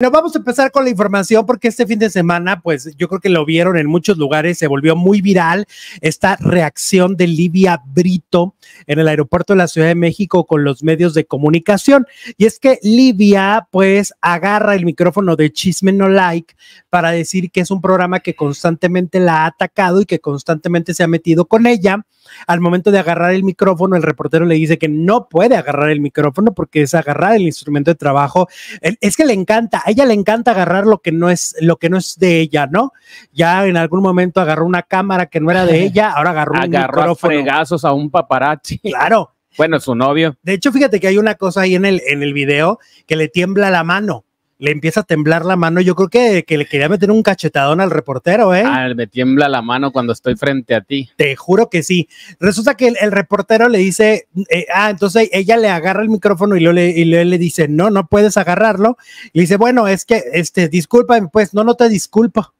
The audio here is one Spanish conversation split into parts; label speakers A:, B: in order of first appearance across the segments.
A: Bueno, vamos a empezar con la información porque este fin de semana, pues yo creo que lo vieron en muchos lugares, se volvió muy viral esta reacción de Livia Brito en el aeropuerto de la Ciudad de México con los medios de comunicación. Y es que Livia, pues, agarra el micrófono de Chisme No Like para decir que es un programa que constantemente la ha atacado y que constantemente se ha metido con ella. Al momento de agarrar el micrófono, el reportero le dice que no puede agarrar el micrófono porque es agarrar el instrumento de trabajo. Es que le encanta a ella le encanta agarrar lo que no es, lo que no es de ella, ¿no? Ya en algún momento agarró una cámara que no era de ella, ahora agarró un agarró micrófono. a a un paparazzi. Claro. Bueno, su novio. De hecho, fíjate que hay una cosa ahí en el, en el video que le tiembla la mano le empieza a temblar la mano. Yo creo que, le quería meter un cachetadón al reportero, ¿eh? Ah, me tiembla la mano cuando estoy frente a ti. Te juro que sí. Resulta que el, reportero le dice, eh, ah, entonces ella le agarra el micrófono y, le, y dice, no, no puedes agarrarlo. Y dice, bueno, es que, este, disculpa pues, no, no te disculpo.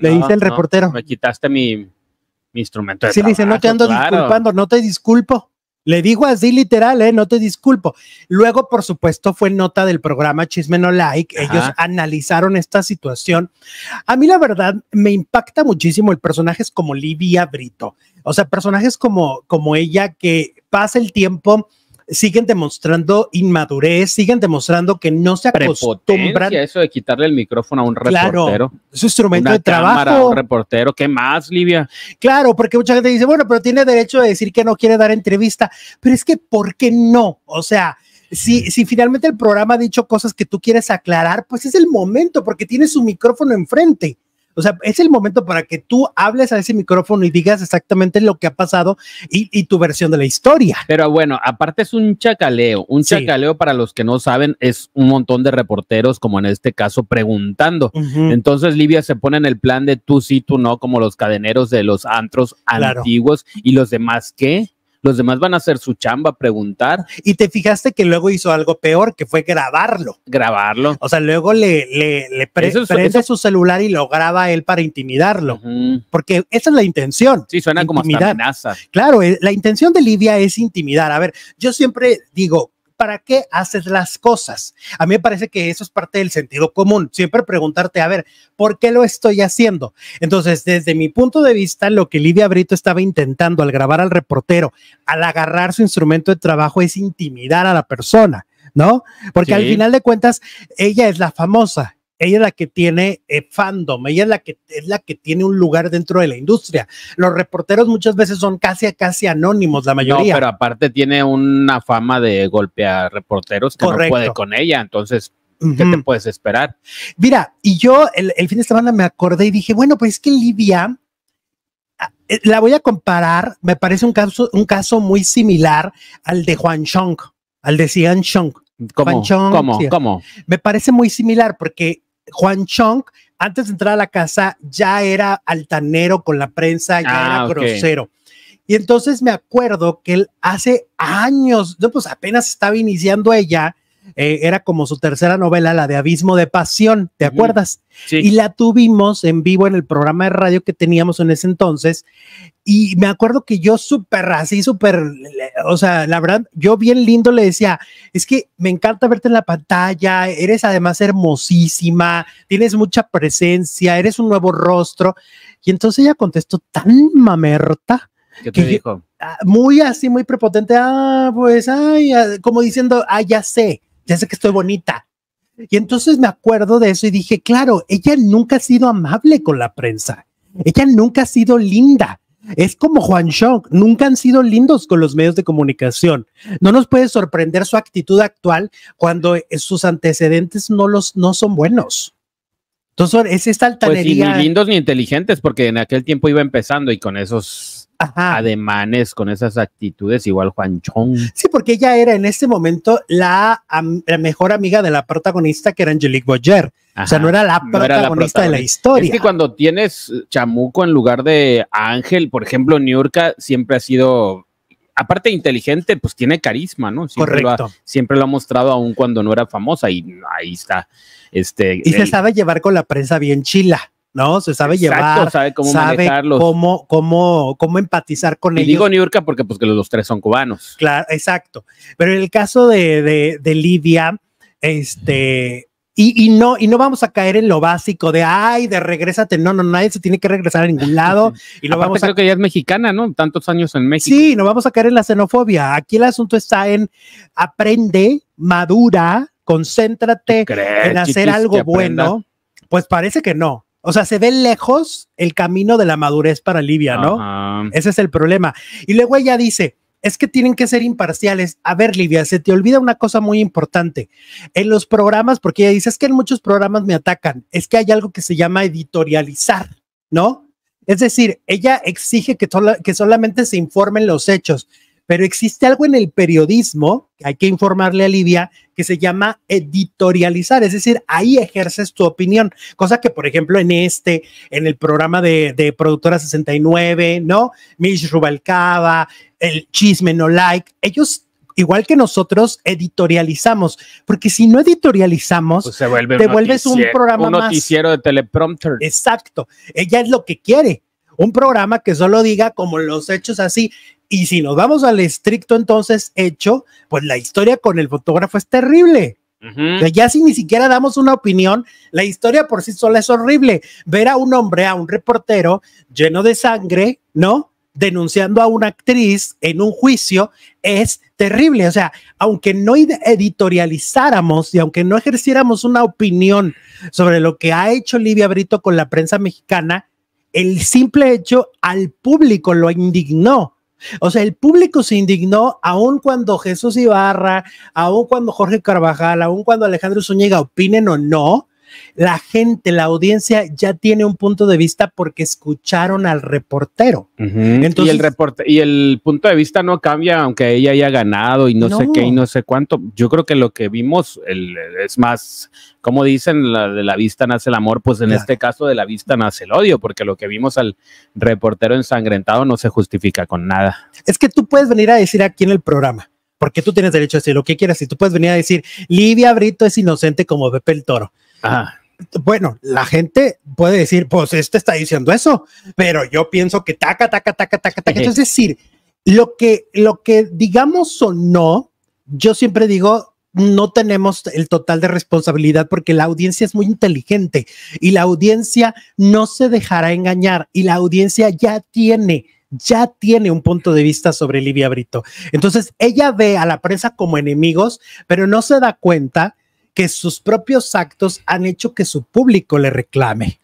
A: Le dice el reportero.
B: me quitaste mi, instrumento de Sí, dice, no te ando disculpando,
A: no te disculpo. Le digo así literal, ¿eh? No te disculpo. Luego, por supuesto, fue nota del programa Chisme No Like. Ellos analizaron esta situación. A mí, la verdad, me impacta muchísimo el personaje como Livia Brito. O sea, personajes como, como ella que pasa el tiempo siguen demostrando inmadurez, siguen demostrando que no se acostumbran. Eso
B: de quitarle el micrófono a un reportero. Claro, su
A: instrumento de trabajo. un
B: reportero, ¿qué más, Livia?
A: Claro, porque mucha gente dice, bueno, pero tiene derecho de decir que no quiere dar entrevista, pero es que, ¿por qué no? O sea, si, si, finalmente el programa ha dicho cosas que tú quieres aclarar, pues es el momento porque tiene su micrófono enfrente. O sea, es el momento para que tú hables a ese micrófono y digas exactamente lo que ha pasado y, tu versión de la historia. Pero
B: bueno, aparte es un chacaleo. Un chacaleo, para los que no saben, es un montón de reporteros, como en este caso, preguntando. Entonces Livia se pone en el plan de tú sí, tú no, como los cadeneros de los antros antiguos y los demás qué los demás van a hacer su chamba, preguntar.
A: Y te fijaste que luego hizo algo peor, que fue grabarlo. Grabarlo. O sea, luego le, le, prende su celular y lo graba él para intimidarlo. Porque esa es la intención. Sí, suena como hasta amenaza. Claro, eh, la intención de Lidia es intimidar. A ver, yo siempre digo, para qué haces las cosas. A mí me parece que eso es parte del sentido común. Siempre preguntarte, a ver, ¿por qué lo estoy haciendo? Entonces, desde mi punto de vista, lo que Lidia Brito estaba intentando al grabar al reportero, al agarrar su instrumento de trabajo, es intimidar a la persona. ¿no? Porque al final de cuentas, ella es la famosa ella es la que tiene eh, fandom, ella es la que es la que tiene un lugar dentro de la industria. Los reporteros muchas veces son casi casi anónimos, la mayoría. No, pero
B: aparte tiene una fama de golpear reporteros que no puede con ella, entonces ¿Qué te puedes esperar?
A: Mira, y yo el, fin de semana me acordé y dije, bueno, pues es que Livia ah, eh, la voy a comparar, me parece un caso, un caso muy similar al de Juan Chong, al de Xi'an Chong. como Chong, ¿Cómo? Me parece muy similar porque Juan Chong, antes de entrar a la casa, ya era altanero con la prensa, ya era ah, grosero. Y entonces me acuerdo que él hace años, pues apenas estaba iniciando ella, eh, era como su tercera novela, la de Abismo de Pasión, ¿te acuerdas? Y la tuvimos en vivo en el programa de radio que teníamos en ese entonces. Y me acuerdo que yo súper así, súper, o sea, la verdad, yo bien lindo le decía, es que me encanta verte en la pantalla, eres además hermosísima, tienes mucha presencia, eres un nuevo rostro. Y entonces ella contestó tan mamerta. dijo? Ah, muy así, muy prepotente, ah, pues, ay, ah", como diciendo, ah, ya sé ya sé que estoy bonita. Y entonces me acuerdo de eso y dije, claro, ella nunca ha sido amable con la prensa, ella nunca ha sido linda. Es como Juan Chong, nunca han sido lindos con los medios de comunicación. No nos puede sorprender su actitud actual cuando eh, sus antecedentes no, los, no son buenos. Entonces, es esta pues, altanería. Pues ni
B: lindos ni inteligentes, porque en aquel tiempo iba empezando y
A: con esos ademanes, con esas actitudes, igual Juan Chong. Sí, porque ella era en ese momento la, mejor amiga de la protagonista que era Angelique Boyer. o sea, no era la protagonista, de la historia. Es que
B: cuando tienes chamuco en lugar de Ángel, por ejemplo, Niurka siempre ha sido aparte inteligente, pues tiene carisma, ¿no?
A: Siempre Correcto. Lo ha,
B: siempre lo ha mostrado aún cuando no era famosa y ahí está. Este, y se
A: sabe llevar con la prensa bien chila. ¿no? Se sabe llevar, sabe cómo Cómo, cómo, empatizar con y Digo
B: Niurka porque pues que los, dos tres son cubanos.
A: Claro, exacto. Pero en el caso de, de, este, y, no, y no vamos a caer en lo básico de, ay, de regrésate, no, no, nadie se tiene que regresar a ningún lado. Y lo vamos
B: a... creo que ella es mexicana, ¿no? Tantos años en México.
A: Sí, no vamos a caer en la xenofobia. Aquí el asunto está en aprende, madura, concéntrate en hacer algo bueno. Pues parece que no o sea, se ve lejos el camino de la madurez para Libia, ¿no? Ese es el problema. Y luego ella dice, es que tienen que ser imparciales. A ver, Libia. se te olvida una cosa muy importante. En los programas, porque ella dice, es que en muchos programas me atacan, es que hay algo que se llama editorializar, ¿no? Es decir, ella exige que, que solamente se informen los hechos. Pero existe algo en el periodismo, que hay que informarle a Livia, que se llama editorializar, es decir, ahí ejerces tu opinión, cosa que, por ejemplo, en este, en el programa de, Productora 69, ¿no? Mish Rubalcaba, el chisme no like, ellos igual que nosotros, editorializamos, porque si no editorializamos, pues se te un vuelves un programa un noticiero de teleprompter. Exacto, ella es lo que quiere, un programa que solo diga como los hechos así. Y si nos vamos al estricto entonces hecho, pues la historia con el fotógrafo es terrible. ya si ni siquiera damos una opinión, la historia por sí sola es horrible. Ver a un hombre, a un reportero lleno de sangre, ¿no? Denunciando a una actriz en un juicio es terrible. O sea, aunque no editorializáramos y aunque no ejerciéramos una opinión sobre lo que ha hecho Livia Brito con la prensa mexicana, el simple hecho al público lo indignó. O sea, el público se indignó aun cuando Jesús Ibarra, aun cuando Jorge Carvajal, aun cuando Alejandro Zúñiga opinen o no, la gente, la audiencia ya tiene un punto de vista porque escucharon al reportero. y el
B: reporte y el punto de vista no cambia aunque ella haya ganado y no, sé qué y no sé cuánto. Yo creo que lo que vimos es más, como dicen, la, de la vista nace el amor, pues en este caso de la vista nace el odio, porque lo que vimos al reportero ensangrentado no se justifica con nada.
A: Es que tú puedes venir a decir aquí en el programa porque tú tienes derecho a decir lo que quieras y tú puedes venir a decir, Livia Brito es inocente como Pepe el Toro. Bueno, la gente puede decir, pues este está diciendo eso, pero yo pienso que taca, taca, taca, taca, taca. Es decir, lo que, lo que digamos o no, yo siempre digo, no tenemos el total de responsabilidad porque la audiencia es muy inteligente y la audiencia no se dejará engañar y la audiencia ya tiene ya tiene un punto de vista sobre Livia Brito. Entonces, ella ve a la prensa como enemigos, pero no se da cuenta que sus propios actos han hecho que su público le reclame.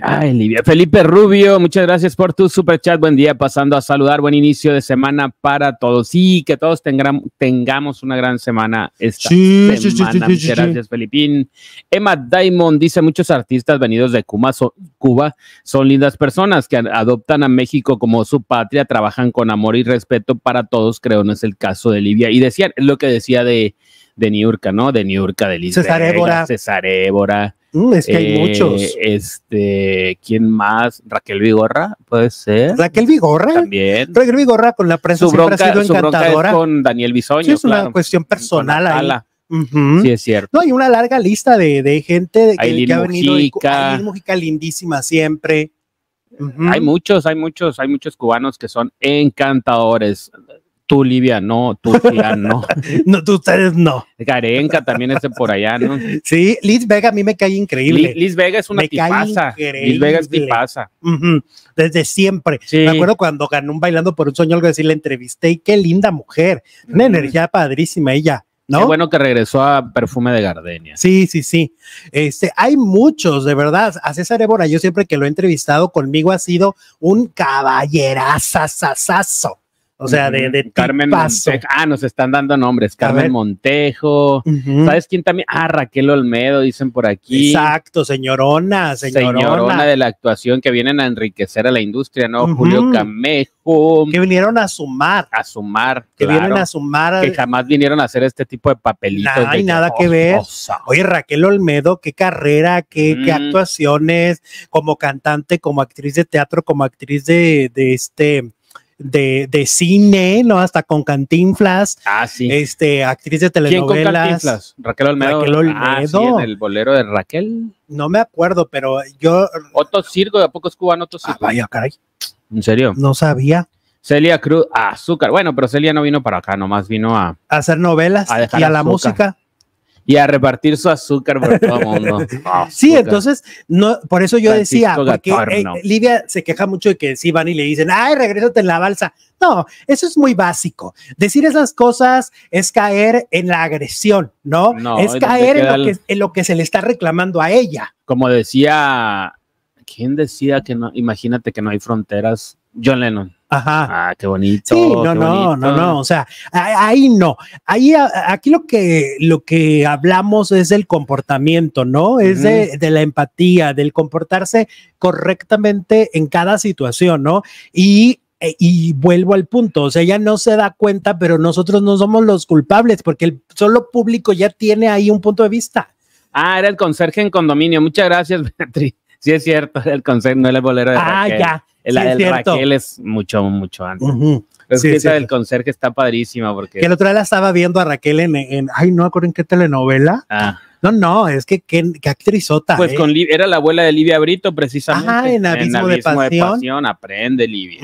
B: Ay, Livia. Felipe Rubio, muchas gracias por tu super chat. Buen día, pasando a saludar. Buen inicio de semana para todos. Y que todos tengamos una gran semana esta sí, semana. Sí, sí, gracias, Felipín. Emma Diamond dice: Muchos artistas venidos de Cuba son, Cuba son lindas personas que adoptan a México como su patria, trabajan con amor y respeto para todos. Creo no es el caso de Livia. Y decían, lo que decía de de Niurka, ¿no? De Niurka, de Lisa. César Évora. César Évora. Mm, es que hay eh, muchos. Este, ¿quién más? Raquel Vigorra, puede
A: ser. Raquel Vigorra. También. Raquel Vigorra con la prensa siempre ha sido encantadora. con Daniel Bisoño. Sí, es una cuestión personal ahí. Sí, es cierto. No, hay una larga lista de, gente que, ha venido. Mujica. lindísima siempre. Hay muchos,
B: hay muchos, hay muchos cubanos que son encantadores tú Livia no, tú no.
A: no, tú ustedes no.
B: Garenca también es por allá, ¿no?
A: Sí, Liz Vega a mí me cae increíble. Liz, Vega es una tipaza. Liz Vega es
B: tipaza.
A: Desde siempre. Me acuerdo cuando ganó un Bailando por un Sueño, algo así, la entrevisté y qué linda mujer. Una energía padrísima ella. ¿No? Qué bueno que regresó a Perfume de Gardenia. Sí, sí, sí. Este, hay muchos, de verdad. A César Évora, yo siempre que lo he entrevistado conmigo ha sido un caballerazazazazo
B: o sea, de, de Carmen Montejo. Ah, nos están dando nombres. Carmen Montejo. ¿Sabes quién también? Ah, Raquel Olmedo, dicen por aquí. Exacto,
A: señorona, señorona. Señorona de
B: la actuación que vienen a enriquecer a la industria, ¿no? Julio Camejo. Que vinieron a sumar. A sumar. Que vienen a
A: sumar. Que
B: jamás vinieron a hacer este tipo de papelitos. No hay nada que, ver.
A: Oye, Raquel Olmedo, qué carrera, qué, qué, actuaciones como cantante, como actriz de teatro, como actriz de este de, de cine, ¿no? Hasta con Cantinflas. Ah, sí. Este, actriz de telenovelas. Raquel Olmedo. Raquel ah, Olmedo. el bolero de Raquel. No me acuerdo, pero yo. otro Circo, ¿de a poco es cubano Circo? Ah, vaya, caray.
B: ¿En serio? No sabía. Celia Cruz, azúcar. Bueno, pero Celia no vino para acá, nomás vino a...
A: hacer novelas a y a la música
B: y a repartir su azúcar por todo el mundo. Sí, entonces,
A: no, por eso yo decía, porque eh, Livia se queja mucho de que si van y le dicen, ay, regrésate en la balsa. No, eso es muy básico. Decir esas cosas es caer en la agresión, ¿no? no es caer en lo, que, en lo que se le está reclamando a ella.
B: Como decía, ¿quién decía que no? Imagínate que no hay fronteras John Lennon. Ajá. Ah, qué bonito.
A: Sí, no, no, no, no. O sea, ahí no. Ahí, aquí lo que, lo que hablamos es el comportamiento, ¿no? Es de, la empatía, del comportarse correctamente en cada situación, ¿no? Y, e, y vuelvo al punto, o sea, ella no se da cuenta, pero nosotros no somos los culpables porque el solo público ya tiene ahí un punto de vista.
B: Ah, era el conserje en condominio. Muchas gracias, Beatriz. Sí, es cierto, era el conserje, no era el bolero de Ah, ya la del Raquel es mucho, mucho antes. Es que esa del conserje está padrísima porque... Que el otro día la
A: estaba viendo a Raquel en, ay, no acuerdo en qué telenovela. Ah. No, no, es que qué, actrizota. Pues con ¿eh?
B: era la abuela de Livia Brito, precisamente. Ajá, ah, en Abismo, en de, pasión. Aprende, Livia.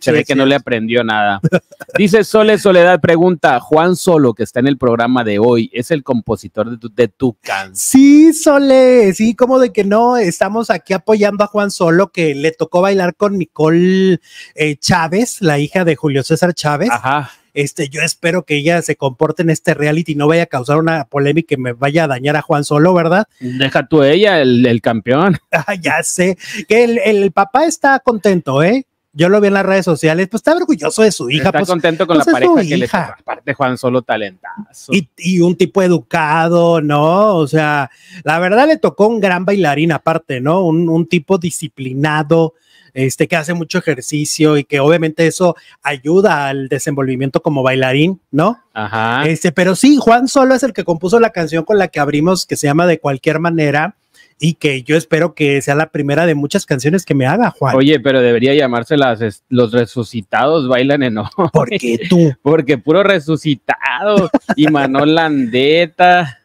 B: Se ve que no le aprendió nada. Dice Sole Soledad, pregunta, Juan Solo, que está en el programa de hoy, ¿es el compositor de tu, de canción?
A: Sí, Sole, sí, como de que no, estamos aquí apoyando a Juan Solo, que le tocó bailar con Nicole eh, Chávez, la hija de Julio César Chávez. Ajá este, yo espero que ella se comporte en este reality y no vaya a causar una polémica que me vaya a dañar a Juan Solo, ¿verdad? Deja tú ella, el, campeón. Ah, ya sé, que el, papá está contento, ¿eh? yo lo vi en las redes sociales, pues está orgulloso de su hija. Está pues, contento con pues, la pareja que le toca.
B: Aparte, Juan Solo talentazo.
A: Y, un tipo educado, ¿no? O sea, la verdad le tocó un gran bailarín aparte, ¿no? Un, un tipo disciplinado, este, que hace mucho ejercicio y que obviamente eso ayuda al desenvolvimiento como bailarín, ¿no? Ajá. Este, pero sí, Juan Solo es el que compuso la canción con la que abrimos, que se llama De cualquier manera y que yo espero que sea la primera de muchas canciones que me haga, Juan.
B: Oye, pero debería llamarse las los resucitados bailan en Ojo. ¿Por qué tú? Porque puro resucitado y Manolandeta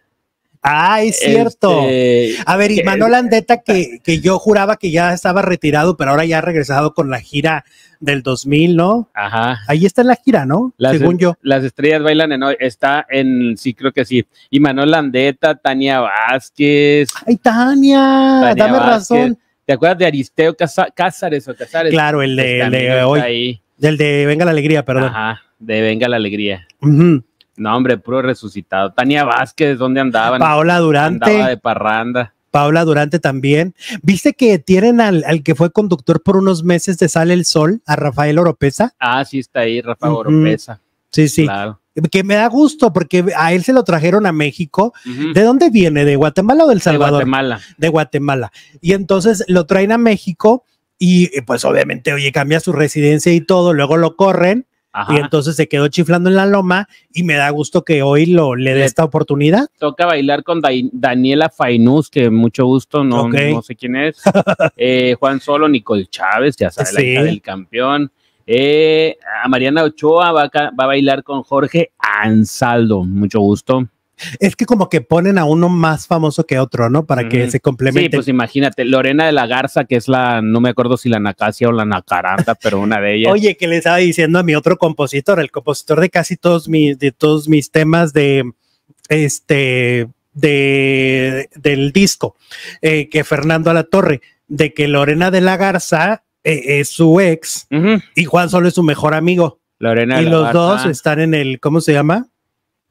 B: Ah, es cierto. Este, a ver, y Manuel
A: Andeta, que, yo juraba que ya estaba retirado, pero ahora ya ha regresado con la gira del 2000, ¿no? Ajá. Ahí está en la gira, ¿no? Según yo.
B: Las estrellas bailan en hoy. Está en, sí, creo que sí. Y Manuel Andeta, Tania Vázquez. Ay,
A: Tania, dame razón.
B: ¿Te acuerdas de Aristeo Cázares o Cázares? Claro, el de, el de hoy.
A: Del de Venga la Alegría, perdón.
B: Ajá, de Venga la Alegría. Ajá. No, hombre, puro resucitado. Tania Vázquez, ¿dónde andaban? Paola Durante. Andaba de parranda.
A: Paola Durante también. ¿Viste que tienen al, que fue conductor por unos meses de Sale el Sol, a Rafael Oropesa? Ah, sí, está ahí, Rafael Oropesa. Sí, sí. Claro. Que me da gusto porque a él se lo trajeron a México. ¿De dónde viene? ¿De Guatemala o del Salvador? De Guatemala. De Guatemala. Y entonces lo traen a México y pues obviamente, oye, cambia su residencia y todo, luego lo corren y entonces se quedó chiflando en la loma y me da gusto que hoy lo, le dé esta oportunidad.
B: Toca bailar con Daniela Fainús, que mucho gusto, no, no sé quién es. Eh, Juan Solo, Nicole Chávez, ya sabes, campeón. Eh, a Mariana Ochoa va a bailar con Jorge
A: Ansaldo, mucho gusto. Es que como que ponen a uno más famoso que otro, ¿no? Para que se complemente. Sí, pues
B: imagínate, Lorena de la Garza, que es la, no me acuerdo si la nacacia o la Nacaranda, pero una de ellas. Oye,
A: que le estaba diciendo a mi otro compositor, el compositor de casi todos mis, de todos mis temas de este de, del disco, eh, que Fernando a la Torre, de que Lorena de la Garza eh, es su ex y Juan Solo es su mejor amigo. Lorena de la Garza. y los dos están en el, ¿cómo se llama?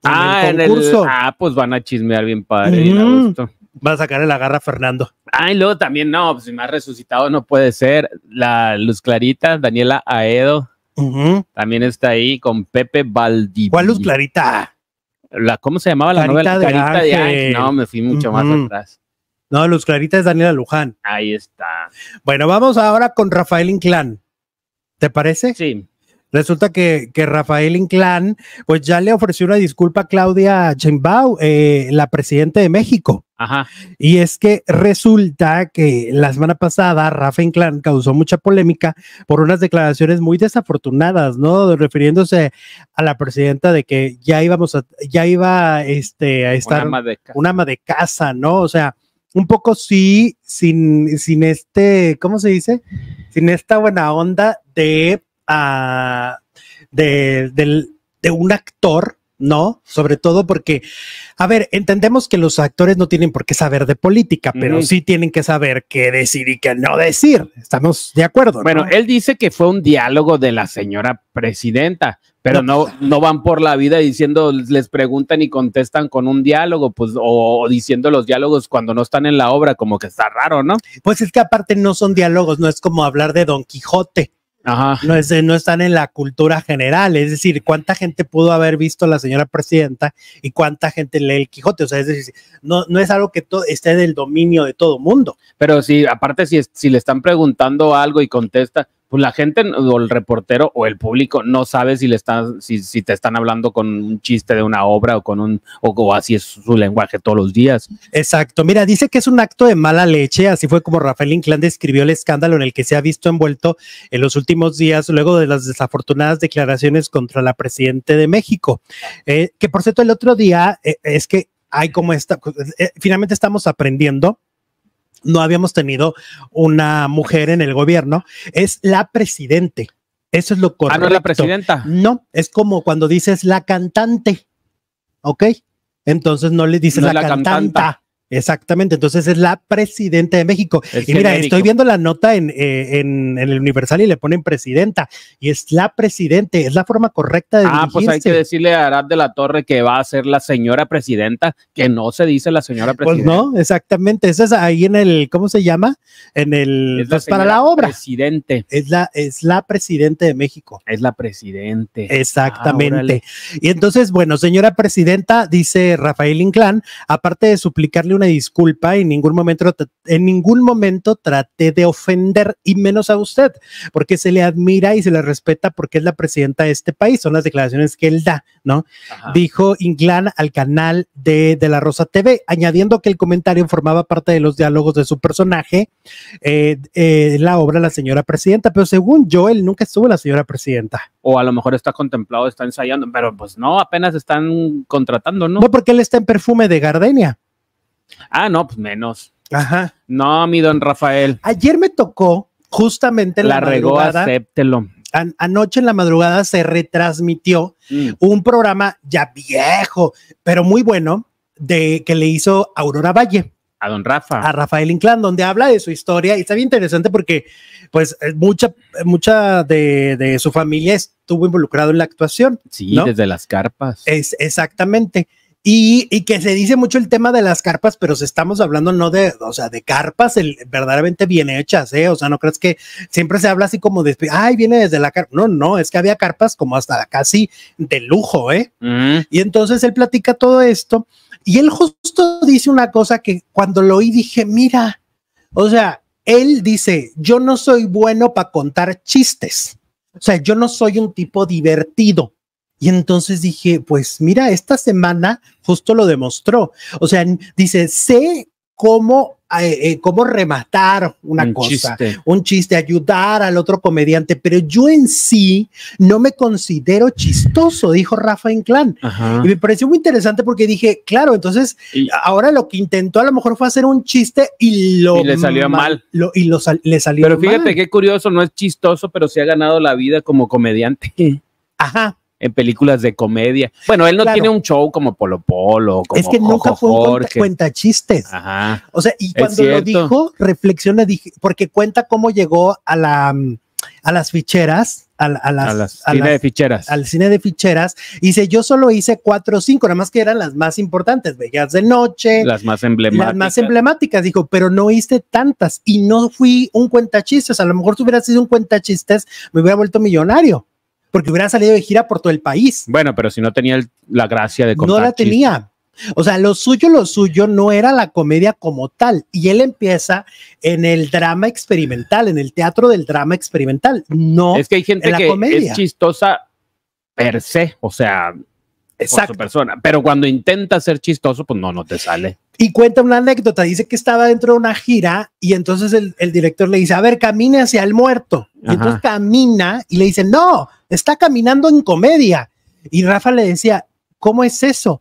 B: Ah, ah, pues van a chismear bien padre. Va a sacar el agarra Fernando. Ah, y luego también, no, pues si más resucitado no puede ser. La Luz Clarita, Daniela Aedo, también está ahí con Pepe Valdivia. ¿Cuál Luz Clarita?
A: La, ¿Cómo se llamaba la novela? Clarita No, me fui mucho más atrás. No, Luz Clarita es Daniela Luján. Ahí está. Bueno, vamos ahora con Rafael Inclán. ¿Te parece? Sí. Resulta que, Rafael Inclán, pues ya le ofreció una disculpa a Claudia Sheinbaum, eh, la presidenta de México. Ajá. Y es que resulta que la semana pasada Rafael Inclán causó mucha polémica por unas declaraciones muy desafortunadas, ¿no? Refiriéndose a la presidenta de que ya íbamos a, ya iba este, a estar una ama de casa, una ama de casa ¿no? O sea, un poco sí, sin, sin este, ¿cómo se dice? Sin esta buena onda de de, un actor, ¿no? Sobre todo porque, a ver, entendemos que los actores no tienen por qué saber de política, pero sí tienen que saber qué decir y qué no decir. Estamos de acuerdo. Bueno, él dice que
B: fue un diálogo de la señora presidenta, pero no. no, pues, ah. van por la vida diciendo, les preguntan y contestan con un diálogo, pues, o, diciendo los diálogos cuando no están en la
A: obra, como que está raro, ¿no? Pues es que aparte no son diálogos, no es como hablar de Don Quijote. No, es, no están en la cultura general. Es decir, ¿cuánta gente pudo haber visto la señora presidenta y cuánta gente lee el Quijote? O sea, es decir, no, no es algo que esté en el dominio
B: de todo mundo. Pero si, aparte, si, si le están preguntando algo y contesta, pues la gente o el reportero o el público no sabe si le están, si, te están hablando con un chiste de
A: una obra o con un, o, así es su lenguaje todos los días. Exacto. Mira, dice que es un acto de mala leche. Así fue como Rafael Inclán describió el escándalo en el que se ha visto envuelto en los últimos días, luego de las desafortunadas declaraciones contra la presidente de México. Eh, que por cierto, el otro día eh, es que hay como esta, eh, finalmente estamos aprendiendo no habíamos tenido una mujer en el gobierno, es la presidente. Eso es lo correcto. Ah, no es la presidenta. No, es como cuando dices la cantante. ¿Ok? Entonces no le dices la, cantante. Exactamente, entonces es la presidenta de México. y mira, estoy viendo la nota eh, en, en, el Universal y le ponen presidenta, y es la Presidenta es la forma correcta de Ah, pues hay que
B: decirle a Arad de la Torre que va a ser la señora presidenta, que no se dice la señora presidenta. Pues
A: no, exactamente, eso es ahí en el, ¿cómo se llama? En el, pues, para la obra. Presidente. Es la, es la presidente de México. Es la Presidenta Exactamente. Ah, y entonces, bueno, señora presidenta, dice Rafael Inclán, aparte de suplicarle una disculpa, en ningún momento, en ningún momento traté de ofender y menos a usted, porque se le admira y se le respeta porque es la presidenta de este país, son las declaraciones que él da, ¿no? Dijo Inglán al canal de, La Rosa TV, añadiendo que el comentario formaba parte de los diálogos de su personaje, eh, eh, la obra La Señora Presidenta, pero según yo, él nunca estuvo La Señora Presidenta. O a
B: lo mejor está contemplado, está ensayando, pero pues no, apenas están
A: contratando, ¿no? No, porque él está en perfume de Gardenia.
B: Ah, no, pues menos. Ajá. No, mi don Rafael. Ayer me tocó justamente la la, la regó, acéptelo.
A: anoche en la madrugada se retransmitió mm. un programa ya viejo, pero muy bueno, de que le hizo Aurora Valle. A don Rafa. A Rafael Inclán, donde habla de su historia y está bien interesante porque, pues, eh, mucha, mucha de, su familia estuvo involucrado en la actuación. Sí, desde las carpas. Es, exactamente. Y, que se dice mucho el tema de las carpas, pero si estamos hablando no de, o sea, de carpas verdaderamente bien hechas, ¿eh? O sea, no crees que siempre se habla así como de, ay, viene desde la carpa. No, no, es que había carpas como hasta casi de lujo, ¿eh? Y entonces él platica todo esto y él justo dice una cosa que cuando lo oí dije, mira, o sea, él dice, yo no soy bueno para contar chistes. O sea, yo no soy un tipo divertido y entonces dije, pues mira, esta semana justo lo demostró. O sea, dice, sé cómo, eh, eh, cómo rematar una cosa, un chiste, ayudar al otro comediante, pero yo en sí no me considero chistoso, dijo Rafa Inclán. Y me pareció muy interesante porque dije, claro, entonces ahora lo que intentó a lo mejor fue hacer un chiste y lo... le salió mal. y le salió Pero fíjate
B: qué curioso, no es chistoso, pero se sí ha ganado la vida como comediante. Ajá, en películas de comedia. Bueno, él no tiene un show como Polo Polo, Es que nunca fue un cuenta, chistes. Ajá. O sea, y cuando lo dijo,
A: reflexiona, dije, porque cuenta cómo llegó a la a las ficheras, a, las, cine de ficheras. Al cine de ficheras. Dice, yo solo hice cuatro o cinco, nada más que eran las más importantes, Bellas de Noche. Las
B: más emblemáticas. Las más
A: emblemáticas, dijo, pero no hice tantas y no fui un cuentachistes. A lo mejor si hubiera sido un cuentachistes, me hubiera vuelto millonario porque hubiera salido de gira por
B: todo el país. Bueno, pero si no tenía la gracia de contar No la tenía.
A: O sea, lo suyo, lo suyo no era la comedia como tal. Y él empieza en el drama experimental, en el teatro del drama experimental. No. Es que hay gente que es
B: chistosa per se, o sea, Exacto. su persona. Pero cuando intenta ser chistoso, pues no, no te sale
A: y cuenta una anécdota, dice que estaba dentro de una gira y entonces el, director le dice, a ver, camine hacia el muerto. Y entonces camina y le dice, no, está caminando en comedia. Y Rafa le decía, ¿cómo es eso?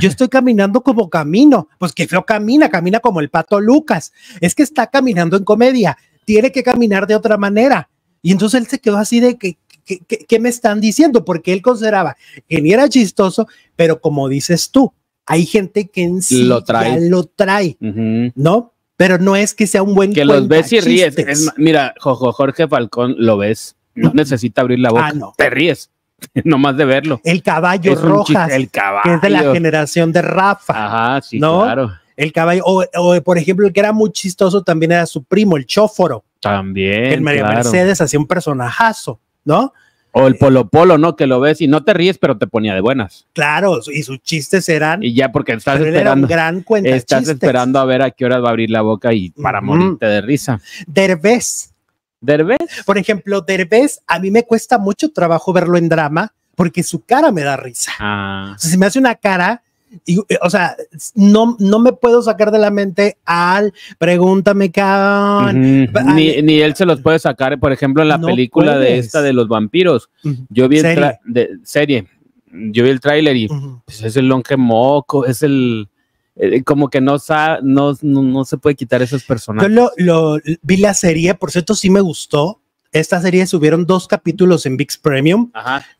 A: Yo estoy caminando como camino. Pues que feo camina, camina como el pato Lucas. Es que está caminando en comedia, tiene que caminar de otra manera. Y entonces él se quedó así de que, ¿qué, me están diciendo? Porque él consideraba que ni era chistoso, pero como dices tú, hay gente que sí lo trae. lo trae, ¿no? Pero no es que sea un buen Que los ves y ríes.
B: mira, Jorge Falcón lo ves, no necesita abrir la boca, ah, no. te ríes. no más de verlo. El caballo Rojas, el caballo. que es de la
A: generación de Rafa. Ajá, sí, ¿no? claro. El caballo, o, por ejemplo, el que era muy chistoso también era su primo, el Chóforo.
B: También. El María Mercedes
A: hacía un personajazo,
B: ¿no? O el este, Polo Polo, ¿no? Que lo ves y no te ríes, pero te ponía de buenas.
A: Claro, y
B: sus chistes eran. Y ya porque estás esperando. Era un gran cuenta Estás esperando a ver a qué hora va a abrir la boca
A: y para morirte de risa. Derbez. Derbez. Por ejemplo, Derbez, a mí me cuesta mucho trabajo verlo en drama porque su cara me da risa. Ah. O se me hace una cara eh, o sea, no, me puedo sacar de la mente al pregúntame, cabrón.
B: ni, él se los puede sacar, por ejemplo, en la película de esta de los vampiros. Yo vi ¿Serie? serie. Yo vi el tráiler y pues, es el longe moco, es el eh, como que no, no, se puede quitar esos personajes.
A: Yo lo, vi la serie, por cierto, sí me gustó. Esta serie subieron dos capítulos en VIX Premium.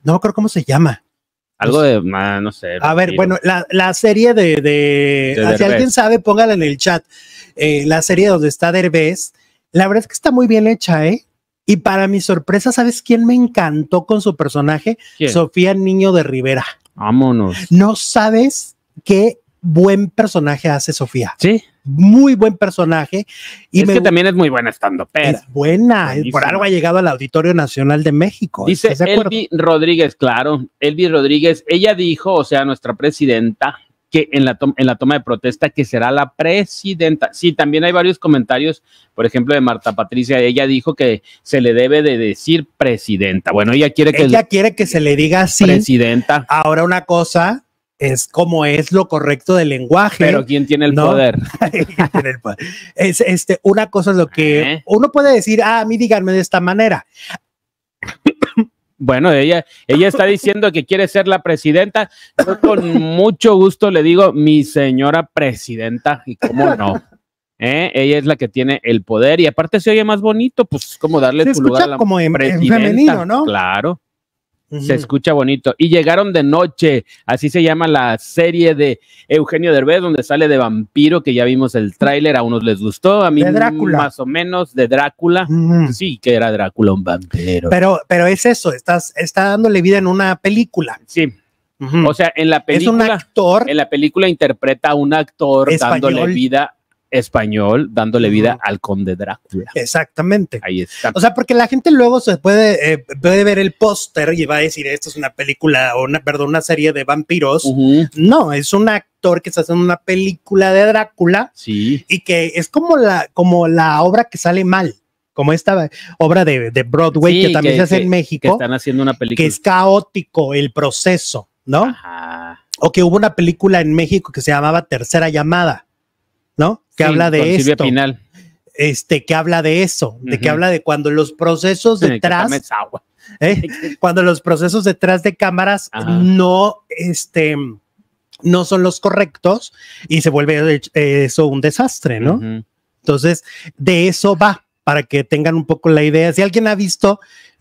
A: No me acuerdo cómo se llama
B: algo de, más no sé. A ver, bueno,
A: la, serie de, ah, si alguien sabe, póngala en el chat. Eh, la serie donde está Derbez, la verdad es que está muy bien hecha, ¿eh? Y para mi sorpresa, ¿sabes quién me encantó con su personaje? Sofía Niño de Rivera.
B: Vámonos.
A: No sabes qué buen personaje hace Sofía. Sí muy buen personaje. Y es que también es muy buena estando, pero. Es buena, eh, por algo ha llegado al Auditorio Nacional de México. Dice Elvi
B: Rodríguez, claro, Elvi Rodríguez, ella dijo, o sea, nuestra presidenta, que en la, en la toma de protesta que será la presidenta. Sí, también hay varios comentarios, por ejemplo, de Marta Patricia, ella dijo que se le debe de decir presidenta. Bueno, ella quiere que... Ella
A: quiere que se le diga Presidenta. Ahora una cosa, es como es lo correcto del lenguaje. Pero ¿quién tiene el poder? Es, este, una cosa es lo que eh. uno puede decir, ah, a mí díganme de esta manera.
B: Bueno, ella, ella está diciendo que quiere ser la presidenta. Yo con mucho gusto le digo, mi señora presidenta, y cómo no. ¿eh? Ella es la que tiene el poder y aparte se oye más bonito, pues como darle tu lugar como en femenino, ¿no? Claro. Se escucha bonito. Y llegaron de noche, así se llama la serie de Eugenio Derbez, donde sale de vampiro, que ya vimos el tráiler, a unos les gustó, a mí Drácula. más o menos, de Drácula. Sí, que era Drácula un vampiro. Pero,
A: pero es eso, estás, está dándole vida en una película.
B: Sí. O sea, en la película. Es un actor. En la película interpreta a un actor dándole vida
A: español dándole vida al conde Drácula. Exactamente. Ahí está. O sea, porque la gente luego se eh, puede, ver el póster y va a decir, esto es una película o una, perdón, una serie de vampiros. No, es un actor que está haciendo una película de Drácula. Y que es como la, como la obra que sale mal como esta obra de, Broadway que también se hace en México. Que están haciendo una película. Que es caótico el proceso, ¿no? O que hubo una película en México que se llamaba Tercera Llamada, ¿no? que habla de esto. Este, que habla de eso, de que habla de cuando los procesos detrás. ¿eh? cuando los procesos detrás de cámaras no, este, no son los correctos y se vuelve eh, eso un desastre, ¿no? Entonces, de eso va para que tengan un poco la idea. Si alguien ha visto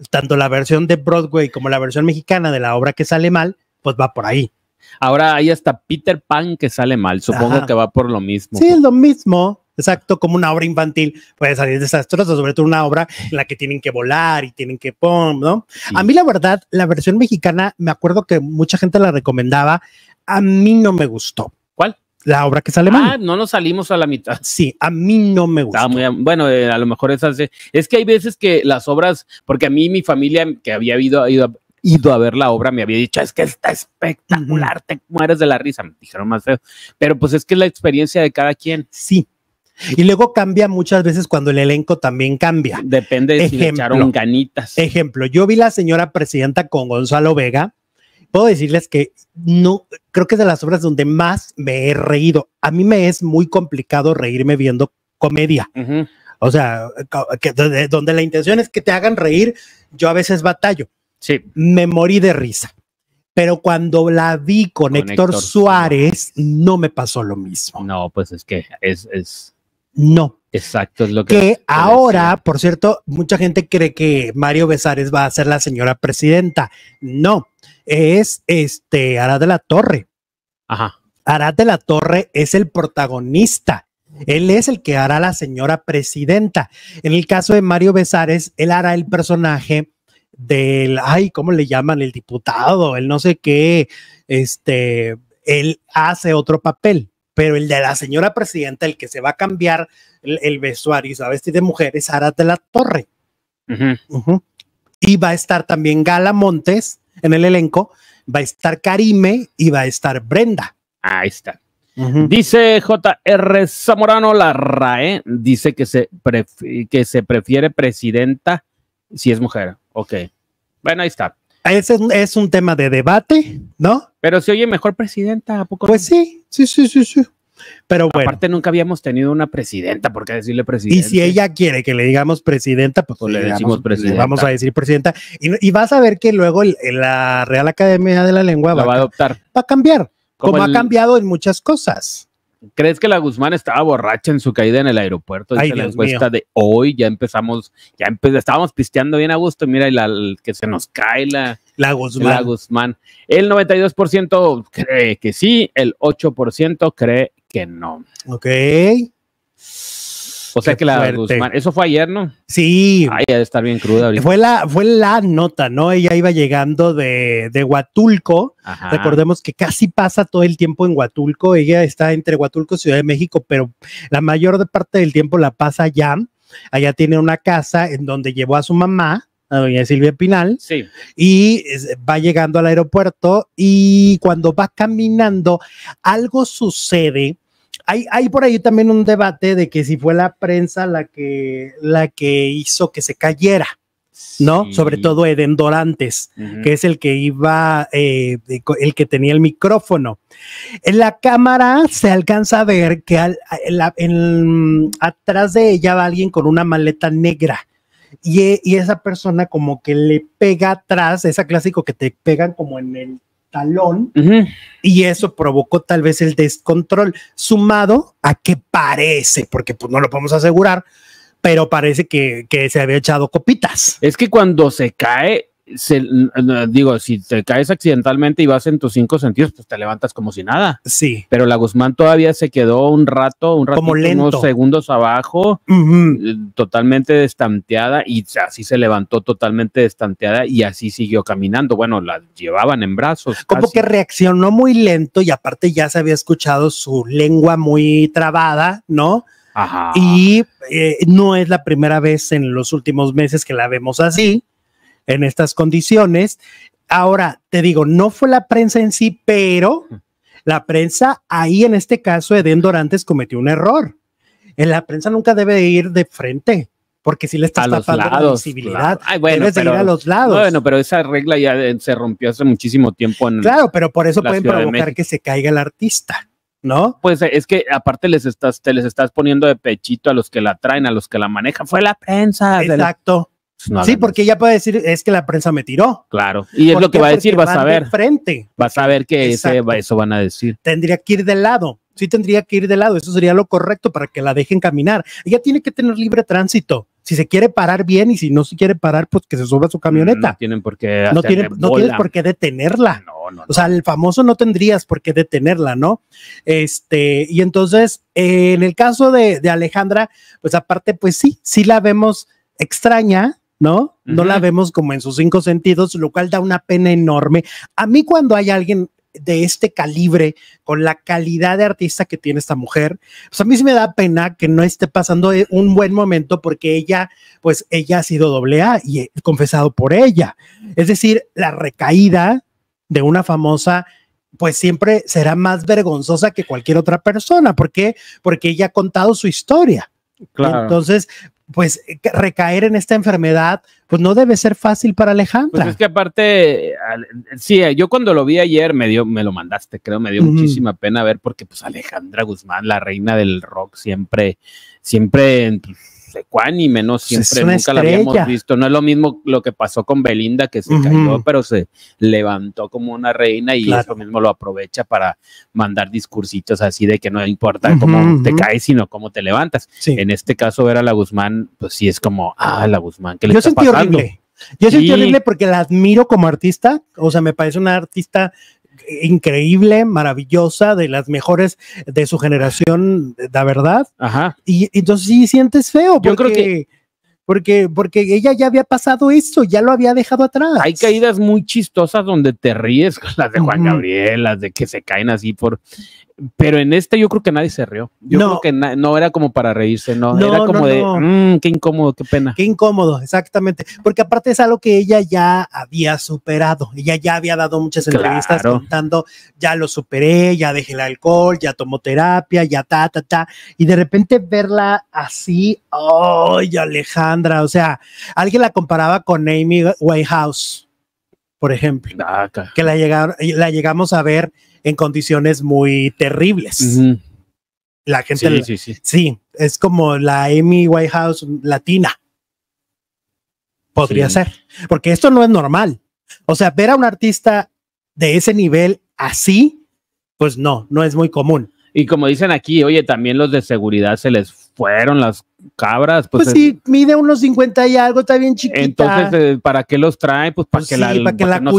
A: tanto la versión de Broadway como la versión mexicana de la obra que sale mal, pues va por ahí.
B: Ahora hay hasta Peter Pan que sale mal. Supongo que va por lo mismo. Sí, es
A: lo mismo. Exacto, como una obra infantil puede salir desastrosa, sobre todo una obra en la que tienen que volar y tienen que pom, ¿no? A mí la verdad, la versión mexicana, me acuerdo que mucha gente la recomendaba, a mí no me gustó. ¿Cuál? La obra que sale mal. ah,
B: no nos salimos a la mitad. Sí, a mí no me gustó. bueno, eh, a lo mejor es así. Es que hay veces que las obras, porque a mí mi familia que había ido, ido ido a ver la obra me había dicho, es que está espectacular, te mueres de la risa, me dijeron más feo, pero pues es que es la experiencia de cada quien. Sí. Y luego
A: cambia muchas veces cuando el elenco también cambia. Depende de ejemplo, si le echaron ganitas. Ejemplo, yo vi la señora presidenta con Gonzalo Vega, puedo decirles que no, creo que es de las obras donde más me he reído. A mí me es muy complicado reírme viendo comedia. O sea, donde la intención es que te hagan reír, yo a veces batallo. Sí. Me morí de risa. Pero cuando la vi con, Héctor, Suárez, no me pasó lo mismo. No, pues es que es, No. Exacto, es lo que. Que ahora, por cierto, mucha gente cree que Mario Besares va a ser la señora presidenta. No, es este Arad de la Torre. Ajá. Arad de la Torre es el protagonista. Él es el que hará la señora presidenta. En el caso de Mario Besares, él hará el personaje del, ay, ¿cómo le llaman? El diputado, el no sé qué, este, él hace otro papel, pero el de la señora presidenta, el que se va a cambiar el, vestuario y se va a vestir de mujer es Ara de la Torre. Y va a estar también Gala Montes en el elenco, va a estar Karime y va a estar Brenda.
B: Ahí está. Dice J.R. Zamorano Larrae, dice que se, que se prefiere presidenta si es mujer. Ok. Bueno, ahí está.
A: Ese es, un tema de debate, ¿no?
B: Pero si oye mejor presidenta, ¿a poco?
A: Pues sí, sí, sí, sí, sí. Pero
B: bueno. Aparte, nunca habíamos tenido una presidenta, ¿por qué decirle
A: presidenta? Y si ella quiere que le digamos presidenta, pues, pues le, decimos presidenta. vamos a decir presidenta. Y, y, vas a ver que luego la Real Academia de la Lengua va, a adoptar. Va a cambiar, como, ha cambiado en muchas cosas.
B: ¿Crees que la Guzmán estaba borracha en su caída en el aeropuerto? Dice la encuesta de hoy, ya empezamos, ya empezamos, estábamos pisteando bien a gusto, mira, y la, que se nos cae la, la, Guzmán. la Guzmán. El 92% cree que sí, el 8% cree que no. Ok. O sea que la Guzmán, eso fue ayer, ¿no? Sí. Ay, debe estar bien cruda Fue
A: la, fue la nota, ¿no? Ella iba llegando de, de Huatulco. Recordemos que casi pasa todo el tiempo en Huatulco. Ella está entre Huatulco y Ciudad de México, pero la mayor parte del tiempo la pasa allá. Allá tiene una casa en donde llevó a su mamá, a doña Silvia Pinal. Sí. Y va llegando al aeropuerto y cuando va caminando, algo sucede hay, por ahí también un debate de que si fue la prensa la que, la que hizo que se cayera. ¿no? Sobre todo Eden Dorantes, que es el que iba, eh, el que tenía el micrófono. En la cámara se alcanza a ver que atrás de ella va alguien con una maleta negra. Y, y, esa persona como que le pega atrás, esa clásico que te pegan como en el talón y eso provocó tal vez el descontrol, sumado a que parece, porque pues no lo podemos asegurar, pero parece que, que se había echado copitas. Es que cuando se cae,
B: se, digo, si te caes accidentalmente y vas en tus cinco sentidos, pues te levantas como si nada. Sí. Pero la Guzmán todavía se quedó un rato, un rato, unos segundos abajo, eh, totalmente destanteada y así se levantó totalmente destanteada y así siguió caminando. Bueno, la llevaban en brazos. Como que
A: reaccionó muy lento y aparte ya se había escuchado su lengua muy trabada, ¿no? Ajá. Y eh, no es la primera vez en los últimos meses que la vemos así en estas condiciones. Ahora, te digo, no fue la prensa en sí, pero la prensa ahí en este caso, Edén Dorantes cometió un error. En la prensa nunca debe ir de frente, porque si le estás tapando la visibilidad, Ay, bueno, ir a los lados.
B: Bueno, pero esa regla ya se rompió hace muchísimo tiempo. claro, pero por eso pueden provocar
A: que se caiga el artista.
B: ¿no? Pues es que aparte les estás, te les estás poniendo de pechito a los que la traen, a los que la manejan. Fue la
A: prensa. Exacto. Pues sí, porque ella puede decir, es que la prensa me tiró.
B: Claro, y es lo que va a decir, vas a ver.
A: frente.
B: Vas a ver que eso van a decir.
A: Tendría que ir de lado, sí tendría que ir de lado, eso sería lo correcto para que la dejen caminar. Ella tiene que tener libre tránsito. Si se quiere parar bien y si no se quiere parar, pues que se suba su camioneta. No
B: tienen por qué. No, tienen, no por
A: qué detenerla. No, no, O sea, el famoso no tendrías por qué detenerla, ¿no? Este, y entonces, eh, en el caso de, de Alejandra, pues aparte, pues sí, sí la vemos extraña, ¿no? la vemos como en sus cinco sentidos, lo cual da una pena enorme. A mí cuando hay alguien de este calibre, con la calidad de artista que tiene esta mujer, pues a mí sí me da pena que no esté pasando eh, un buen momento porque ella, pues ella ha sido doble A y eh, confesado por ella. Es decir, la recaída de una famosa pues siempre será más vergonzosa que cualquier otra persona. ¿Por qué? Porque ella ha contado su historia. Claro. Entonces, pues eh, recaer en esta enfermedad, pues no debe ser fácil para Alejandra. Pues
B: es que aparte, sí, yo cuando lo vi ayer me dio, me lo mandaste, creo, me dio muchísima pena ver porque pues Alejandra Guzmán, la reina del rock, siempre, siempre, pues, ecuánime, ¿no? Pues, siempre, nunca la habíamos visto. No es lo mismo lo que pasó con Belinda, que se cayó, pero se levantó como una reina y eso mismo lo aprovecha para mandar discursitos así de que no importa cómo te caes, sino cómo te levantas. En este caso, ver a la Guzmán, pues sí es como, ah, la Guzmán, que le Yo sentí Horrible.
A: Yo sentí horrible porque la admiro como artista, o sea, me parece una artista increíble, maravillosa, de las mejores de su generación, la verdad. Ajá. Y entonces sí sientes feo. Porque... Yo creo que porque, ella ya había pasado eso, ya lo había dejado atrás. Hay caídas
B: muy chistosas donde te ríes, las de Juan Gabriel, las de que se caen así por... Pero en este yo creo que nadie se rió. Yo creo que no era como para reírse, no, era como de,
A: mm, qué incómodo, qué pena. Qué incómodo, exactamente. Porque aparte es algo que ella ya había superado. Ella ya había dado muchas entrevistas contando, ya lo superé, ya dejé el alcohol, ya tomó terapia, ya ta, ta, ta. Y de repente verla así, ¡ay, Alejandro! o sea, alguien la comparaba con Amy Whitehouse, por ejemplo, que la, llegaron, la llegamos a ver en condiciones muy terribles. La gente, sí, sí, sí. sí, es como la Amy Whitehouse latina. Podría ser, porque esto no es normal. O sea, ver a un artista de ese nivel así, pues no, no es muy común.
B: Y como dicen aquí, oye, también los de seguridad se les fueron las cabras. Pues, si pues
A: eh, sí, mide unos 50 y algo, está bien chiquita. Entonces,
B: eh, ¿para qué los traen? Pues para pues que, la, para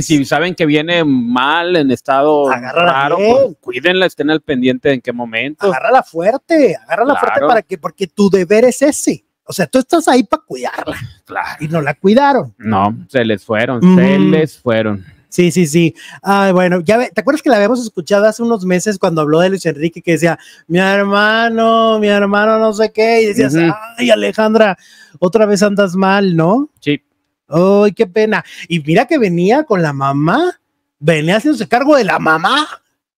B: si saben que viene mal, en estado agárrala raro, pues, cuídenla, estén al pendiente en qué momento. Agárrala
A: fuerte, agárrala fuerte para que, porque tu deber es ese. O sea, tú estás ahí para cuidarla. Claro. Y no la cuidaron.
B: No, se les
A: fueron, se les fueron. Sí, sí, sí. Ay, bueno, ya ¿te acuerdas que la habíamos escuchado hace unos meses cuando habló de Luis Enrique que decía, mi hermano, mi hermano, no sé qué? Y decías, ay, Alejandra, otra vez andas mal, ¿no? Sí. Ay, qué pena. Y mira que venía con la mamá, venía haciéndose cargo de la mamá.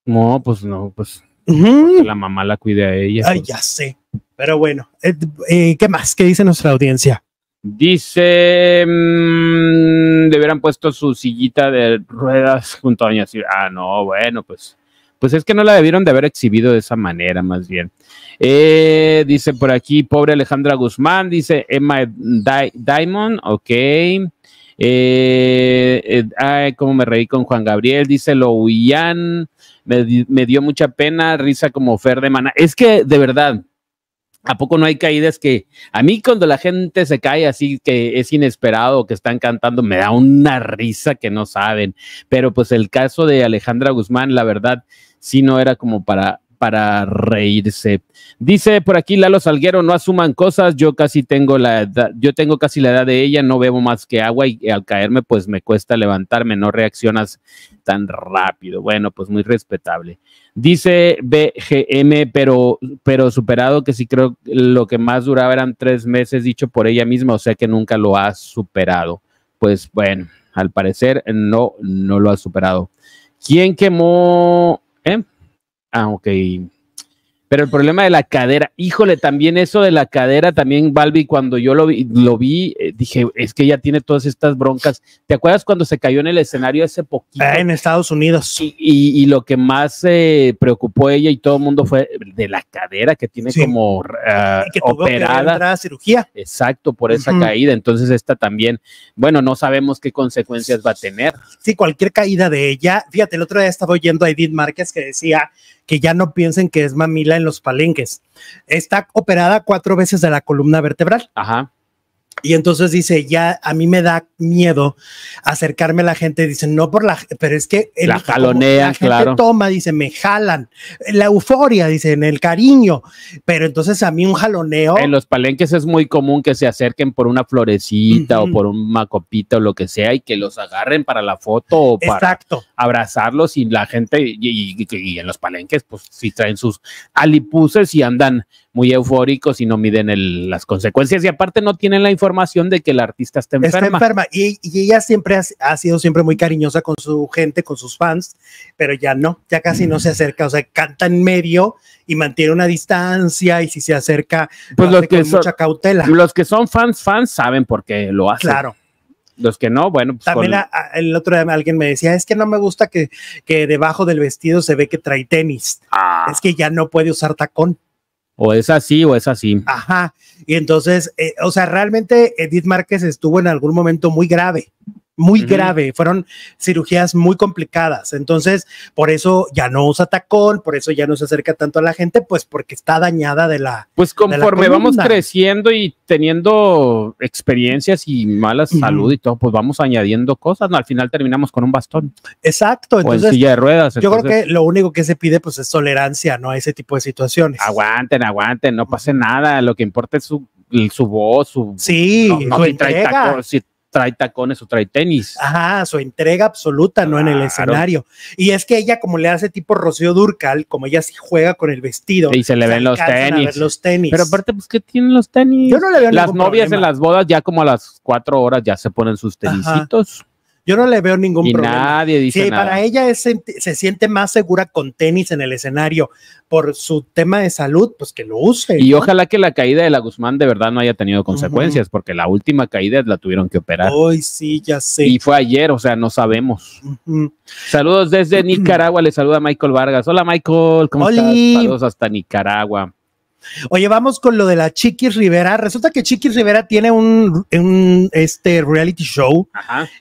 A: No, pues no, pues,
B: pues la mamá la cuide a ella. Ay, pues. ya
A: sé. Pero bueno, eh, eh, ¿qué más? ¿Qué dice nuestra audiencia? Dice, mm,
B: deberían puesto su sillita de ruedas junto a Doña Ah, no, bueno, pues, pues es que no la debieron de haber exhibido de esa manera, más bien. Eh, dice por aquí, pobre Alejandra Guzmán, dice Emma Diamond, ok. Eh, eh, ay, cómo me reí con Juan Gabriel, dice Louian, me dio mucha pena, risa como Fer de Mana. Es que, de verdad, ¿A poco no hay caídas que a mí cuando la gente se cae así que es inesperado que están cantando me da una risa que no saben? Pero pues el caso de Alejandra Guzmán, la verdad, sí no era como para para reírse. Dice por aquí Lalo Salguero, no asuman cosas, yo casi tengo la edad, yo tengo casi la edad de ella, no bebo más que agua y al caerme pues me cuesta levantarme, no reaccionas tan rápido. Bueno, pues muy respetable. Dice BGM, pero, pero superado que sí creo lo que más duraba eran tres meses, dicho por ella misma, o sea que nunca lo ha superado. Pues bueno, al parecer no, no lo ha superado. ¿Quién quemó? Eh? Ah, ok. Pero el problema de la cadera, híjole, también eso de la cadera, también Balbi, cuando yo lo vi, lo vi eh, dije, es que ella tiene todas estas broncas. ¿Te acuerdas cuando se cayó en el escenario hace poquito? Ah, en Estados Unidos. Y, y, lo que más se eh, preocupó ella y todo el mundo fue de la cadera que tiene como ah, operada. cirugía. Exacto, por esa caída. Entonces esta también, bueno, no sabemos qué
A: consecuencias va a tener. Sí, cualquier caída de ella. Fíjate, el otro día estaba oyendo a Edith Márquez que decía que ya no piensen que es mamila en los palenques. Está operada cuatro veces de la columna vertebral. Ajá. Y entonces dice, ya a mí me da miedo acercarme a la gente. Dice, no por la, pero es que el, la gente toma, dice, me jalan. La euforia, dice, en el cariño. Pero entonces a mí un jaloneo. En
B: los palenques es muy común que se acerquen por una florecita o por un copita o lo que sea y que los agarren para la foto o para abrazarlos y la gente y, en los palenques pues si traen sus alipuces y andan muy eufóricos y no miden las consecuencias. Y aparte no tienen la información de que el artista está enferma. Está enferma.
A: Y, ella siempre ha, sido siempre muy cariñosa con su gente, con sus fans, pero ya no, ya casi no se acerca. O sea, canta en medio y mantiene una distancia y si se acerca, pues lo que con mucha cautela. Los que son fans, fans saben por qué lo hace. Claro. Los que no, bueno. Pues También el otro día alguien me decía, es que no me gusta que, debajo del vestido se ve que trae tenis. Ah. Es que ya no puede usar tacón o es así o es así. Ajá. Y entonces, eh, o sea, realmente Edith Márquez estuvo en algún momento muy grave muy grave, fueron cirugías muy complicadas, entonces por eso ya no usa tacón, por eso ya no se acerca tanto a la gente, pues porque está dañada de la... Pues conforme vamos
B: creciendo y teniendo experiencias y mala salud y todo, pues vamos añadiendo cosas, al final terminamos con un bastón. Exacto, entonces... silla de ruedas. Yo creo que
A: lo único que se pide pues es tolerancia, ¿no? A ese tipo de situaciones. Aguanten,
B: aguanten, no pase nada, lo que importa
A: es su, voz, su... Sí, no, trae tacones o trae tenis. Ajá, su entrega absoluta, ¿no? En el escenario. Y es que ella, como le hace tipo Rocío Durcal, como ella sí juega con el vestido. Y se le ven los tenis. los tenis. Pero aparte, pues, ¿qué tienen los tenis? Las novias en las
B: bodas ya como a las cuatro horas ya se ponen sus tenisitos. Yo no le veo ningún y Nadie dice Para
A: ella se siente más segura con tenis en el escenario por su tema de salud, pues que lo use. Y ojalá
B: que la caída de la Guzmán de verdad no haya tenido consecuencias, porque la última caída la tuvieron que operar. Hoy sí, ya sé. Y fue ayer, o sea, no sabemos. Saludos desde Nicaragua, le saluda Michael Vargas. Hola Michael, ¿cómo estás? Saludos hasta Nicaragua.
A: Oye, vamos con lo de la Chiquis Rivera. Resulta que Chiquis Rivera tiene un, este reality show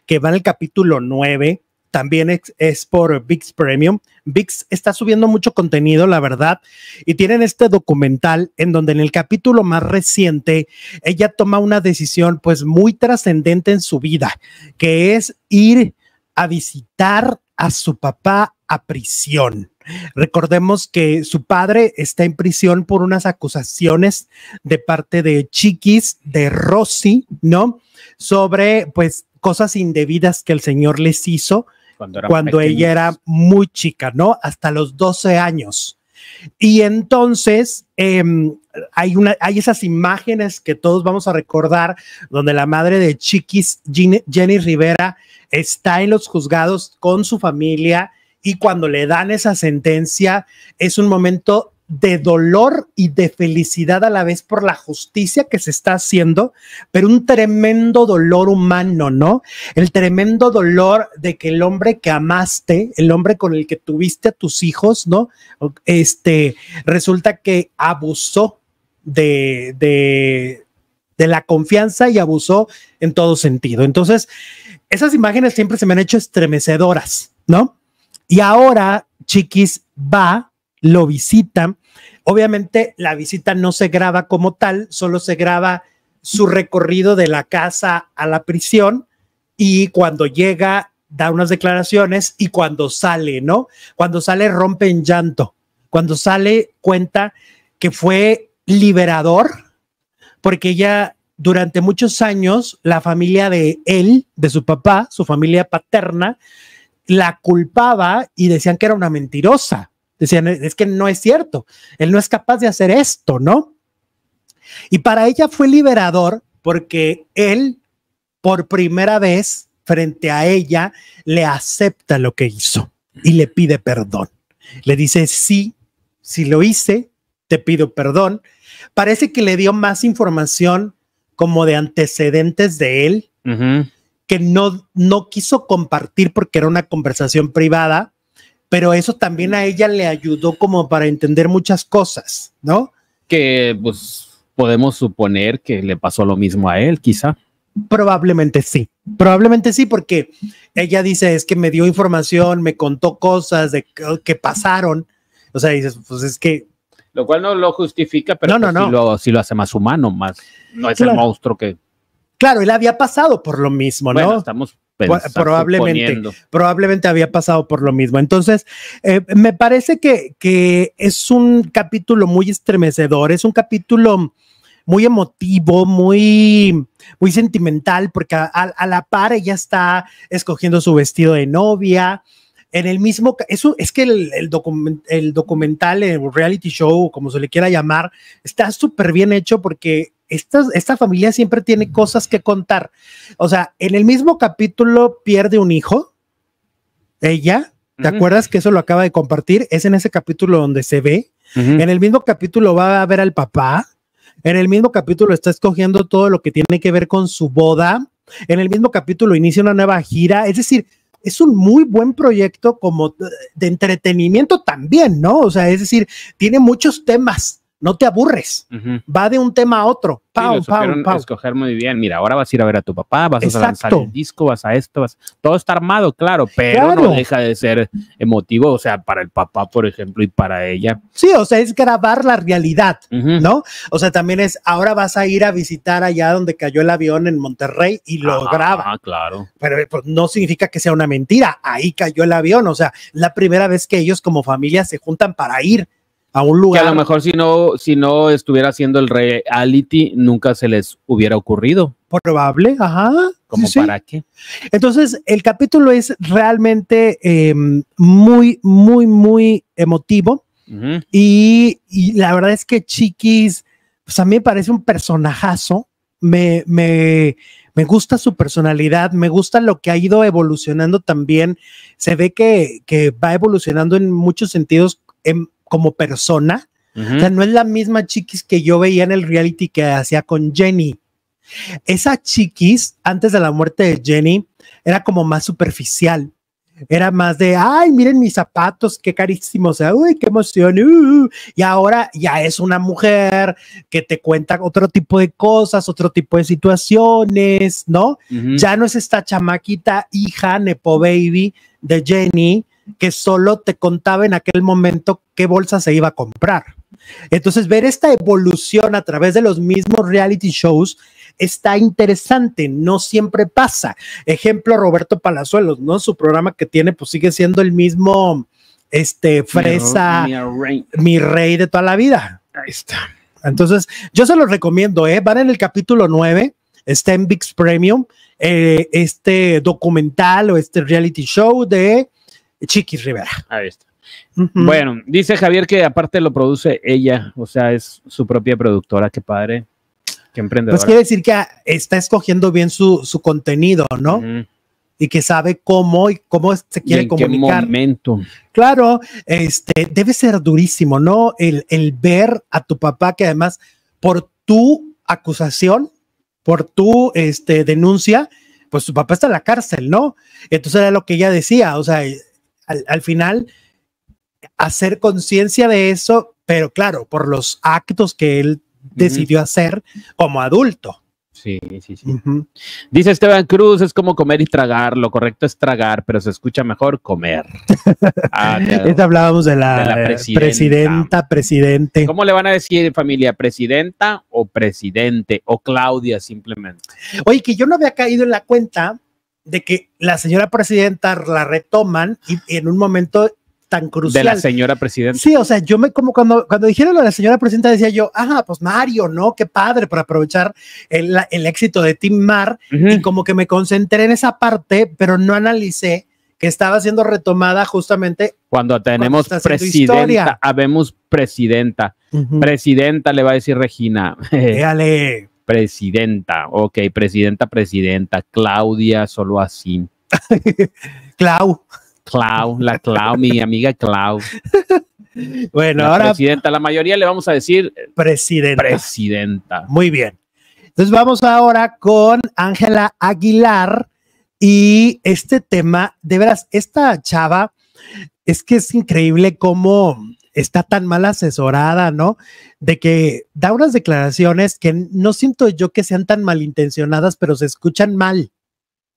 A: que va en el capítulo 9. También es, por VIX Premium. VIX está subiendo mucho contenido, la verdad. Y tienen este documental en donde en el capítulo más reciente ella toma una decisión pues muy trascendente en su vida, que es ir a visitar a su papá a prisión. Recordemos que su padre está en prisión por unas acusaciones de parte de Chiquis, de Rossi, ¿no? Sobre pues cosas indebidas que el señor les hizo cuando, ella era muy chica, ¿no? Hasta los 12 años. Y entonces em, hay, una, hay esas imágenes que todos vamos a recordar, donde la madre de Chiquis, Jenny Rivera, está en los juzgados con su familia y cuando le dan esa sentencia es un momento de dolor y de felicidad a la vez por la justicia que se está haciendo, pero un tremendo dolor humano, ¿no? El tremendo dolor de que el hombre que amaste, el hombre con el que tuviste a tus hijos, ¿no? Este, resulta que abusó de, de, de la confianza y abusó en todo sentido. Entonces, esas imágenes siempre se me han hecho estremecedoras, ¿no? Y ahora, chiquis, va, lo visita. Obviamente la visita no se graba como tal, solo se graba su recorrido de la casa a la prisión y cuando llega da unas declaraciones y cuando sale, ¿no? Cuando sale rompe en llanto, cuando sale cuenta que fue liberador porque ella durante muchos años la familia de él, de su papá, su familia paterna, la culpaba y decían que era una mentirosa. Decían, es que no es cierto, él no es capaz de hacer esto, ¿no? Y para ella fue liberador porque él, por primera vez, frente a ella, le acepta lo que hizo y le pide perdón. Le dice, sí, si lo hice, te pido perdón. Parece que le dio más información como de antecedentes de él que no, no quiso compartir porque era una conversación privada, pero eso también a ella le ayudó como para entender muchas cosas, ¿no?
B: Que pues podemos suponer que le pasó lo mismo a él, quizá.
A: Probablemente sí, probablemente sí, porque ella dice es que me dio información, me contó cosas de que, pasaron. O sea, dices, pues es que.
B: Lo cual no lo justifica, pero pues,
A: sí lo, hace más humano, más. No es el monstruo que Claro, él había pasado por lo mismo, ¿no? estamos probablemente, probablemente había pasado por lo mismo. Entonces, eh, me parece que, que, es un capítulo muy estremecedor, es un capítulo muy emotivo, muy, muy sentimental, porque a, la par ella está escogiendo su vestido de novia. En el mismo, eso es que el, el documental, el reality show, como se le quiera llamar, está súper bien hecho porque esta, familia siempre tiene cosas que contar. O sea, en el mismo capítulo pierde un hijo, ella, ¿te acuerdas que eso lo acaba de compartir? Es en ese capítulo donde se ve. En el mismo capítulo va a ver al papá. En el mismo capítulo está escogiendo todo lo que tiene que ver con su boda. En el mismo capítulo inicia una nueva gira. Es decir, es un muy buen proyecto como de entretenimiento también, ¿no? O sea, es decir, tiene muchos temas no te aburres, va de un tema a otro. Pau, sí, pau,
B: escoger muy bien. Mira, ahora vas a ir a ver a tu papá, vas a lanzar el disco, vas a esto, todo está armado, claro, pero no deja de ser emotivo, o sea, para el papá, por ejemplo,
A: y para ella. Sí, o sea, es grabar la realidad, ¿no? O sea, también es, ahora vas a ir a visitar allá donde cayó el avión en Monterrey y lo graba. Ah, claro. Pero pues, no significa que sea una mentira, ahí cayó el avión, o sea, la primera vez que ellos como familia se juntan para ir
B: a un lugar. Que a lo mejor si no, si no estuviera haciendo el reality, nunca se les hubiera ocurrido.
A: Probable, ajá. ¿Cómo para qué? Entonces, el capítulo es realmente em, muy, muy, muy emotivo. y, la verdad es que Chiquis, pues a mí me parece un personajazo. Me, gusta su personalidad, me gusta lo que ha ido evolucionando también. Se ve que, que va evolucionando en muchos sentidos. Em, como persona. O sea, no es la misma chiquis que yo veía en el reality que hacía con Jenny. Esa chiquis, antes de la muerte de Jenny, era como más superficial. Era más de, ay, miren mis zapatos, qué carísimos, uy, qué emoción. Uh, uh". Y ahora ya es una mujer que te cuenta otro tipo de cosas, otro tipo de situaciones, ¿no? Ya no es esta chamaquita hija, Nepo Baby de Jenny, que solo te contaba en aquel momento qué bolsa se iba a comprar. Entonces, ver esta evolución a través de los mismos reality shows está interesante, no siempre pasa. Ejemplo, Roberto Palazuelos, ¿no? Su programa que tiene, pues sigue siendo el mismo, este, fresa, mi, rey. de toda la vida. Ahí está. Entonces, yo se los recomiendo, ¿eh? Van en el capítulo 9, está en VIX Premium, eh, este documental o este reality show de Chiquis Rivera. Ahí está. Bueno,
B: dice Javier que aparte lo produce ella, o sea, es su propia productora, qué padre, qué emprendedora. Pues quiere decir
A: que está escogiendo bien su, contenido, ¿no? Y que sabe cómo y cómo se quiere comunicar. momento. Claro, este debe ser durísimo, ¿no? El, el ver a tu papá que además por tu acusación, por tu este, denuncia, pues tu papá está en la cárcel, ¿no? Entonces era lo que ella decía, o sea, al, final hacer conciencia de eso, pero claro, por los actos que él decidió hacer como adulto. Sí, sí, sí. Dice Esteban Cruz, es como comer y tragar,
B: lo correcto es tragar, pero se escucha mejor comer.
A: Ah, este hablábamos de la, presidenta. presidente.
B: ¿Cómo le van a decir familia, presidenta o presidente o Claudia simplemente?
A: Oye, que yo no había caído en la cuenta de que la señora presidenta la retoman y, en un momento tan crucial. De la señora presidenta. Sí, o sea, yo me como cuando, cuando dijeron lo la señora presidenta decía yo, ajá pues Mario, ¿no? Qué padre para aprovechar el, éxito de Tim Mar y como que me concentré en esa parte, pero no analicé que estaba siendo retomada justamente
B: cuando tenemos presidenta, habemos ah, presidenta. Presidenta le va a decir Regina. Déjale presidenta. Ok, presidenta, presidenta. Claudia, solo así. Clau. Clau, la Clau, mi amiga Clau. Bueno, ahora. Presidenta, la mayoría le vamos a decir. Presidenta. Presidenta. Muy bien.
A: Entonces vamos ahora con Ángela Aguilar y este tema, de veras, esta chava, es que es increíble cómo está tan mal asesorada, ¿no? De que da unas declaraciones que no siento yo que sean tan malintencionadas, pero se escuchan mal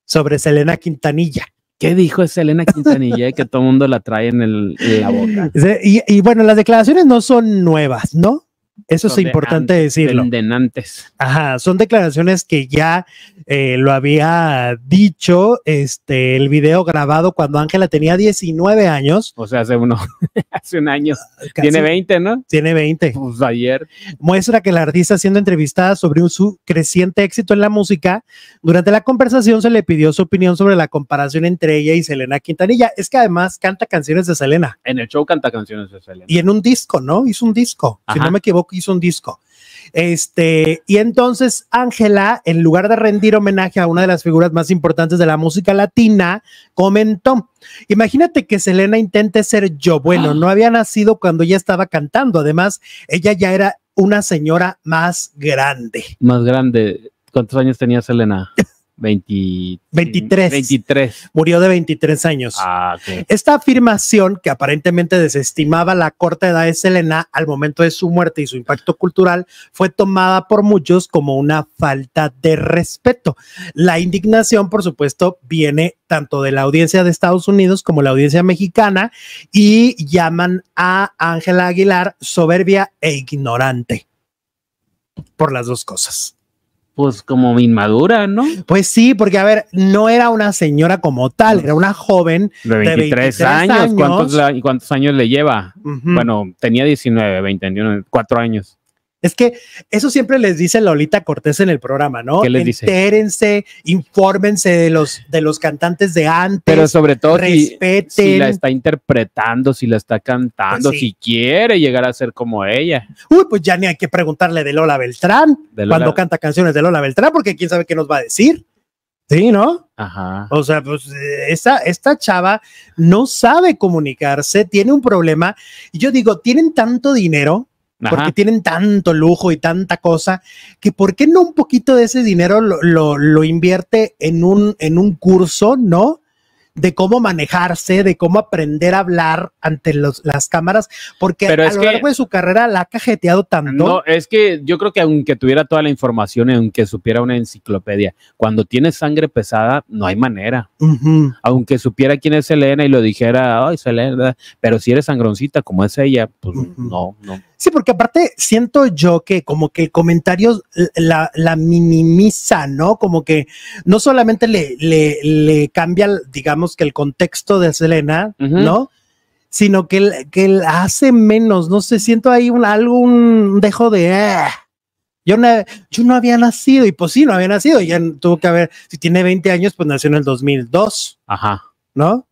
A: sobre Selena Quintanilla. ¿Qué dijo Selena Quintanilla
B: que todo el mundo la trae en, el, la boca?
A: Y, y, bueno, las declaraciones no son nuevas, ¿no? Eso es importante decirlo. Ajá, son declaraciones que ya eh, lo había dicho este, el video grabado cuando Ángela tenía 19 años. O sea, hace uno,
B: hace un año. Ah, tiene 20, ¿no? Tiene
A: 20. Pues ayer. Muestra que la artista siendo entrevistada sobre su creciente éxito en la música, durante la conversación se le pidió su opinión sobre la comparación entre ella y Selena Quintanilla. Es que además canta canciones de Selena.
B: En el show canta canciones de Selena.
A: Y en un disco, ¿no? Hizo un disco, si no me equivoco hizo un disco. Este, y entonces Ángela, en lugar de rendir homenaje a una de las figuras más importantes de la música latina, comentó, imagínate que Selena intente ser yo. Bueno, no había nacido cuando ella estaba cantando. Además, ella ya era una señora más grande.
B: Más grande. ¿Cuántos años tenía Selena? 23.
A: Murió de 23 años. Ah, Esta afirmación, que aparentemente desestimaba la corta edad de Selena al momento de su muerte y su impacto cultural, fue tomada por muchos como una falta de respeto. La indignación, por supuesto, viene tanto de la audiencia de Estados Unidos como la audiencia mexicana y llaman a Ángela Aguilar soberbia e ignorante por las dos cosas pues como inmadura, ¿no? Pues sí, porque a ver, no era una señora como tal, era una joven de 23, de 23 años. ¿Y ¿Cuántos,
B: ¿Cuántos, años le lleva? Bueno, tenía 19, 21, 4 años.
A: Es que eso siempre les dice Lolita Cortés en el programa, ¿no? ¿Qué les dice? Entérense, infórmense de los, de los cantantes de antes. Pero sobre todo, respeten. Si, la está
B: interpretando, si la está cantando, pues si
A: quiere llegar a ser como ella. Uy, pues ya ni hay que preguntarle de Lola Beltrán cuando canta canciones de Lola Beltrán, porque quién sabe qué nos va a decir. Sí, ¿no? Ajá. O sea, pues eh, esta chava no sabe comunicarse, tiene un problema. Y yo digo, tienen tanto dinero porque tienen tanto lujo y tanta cosa, que por qué no un poquito de ese dinero lo, lo, invierte en un, en un curso, ¿no? de cómo manejarse, de cómo aprender a hablar ante las cámaras, porque a lo largo de su carrera la ha cajeteado tanto. No,
B: es que yo creo que aunque tuviera toda la información, aunque supiera una enciclopedia, cuando tienes sangre pesada, no hay manera. Aunque supiera quién es Selena y lo dijera, ay, Selena, pero si eres sangroncita como es ella,
A: pues no, no. Sí, porque aparte siento yo que como que el comentario la, minimiza, ¿no? Como que no solamente le, le, le, cambia, digamos que el contexto de Selena, ¿no? Sino que, que hace menos, no sé, siento ahí un, algo, un dejo de... Ah". Yo no, yo no había nacido, y pues sí, no había nacido, ya tuvo que haber, si tiene 20 años, pues nació en el 2002. Ajá. ¿No?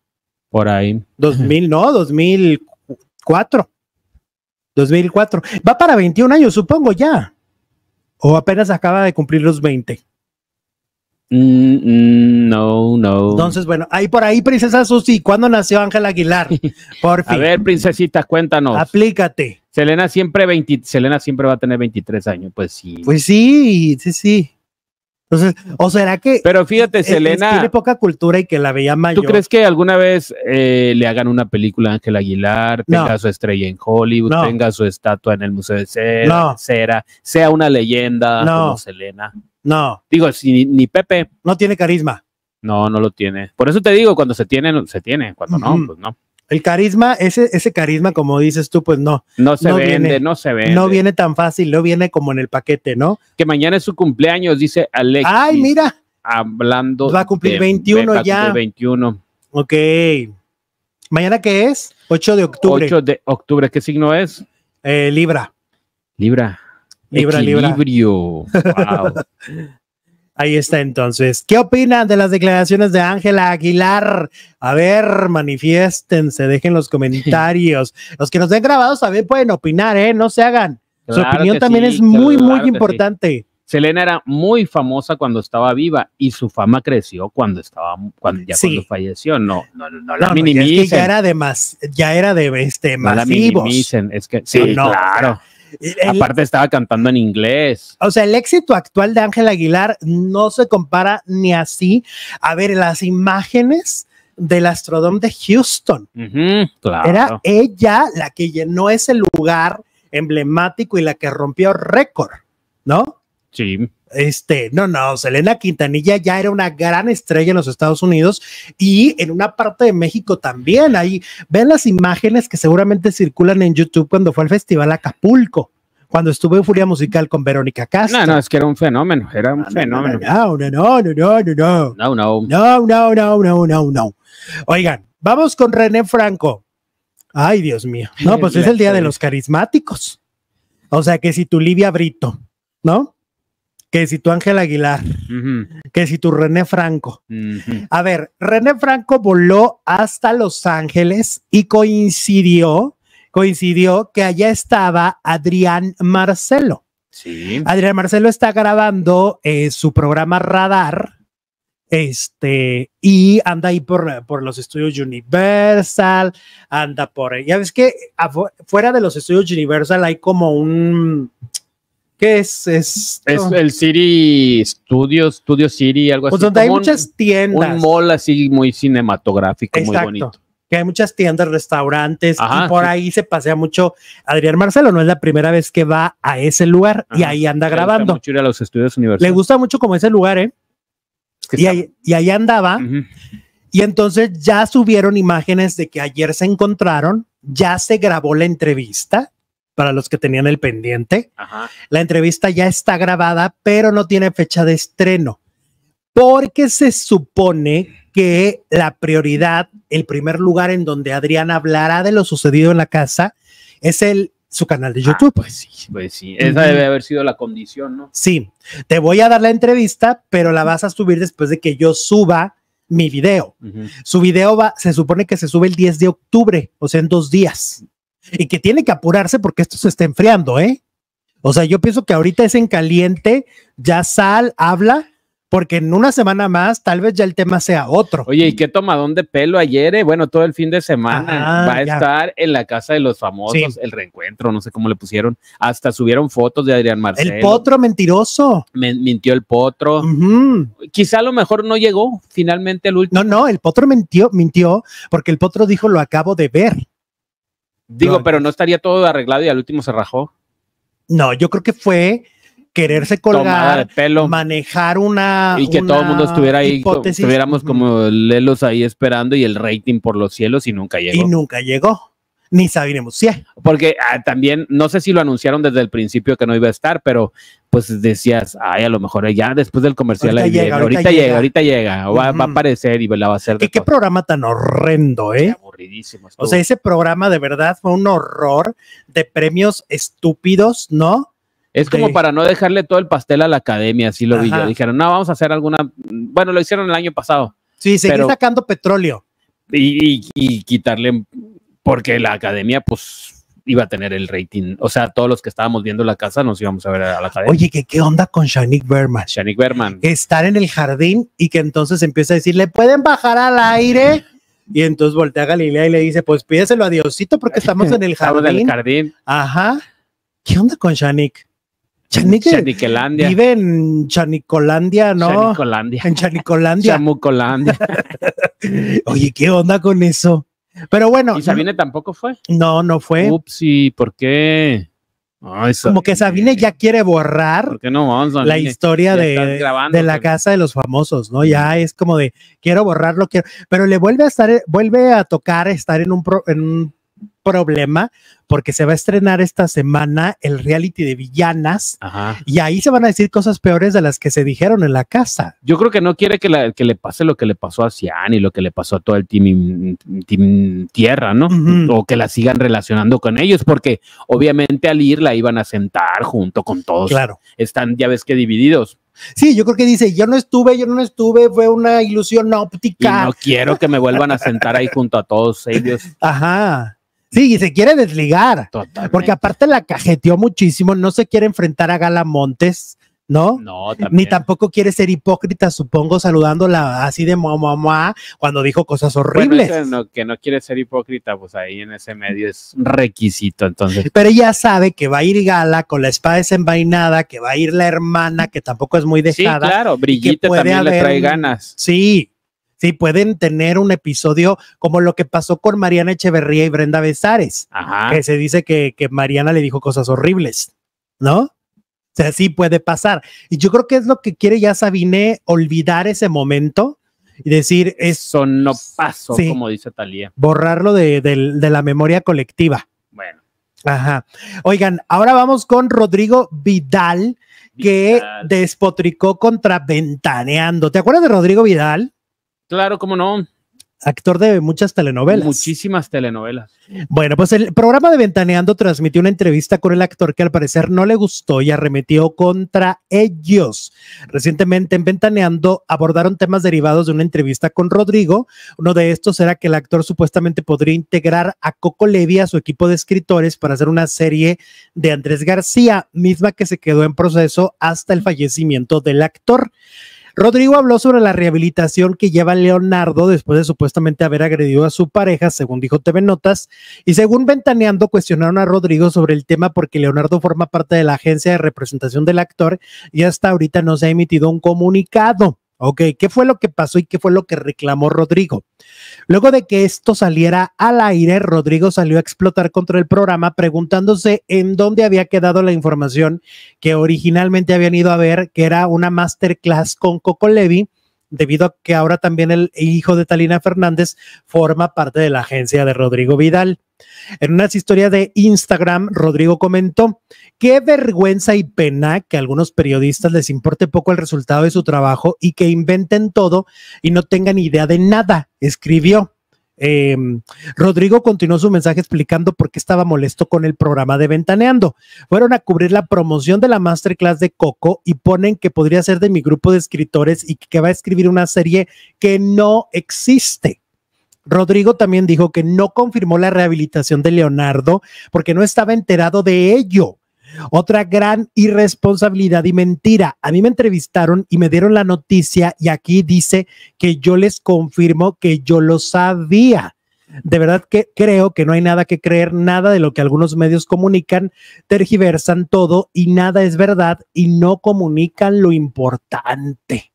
A: Por ahí. 2000, no, 2004. 2004. Va para 21 años, supongo ya. O apenas acaba de cumplir los 20.
B: Mm, mm, no, no. Entonces,
A: bueno, ahí por ahí, princesa Susi, ¿cuándo nació Ángel Aguilar? Por fin. A ver, princesita,
B: cuéntanos. Aplícate. Selena siempre, Selena siempre va a tener 23 años, pues sí.
A: Pues sí, sí, sí. Entonces, o será que. Pero fíjate, Selena. tiene poca cultura y que la veía mayor. ¿Tú crees
B: que alguna vez eh, le hagan una película a Ángel Aguilar, tenga su estrella en Hollywood, tenga su estatua en el Museo de Cera, sea una leyenda como Selena? No. Digo, si, ni Pepe. No tiene carisma. No, no lo tiene. Por eso te digo, cuando se tiene, se tiene. Cuando no, pues no.
A: El carisma, ese, ese carisma, como dices tú, pues no.
B: No se vende, no se vende. No
A: viene tan fácil, no viene como en el paquete, ¿no? Que mañana es
B: su cumpleaños, dice Alex. ¡Ay, mira! Hablando. Va a cumplir 21 ya. 21.
A: Ok. ¿Mañana qué es? 8 de octubre. 8 de octubre, ¿qué signo es? Eh, Libra. Libra. Libra,
B: Equilibrio. Libra.
A: Ahí está entonces. ¿Qué opinan de las declaraciones de Ángela Aguilar? A ver, manifiéstense, dejen los comentarios. Los que nos den grabados también pueden opinar, ¿eh? No se hagan. Su opinión también es muy, muy importante. Selena
B: era muy famosa cuando estaba viva y su fama creció cuando estaba cuando ya falleció. No,
A: no, no, no la minimicen. ya era de más, ya era de este masivos. la es
B: que sí, claro. Aparte estaba cantando en inglés.
A: O sea, el éxito actual de Ángel Aguilar no se compara ni así. A ver, las imágenes del Astrodome de Houston. Era ella la que llenó ese lugar emblemático y la que rompió récord, ¿no? Sí. Este, no, no, Selena Quintanilla ya era una gran estrella en los Estados Unidos y en una parte de México también. Ahí ven las imágenes que seguramente circulan en YouTube cuando fue al Festival Acapulco cuando estuve en Furia Musical con Verónica Castro.
B: No, no, es que era un fenómeno, era un fenómeno.
A: No, no, no, no, no, no, no. No, no. No, no, no, no, no, no. Oigan, vamos con René Franco. Ay, Dios mío. No, pues es el día de los carismáticos. O sea que si tu Livia Brito, ¿no? que si tu Ángel Aguilar, que si tú René Franco. A ver, René Franco voló hasta Los Ángeles y coincidió, coincidió que allá estaba Adrián Marcelo. Sí. Adrián Marcelo está grabando eh, su programa Radar. Este, y anda ahí por, los estudios Universal, anda por, ya ves que fuera de los estudios Universal hay como un, ¿Qué es Es el
B: City Studios, Studio City, algo pues así. donde hay muchas tiendas. Un mall así muy cinematográfico, muy bonito.
A: Que hay muchas tiendas, restaurantes, y por ahí se pasea mucho Adrián Marcelo. No es la primera vez que va a ese lugar y ahí anda grabando. Le
B: gusta mucho los estudios universitarios.
A: Le gusta mucho como ese lugar, ¿eh? y, ahí, andaba. Y entonces ya subieron imágenes de que ayer se encontraron, ya se grabó la entrevista para los que tenían el pendiente. La entrevista ya está grabada, pero no tiene fecha de estreno, porque se supone que la prioridad, el primer lugar en donde Adrián hablará de lo sucedido en la casa, es el su canal de ah, YouTube. pues sí, pues Esa debe haber
B: sido la condición, ¿no?
A: Sí. Te voy a dar la entrevista, pero la vas a subir después de que yo suba mi video. Su video va, se supone que se sube el 10 de octubre, o sea, en dos días y que tiene que apurarse porque esto se está enfriando, ¿eh? O sea, yo pienso que ahorita es en caliente, ya sal, habla, porque en una semana más tal vez ya el tema sea otro.
B: Oye, ¿y qué tomadón de pelo ayer? Eh? Bueno, todo el fin de semana ah, va a estar en la casa de los famosos, el reencuentro, no sé cómo le pusieron, hasta subieron fotos de Adrián Marcelo. El potro
A: mentiroso.
B: mintió el potro. Quizá a lo mejor no llegó finalmente el último. No, no, el potro
A: mintió, mintió porque el potro dijo lo acabo de ver.
B: Digo, pero no estaría todo arreglado y al último se rajó. No, yo creo que fue quererse
A: colgar, manejar una y que todo el mundo estuviera ahí, estuviéramos
B: como lelos ahí esperando y el rating por los cielos y nunca llegó. Y
A: nunca llegó. Ni sabíamos
B: si. Porque ah, también, no sé si lo anunciaron desde el principio que no iba a estar, pero pues decías, ay, a lo mejor ya después del comercial ahorita, llega, ahorita, llega, ahorita llega, va, a aparecer y la va a ser ¿Qué, qué
A: programa tan horrendo, eh? O sea, ese programa de verdad fue un horror de premios estúpidos, ¿no? Es como para
B: no dejarle todo el pastel a la academia, así lo vi yo. Dijeron, no, vamos a hacer alguna. Bueno, lo hicieron el año pasado. Sí, seguir
A: sacando petróleo.
B: Y, quitarle, porque la academia, pues iba a
A: tener el rating. O sea, todos los que estábamos viendo la casa nos íbamos a ver a la academia. Oye, ¿qué, qué onda con Shanik Berman? Shanik Berman. Que estar en el jardín y que entonces empieza a decir, ¿le pueden bajar al aire? Y entonces voltea a Galilea y le dice, pues pídeselo a Diosito porque estamos en el jardín. Ajá. ¿Qué onda con Shanik? Chanik vive en Chanicolandia, ¿no? Chanicolandia. En Chanicolandia. Chamucolandia. Oye, ¿qué onda con eso? Pero bueno. ¿Y Sabine tampoco fue? No, no fue. Ups, ¿y por qué? Como que Sabine ya quiere borrar la historia de, la casa de los famosos, ¿no? Ya es como de quiero lo quiero, pero le vuelve a estar, vuelve a tocar estar en un, en un problema porque se va a estrenar esta semana el reality de villanas y ahí se van a decir cosas peores de las que se dijeron en la casa.
B: Yo creo que no quiere que, le pase lo que le pasó a Cian y lo que le pasó a todo el team, Tierra, ¿no? O que la sigan relacionando con ellos porque obviamente al ir la iban a sentar junto con todos. Claro. Están ya ves que divididos.
A: Sí, yo creo que dice, yo no estuve, yo no estuve, fue una ilusión óptica. Y no
B: quiero que me vuelvan a sentar ahí junto a todos ellos.
A: Ajá. Sí, y se quiere desligar. Porque aparte la cajeteó muchísimo, no se quiere enfrentar a Gala Montes, ¿no? No, también. Ni tampoco quiere ser hipócrita, supongo, saludándola así de mua, mua, cuando dijo cosas horribles.
B: que no quiere ser hipócrita, pues ahí en ese medio es
A: requisito, entonces. Pero ella sabe que va a ir Gala con la espada desenvainada, que va a ir la hermana, que tampoco es muy dejada. Sí, claro, Brillita también le trae ganas. Sí, Sí, pueden tener un episodio como lo que pasó con Mariana Echeverría y Brenda Besares, que se dice que, Mariana le dijo cosas horribles, ¿no? O sea, sí puede pasar. Y yo creo que es lo que quiere ya Sabine olvidar ese momento y decir eso no
B: pasó, como dice Talía.
A: Borrarlo de, la memoria colectiva. Bueno. Ajá. Oigan, ahora vamos con Rodrigo Vidal, Vidal, que despotricó contra Ventaneando. ¿Te acuerdas de Rodrigo Vidal?
B: Claro, cómo no.
A: Actor de muchas telenovelas.
B: Muchísimas telenovelas.
A: Bueno, pues el programa de Ventaneando transmitió una entrevista con el actor que al parecer no le gustó y arremetió contra ellos. Recientemente en Ventaneando abordaron temas derivados de una entrevista con Rodrigo. Uno de estos era que el actor supuestamente podría integrar a Coco Levy a su equipo de escritores para hacer una serie de Andrés García, misma que se quedó en proceso hasta el fallecimiento del actor. Rodrigo habló sobre la rehabilitación que lleva Leonardo después de supuestamente haber agredido a su pareja, según dijo TV Notas, y según Ventaneando cuestionaron a Rodrigo sobre el tema porque Leonardo forma parte de la agencia de representación del actor y hasta ahorita no se ha emitido un comunicado. Ok, ¿qué fue lo que pasó y qué fue lo que reclamó Rodrigo? Luego de que esto saliera al aire, Rodrigo salió a explotar contra el programa preguntándose en dónde había quedado la información que originalmente habían ido a ver, que era una masterclass con Coco Levy debido a que ahora también el hijo de Talina Fernández forma parte de la agencia de Rodrigo Vidal. En unas historias de Instagram, Rodrigo comentó, qué vergüenza y pena que a algunos periodistas les importe poco el resultado de su trabajo y que inventen todo y no tengan idea de nada, escribió. Em, Rodrigo continuó su mensaje explicando por qué estaba molesto con el programa de Ventaneando. Fueron a cubrir la promoción de la masterclass de Coco y ponen que podría ser de mi grupo de escritores y que va a escribir una serie que no existe. Rodrigo también dijo que no confirmó la rehabilitación de Leonardo porque no estaba enterado de ello otra gran irresponsabilidad y mentira. A mí me entrevistaron y me dieron la noticia y aquí dice que yo les confirmo que yo lo sabía. De verdad que creo que no hay nada que creer, nada de lo que algunos medios comunican, tergiversan todo y nada es verdad y no comunican lo importante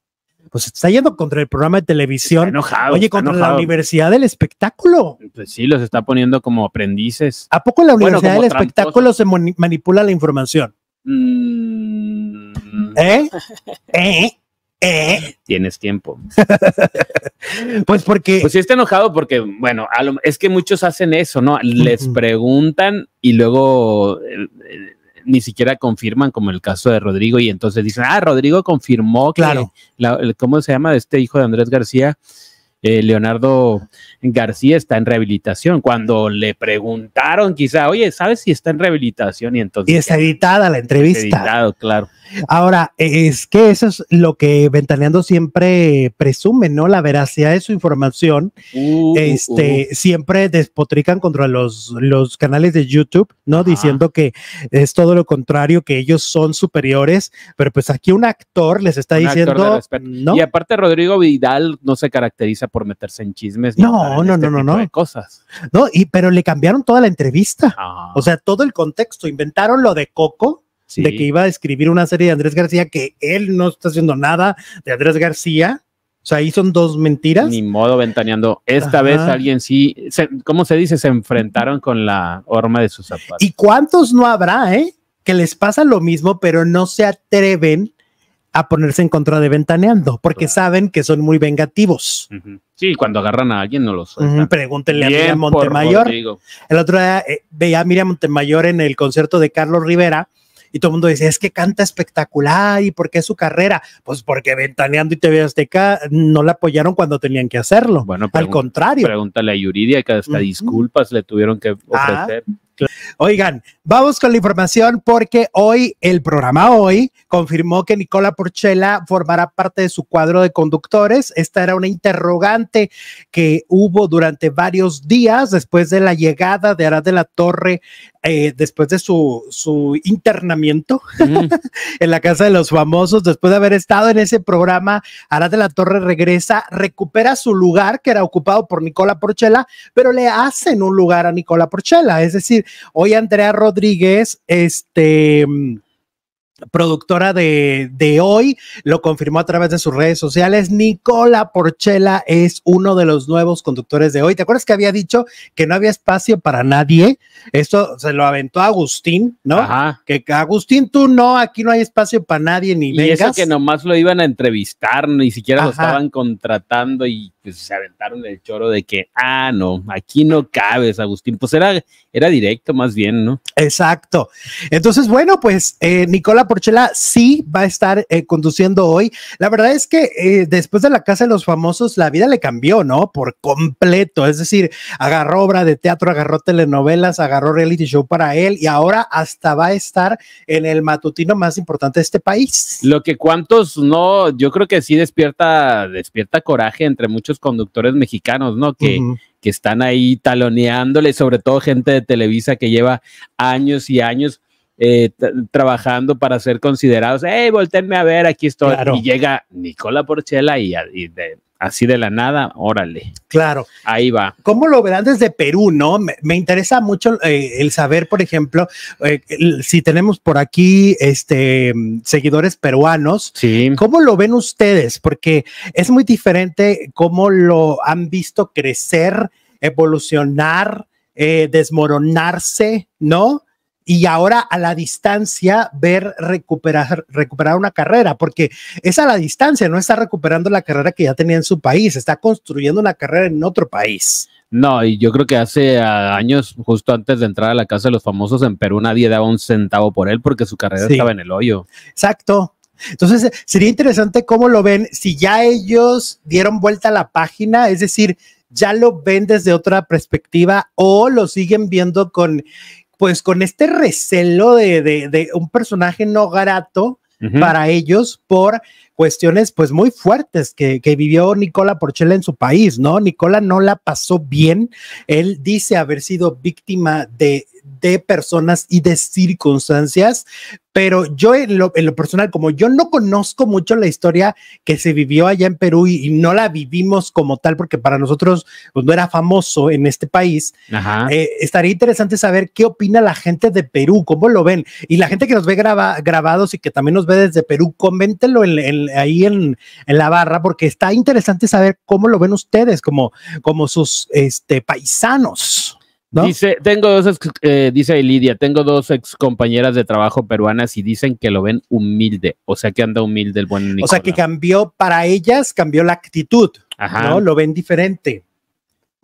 A: pues está yendo contra el programa de televisión. enojado, oye, contra la Universidad del Espectáculo.
B: Pues sí, los está poniendo como
A: aprendices. ¿A poco en la Universidad del Espectáculo se manipula la información? Mm. ¿Eh? ¿Eh? ¿Eh?
B: Tienes tiempo.
A: pues porque. Pues sí, está
B: enojado porque, bueno, es que muchos hacen eso, ¿no? Les preguntan y luego. Eh, eh, ni siquiera confirman, como el caso de Rodrigo, y entonces dicen, ah, Rodrigo confirmó claro. ¿cómo se llama? Este hijo de Andrés García, eh, Leonardo García está en rehabilitación. Cuando le preguntaron quizá, oye, ¿sabes si está en rehabilitación? Y entonces... Y está editada la entrevista. editado, claro.
A: Ahora, e, es que eso es lo que Ventaneando siempre presume, ¿no? La veracidad de su información. Uh, uh, este, uh. siempre despotrican contra los, los canales de YouTube, ¿no? Diciendo que es todo lo contrario, que ellos son superiores, pero pues aquí un actor les está diciendo. Y
B: aparte, Rodrigo Vidal no se caracteriza por meterse en chismes. Este
A: no, no, no, no, no. Cosas. No, y pero le cambiaron toda la entrevista. Ah. O sea, todo el contexto. Inventaron lo de Coco. De que iba a escribir una serie de Andrés García, que él no está haciendo nada de Andrés García, o sea, ahí son dos mentiras. Ni
B: modo ventaneando. Esta vez alguien sí, ¿cómo se dice? Se enfrentaron con la horma de sus zapatos. ¿Y
A: cuántos no habrá, eh? Que les pasa lo mismo, pero no se atreven a ponerse en contra de Ventaneando, porque saben que son muy vengativos.
B: Sí, cuando agarran a alguien no los
A: Pregúntenle a Miriam Montemayor. El otro día eh, veía a Miriam Montemayor en el concierto de Carlos Rivera y todo el mundo dice, es que canta espectacular y por qué su carrera. Pues porque Ventaneando y TV Azteca no la apoyaron cuando tenían que hacerlo. Bueno, al contrario.
B: Pregúntale a Yuridia que hasta disculpas le tuvieron que ah. ofrecer. Oigan,
A: vamos con la información porque hoy el programa hoy confirmó que Nicola Porchela formará parte de su cuadro de conductores. Esta era una interrogante que hubo durante varios días después de la llegada de Arad de la Torre eh, después de su, su internamiento mm. en la Casa de los Famosos, después de haber estado en ese programa, Aradela de la Torre regresa, recupera su lugar que era ocupado por Nicola Porchela, pero le hacen un lugar a Nicola Porchela. Es decir, hoy Andrea Rodríguez, este productora de, hoy, lo confirmó a través de sus redes sociales. Nicola Porchela es uno de los nuevos conductores de hoy. ¿Te acuerdas que había dicho que no había espacio para nadie? Esto se lo aventó Agustín, ¿no? Ajá. Que Agustín, tú no, aquí no hay espacio para nadie ni y eso que nomás
B: lo iban a entrevistar, ni siquiera lo estaban contratando y pues se aventaron el choro de que, ah, no, aquí no cabes, Agustín. Pues era era directo más bien, ¿no?
A: Exacto. Entonces, bueno, pues eh, Nicola Porchela sí va a estar eh, conduciendo hoy. La verdad es que eh, después de la Casa de los Famosos, la vida le cambió, ¿no? Por completo. Es decir, agarró obra de teatro, agarró telenovelas, agarró reality show para él y ahora hasta va a estar en el matutino más importante de este país.
B: Lo que cuantos no, yo creo que sí despierta, despierta coraje entre muchos conductores mexicanos, ¿no? Que, que están ahí taloneándole, sobre todo gente de Televisa que lleva años y años eh, trabajando para ser considerados, ¡Ey, voltenme a ver, aquí estoy. Y llega Nicola Porchela y, y de, así de la nada, órale. Claro.
A: Ahí va. ¿Cómo lo verán desde Perú, no? Me, interesa mucho eh, el saber, por ejemplo, eh, si tenemos por aquí este, seguidores peruanos. Sí. ¿Cómo lo ven ustedes? Porque es muy diferente cómo lo han visto crecer, evolucionar, eh, desmoronarse, ¿no? y ahora a la distancia ver recuperar, recuperar una carrera, porque es a la distancia, no está recuperando la carrera que ya tenía en su país, está construyendo una carrera en otro país.
B: No, y yo creo que hace ah, años, justo antes de entrar a la Casa de los Famosos en Perú, nadie daba un centavo por él porque su carrera estaba en el hoyo.
A: Exacto. Entonces, sería interesante cómo lo ven si ya ellos dieron vuelta a la página, es decir, ya lo ven desde otra perspectiva o lo siguen viendo con pues con este recelo de, un personaje no grato para ellos por cuestiones pues muy fuertes que, vivió Nicola Porchela en su país, ¿no? Nicola no la pasó bien, él dice haber sido víctima de, de personas y de circunstancias pero yo en lo, personal, como yo no conozco mucho la historia que se vivió allá en Perú y, no la vivimos como tal, porque para nosotros pues, no era famoso en este país, eh, estaría interesante saber qué opina la gente de Perú, cómo lo ven. Y la gente que nos ve grabados y que también nos ve desde Perú, coméntenlo ahí en, la barra, porque está interesante saber cómo lo ven ustedes, como, como sus este, paisanos.
B: Dice, tengo dos, eh, dice Lidia, tengo dos ex compañeras de trabajo peruanas y dicen que lo ven humilde, o sea que anda humilde el buen O sea que
A: cambió para ellas, cambió la actitud, ¿no? Lo ven diferente.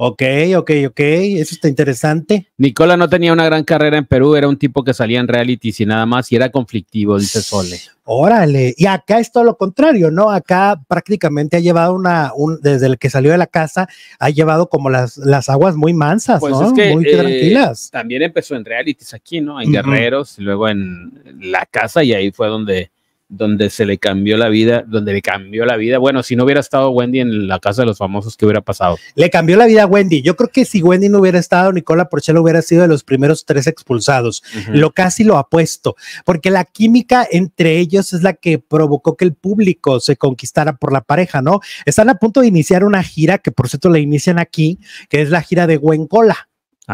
B: Ok, ok, ok, eso está interesante. Nicola no tenía una gran carrera en Perú, era un tipo que salía en reality y nada más y era conflictivo, dice Sole.
A: Órale, y acá es todo lo contrario, ¿no? Acá prácticamente ha llevado una, desde el que salió de la casa, ha llevado como las, las aguas muy mansas, pues ¿no? muy eh, tranquilas.
B: También empezó en realities aquí, ¿no? En y Guerreros, luego en La Casa y ahí fue donde donde se le cambió la vida, donde le cambió la vida. Bueno, si no hubiera estado Wendy en la casa de los famosos, ¿qué hubiera pasado?
A: Le cambió la vida a Wendy. Yo creo que si Wendy no hubiera estado, Nicola Porchelo hubiera sido de los primeros tres expulsados. Lo casi lo apuesto, porque la química entre ellos es la que provocó que el público se conquistara por la pareja, ¿no? Están a punto de iniciar una gira que, por cierto, la inician aquí, que es la gira de Wencola.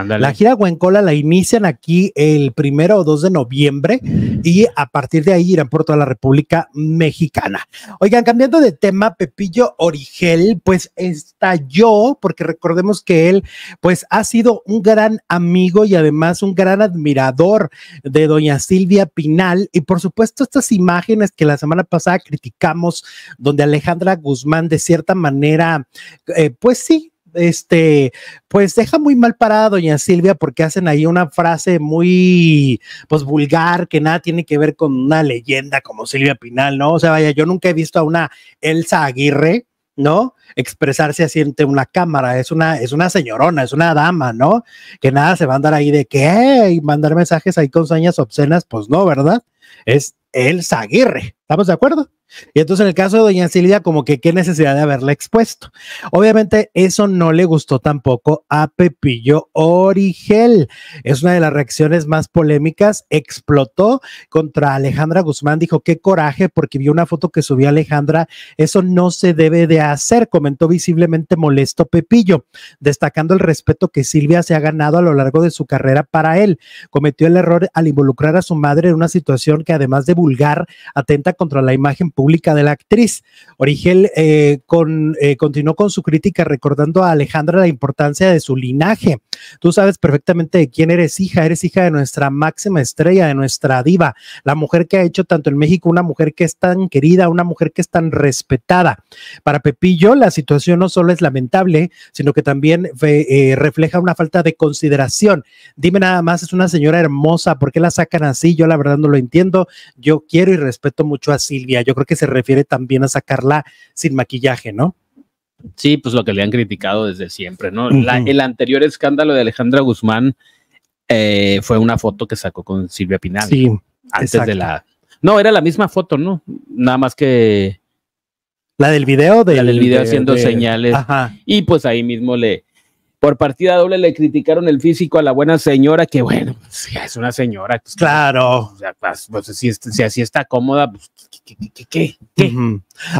A: La gira Huencola la inician aquí el primero o dos de noviembre y a partir de ahí irán por toda la República Mexicana. Oigan, cambiando de tema, Pepillo Origel, pues estalló, porque recordemos que él, pues ha sido un gran amigo y además un gran admirador de doña Silvia Pinal. Y por supuesto, estas imágenes que la semana pasada criticamos, donde Alejandra Guzmán de cierta manera, eh, pues sí, este, pues deja muy mal parada a doña Silvia porque hacen ahí una frase muy, pues vulgar, que nada tiene que ver con una leyenda como Silvia Pinal, ¿no? O sea, vaya, yo nunca he visto a una Elsa Aguirre, ¿no? Expresarse así ante una cámara, es una, es una señorona, es una dama, ¿no? Que nada se va a andar ahí de que, y mandar mensajes ahí con sañas obscenas, pues no, ¿verdad? Es Elsa Aguirre. ¿Estamos de acuerdo? Y entonces en el caso de doña Silvia, como que qué necesidad de haberla expuesto. Obviamente eso no le gustó tampoco a Pepillo Origel. Es una de las reacciones más polémicas. Explotó contra Alejandra Guzmán. Dijo, qué coraje porque vio una foto que subió Alejandra. Eso no se debe de hacer, comentó visiblemente molesto Pepillo, destacando el respeto que Silvia se ha ganado a lo largo de su carrera para él. Cometió el error al involucrar a su madre en una situación que además de vulgar, atenta contra la imagen pública de la actriz. Origel eh, con, eh, continuó con su crítica recordando a Alejandra la importancia de su linaje. Tú sabes perfectamente de quién eres hija, eres hija de nuestra máxima estrella, de nuestra diva, la mujer que ha hecho tanto en México, una mujer que es tan querida, una mujer que es tan respetada. Para Pepillo, la situación no solo es lamentable, sino que también eh, refleja una falta de consideración. Dime nada más, es una señora hermosa, ¿por qué la sacan así? Yo la verdad no lo entiendo. Yo quiero y respeto mucho a Silvia. Yo creo que se refiere también a sacarla sin maquillaje, ¿no?
B: Sí, pues lo que le han criticado desde siempre, ¿no? el anterior escándalo de Alejandra Guzmán eh, fue una foto que sacó con Silvia Pinal. Sí. Antes de la. No, era la misma foto, ¿no? Nada más que.
A: La del video de. La del video haciendo señales.
B: Y pues ahí mismo le, por partida doble le criticaron el físico a la buena señora, que bueno, pues, es una señora.
A: Pues, claro.
B: Pues, si, así está cómoda,
A: ¿qué? qué,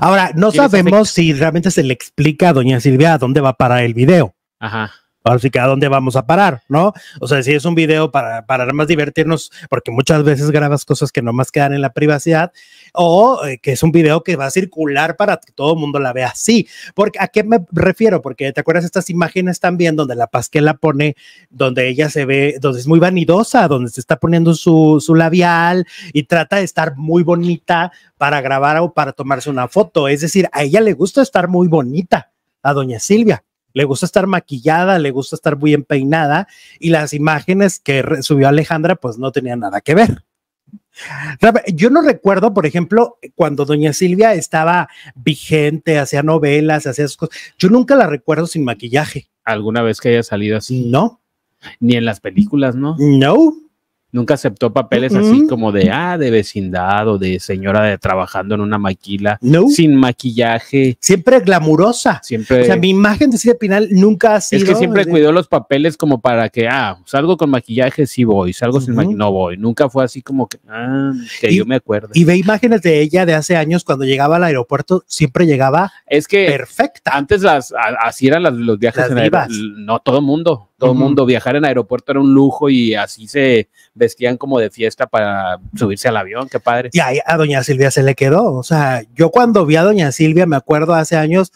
A: Ahora, no sabemos si realmente se le explica a doña Silvia a dónde va para el video. Ajá así que a dónde vamos a parar, ¿no? O sea, si es un video para, para más divertirnos, porque muchas veces grabas cosas que más quedan en la privacidad, o eh, que es un video que va a circular para que todo el mundo la vea así. Porque, ¿A qué me refiero? Porque te acuerdas estas imágenes también donde la Pasquela pone, donde ella se ve, donde es muy vanidosa, donde se está poniendo su labial y trata de estar muy bonita para grabar o para tomarse una foto. Es decir, a ella le gusta estar muy bonita, a doña Silvia le gusta estar maquillada, le gusta estar muy empeinada y las imágenes que subió Alejandra pues no tenían nada que ver. Yo no recuerdo, por ejemplo, cuando doña Silvia estaba vigente, hacía novelas, hacía esas cosas. Yo nunca la recuerdo sin maquillaje. ¿Alguna vez que haya salido así? No. Ni en las películas, ¿no? No nunca
B: aceptó papeles así como de, ah, de vecindad o de señora de trabajando en una maquila, sin maquillaje. Siempre glamurosa. Siempre. O sea, mi
A: imagen de Silvia Pinal nunca ha sido. Es que siempre cuidó
B: los papeles como para que, ah, salgo con maquillaje, sí voy, salgo sin maquillaje, no voy.
A: Nunca fue así como que, ah, que yo me acuerdo. Y ve imágenes de ella de hace años cuando llegaba al aeropuerto, siempre llegaba
B: es que perfecta. Antes las, así eran las, los viajes en el, no todo mundo todo el mundo viajar en aeropuerto era un lujo y así se vestían como de fiesta para subirse al avión, qué padre. Y ahí
A: a doña Silvia se le quedó, o sea, yo cuando vi a doña Silvia, me acuerdo hace años,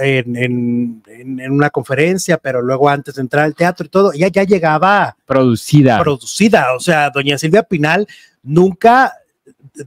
A: en, en, una conferencia, pero luego antes de entrar al teatro y todo, ella ya llegaba producida. Producida, o sea, doña Silvia Pinal nunca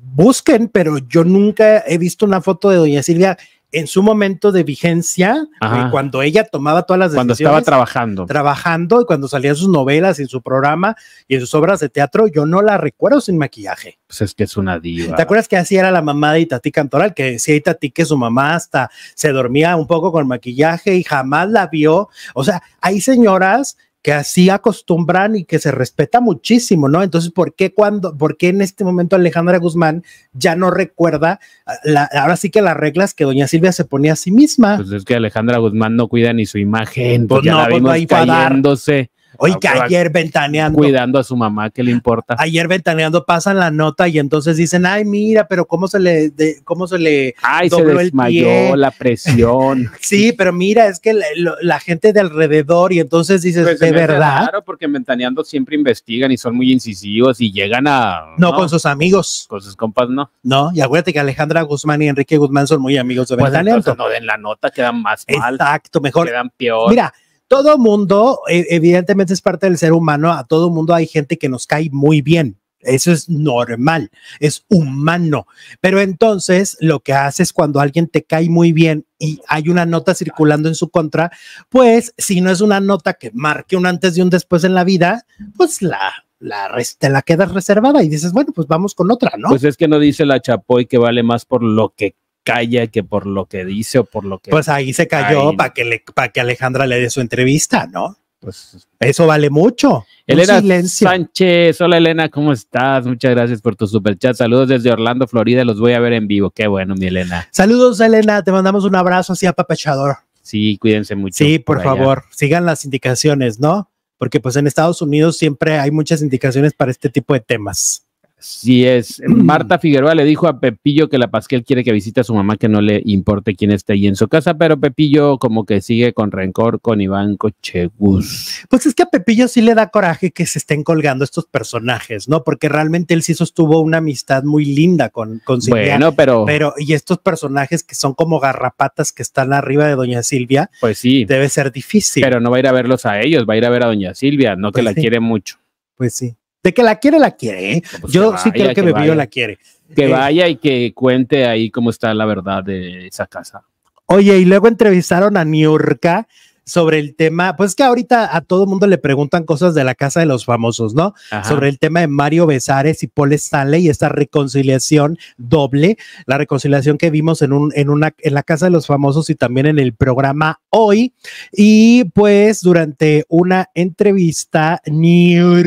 A: busquen, pero yo nunca he visto una foto de doña Silvia en su momento de vigencia, eh, cuando ella tomaba todas las decisiones. Cuando estaba trabajando. Trabajando y cuando salían sus novelas y en su programa y en sus obras de teatro, yo no la recuerdo sin maquillaje.
B: Pues es que es una diva. ¿Te
A: acuerdas que así era la mamá de Itatí Cantoral? Que decía Itatí que su mamá hasta se dormía un poco con maquillaje y jamás la vio. O sea, hay señoras que así acostumbran y que se respeta muchísimo, ¿no? Entonces, ¿por qué cuando, por en este momento Alejandra Guzmán ya no recuerda ah, la, ahora sí que las reglas que doña Silvia se ponía a sí misma? Pues
B: es que Alejandra Guzmán no cuida ni su imagen, pues no, pues no, ya la vimos
A: cayéndose. Oiga, ah, ayer ventaneando. Cuidando a su mamá, ¿qué le importa? Ayer ventaneando pasan la nota y entonces dicen, ay, mira, pero cómo se le, cómo se le ay, se desmayó la
B: presión.
A: sí, pero mira, es que la, gente de alrededor y entonces dices, pues, de verdad. Claro,
B: porque ventaneando siempre investigan y son muy incisivos y llegan a. No, con sus
A: amigos. Con sus compas, no. No, y acuérdate que Alejandra Guzmán y Enrique Guzmán son muy amigos de pues, ventaneando. no den la nota, quedan más mal. Exacto, mejor. Quedan peor. Mira, todo mundo, e, evidentemente es parte del ser humano, a todo mundo hay gente que nos cae muy bien. Eso es normal, es humano. Pero entonces lo que haces cuando alguien te cae muy bien y hay una nota circulando en su contra, pues si no es una nota que marque un antes y un después en la vida, pues la la te la quedas reservada y dices, bueno, pues vamos con otra, ¿no? Pues
B: es que no dice la Chapoy que vale más por lo que
A: calla que por lo que dice o por lo que... Pues ahí se cayó para que, le, que Alejandra le dé su entrevista, ¿no? Pues eso vale mucho. Elena silencio.
B: Sánchez, hola Elena, ¿cómo estás? Muchas gracias por tu super chat Saludos desde Orlando, Florida, los voy a ver en vivo. Qué bueno, mi Elena.
A: Saludos, Elena, te mandamos un abrazo así apapachador.
B: Sí, cuídense mucho. Sí, por, por favor,
A: sigan las indicaciones, ¿no? Porque pues en Estados Unidos siempre hay muchas indicaciones para este tipo de temas.
B: Si es Marta Figueroa le dijo a Pepillo que la Pasquel quiere que visite a su mamá, que no le importe quién esté ahí en su casa, pero Pepillo como que sigue con rencor con Iván
A: Cochegús. Pues es que a Pepillo sí le da coraje que se estén colgando estos personajes, ¿no? Porque realmente él sí sostuvo una amistad muy linda con, con Silvia. Bueno, pero. Pero, y estos personajes que son como garrapatas que están arriba de Doña Silvia. Pues sí. Debe ser difícil. Pero
B: no va a ir a verlos a ellos, va a ir a ver a Doña Silvia, no que pues la quiere mucho. Pues sí.
A: De que la quiere, la
B: quiere. ¿eh? Pues Yo sí creo que, Bebío la quiere. Que eh, vaya y que cuente ahí cómo está la verdad de esa casa.
A: Oye, y luego entrevistaron a Niurka, sobre el tema, pues que ahorita a todo mundo le preguntan cosas de la casa de los famosos, ¿no? Sobre el tema de Mario Besares y Paul Stanley y esta reconciliación doble, la reconciliación que vimos en un en una en la casa de los famosos y también en el programa hoy y pues durante una entrevista New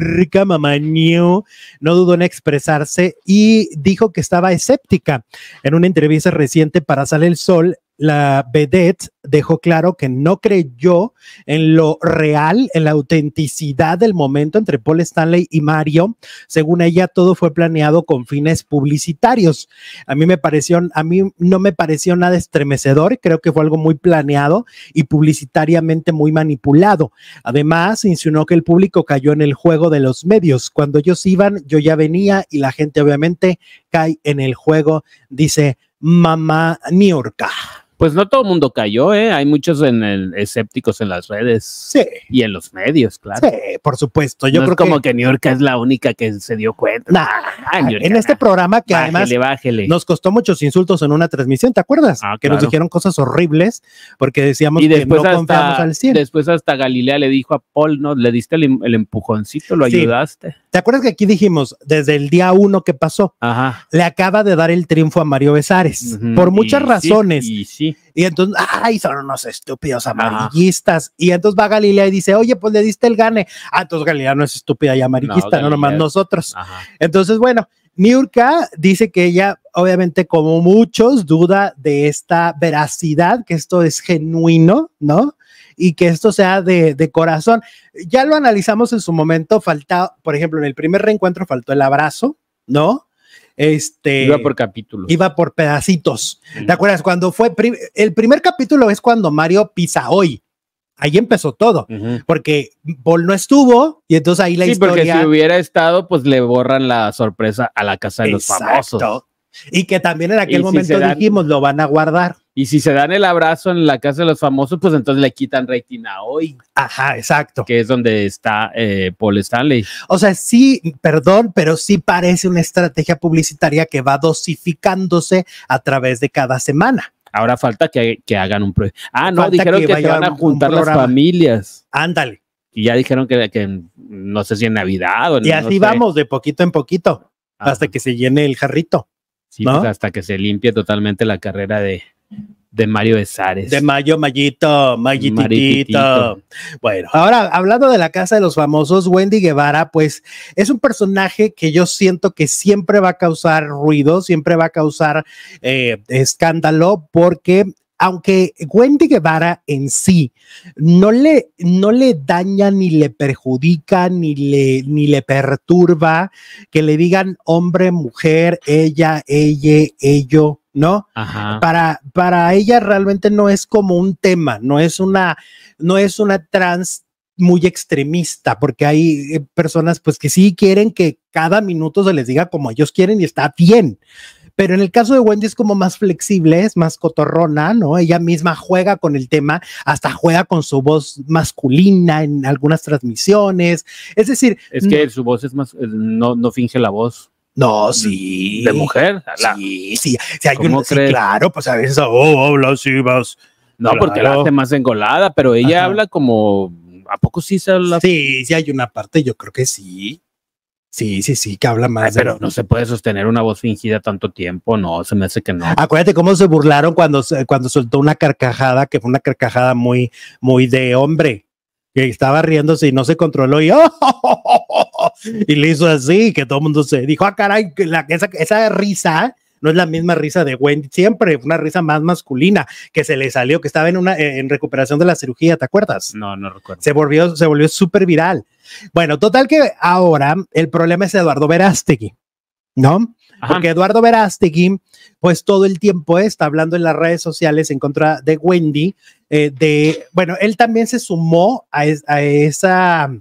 A: mamá New no dudó en expresarse y dijo que estaba escéptica en una entrevista reciente para Sale el Sol la vedette dejó claro que no creyó en lo real, en la autenticidad del momento entre Paul Stanley y Mario. Según ella, todo fue planeado con fines publicitarios. A mí me pareció, a mí no me pareció nada estremecedor. Creo que fue algo muy planeado y publicitariamente muy manipulado. Además, insinuó que el público cayó en el juego de los medios. Cuando ellos iban, yo ya venía y la gente obviamente cae en el juego, dice mamá Niurka
B: pues no todo el mundo cayó, ¿eh? Hay muchos en el, escépticos en las redes.
A: Y en los medios, claro. Sí, por supuesto. Yo creo como que... New York es la única que se dio cuenta. Ah, en este ah, programa que además nos costó muchos insultos en una transmisión, ¿te acuerdas? Ah, que nos dijeron cosas horribles porque decíamos que no confiamos al 100.
B: Después hasta
A: Galilea le dijo a Paul, ¿no? Le diste el, empujoncito, lo ayudaste. ¿Te acuerdas que aquí dijimos desde el día uno que pasó? Ajá. Le acaba de dar el triunfo a Mario Besares por muchas razones. y sí. Y entonces, ay, son unos estúpidos amarillistas. Y entonces va Galilea y dice, oye, pues le diste el gane. Ah, entonces Galilea no es estúpida y amarillista, no, nomás nosotros. Entonces, bueno, Niurka dice que ella, obviamente, como muchos, duda de esta veracidad, que esto es genuino, ¿no? y que esto sea de, corazón. Ya lo analizamos en su momento, falta, por ejemplo, en el primer reencuentro faltó el abrazo, ¿no? Este, iba por capítulos. Iba por pedacitos. ¿Te acuerdas? Cuando fue el primer capítulo es cuando Mario pisa hoy. Ahí empezó todo, porque Paul no estuvo y entonces ahí la historia. Sí, porque si
B: hubiera estado, pues le borran la sorpresa a la casa de los famosos.
A: Y que también en aquel momento dijimos lo van a guardar.
B: Y si se dan el abrazo en la casa de los famosos, pues entonces le quitan rating hoy. Ajá, exacto. Que es donde está eh, Paul Stanley.
A: O sea, sí, perdón, pero sí parece una estrategia publicitaria que va dosificándose a través de cada semana.
B: Ahora falta que, hagan un proyecto. Ah, no, dijeron que, que van a juntar las familias. Ándale. Y ya dijeron que, que, no sé si en Navidad o en Y así vamos, de poquito en
A: poquito, ah. hasta que se
B: llene el jarrito. Sí, pues, hasta que se limpie totalmente la carrera de, de Mario Besares. De
A: Mayo Mayito,
B: Mayititito.
A: Bueno, ahora hablando de la casa de los famosos, Wendy Guevara, pues es un personaje que yo siento que siempre va a causar ruido, siempre va a causar eh, escándalo, porque aunque Wendy Guevara en sí no le, no le daña ni le perjudica ni le, ni le perturba que le digan hombre, mujer, ella, ella, ello ¿no?
B: Para,
A: para ella realmente no es como un tema, no es una, no es una trans muy extremista, porque hay eh, personas pues que sí quieren que cada minuto se les diga como ellos quieren y está bien. Pero en el caso de Wendy es como más flexible, es más cotorrona, ¿no? Ella misma juega con el tema, hasta juega con su voz masculina en algunas transmisiones. Es decir, es que
B: su voz es más, eh, no, no finge la voz. No, sí. ¿De mujer?
A: sí, sí. Si hay un, claro, pues a veces oh,
B: habla así No, porque la hace más engolada, pero ella habla como. ¿A poco sí se habla? Sí, sí hay una parte, yo creo que sí. Sí, sí, sí, que habla más. pero no se puede sostener una voz fingida tanto tiempo, no, se me hace que no.
A: Acuérdate cómo se burlaron cuando, cuando soltó una carcajada, que fue una carcajada muy, muy de hombre que estaba riéndose y no se controló y, y le hizo así, que todo el mundo se dijo, ah, caray, esa, risa no es la misma risa de Wendy, siempre una risa más masculina que se le salió, que estaba en una eh, en recuperación de la cirugía, ¿te acuerdas? No, no recuerdo. Se volvió, se volvió súper viral. Bueno, total que ahora el problema es Eduardo Verástegui, ¿no? Porque Eduardo Verástegui, pues todo el tiempo está hablando en las redes sociales en contra de Wendy, eh, de, bueno, él también se sumó a, esa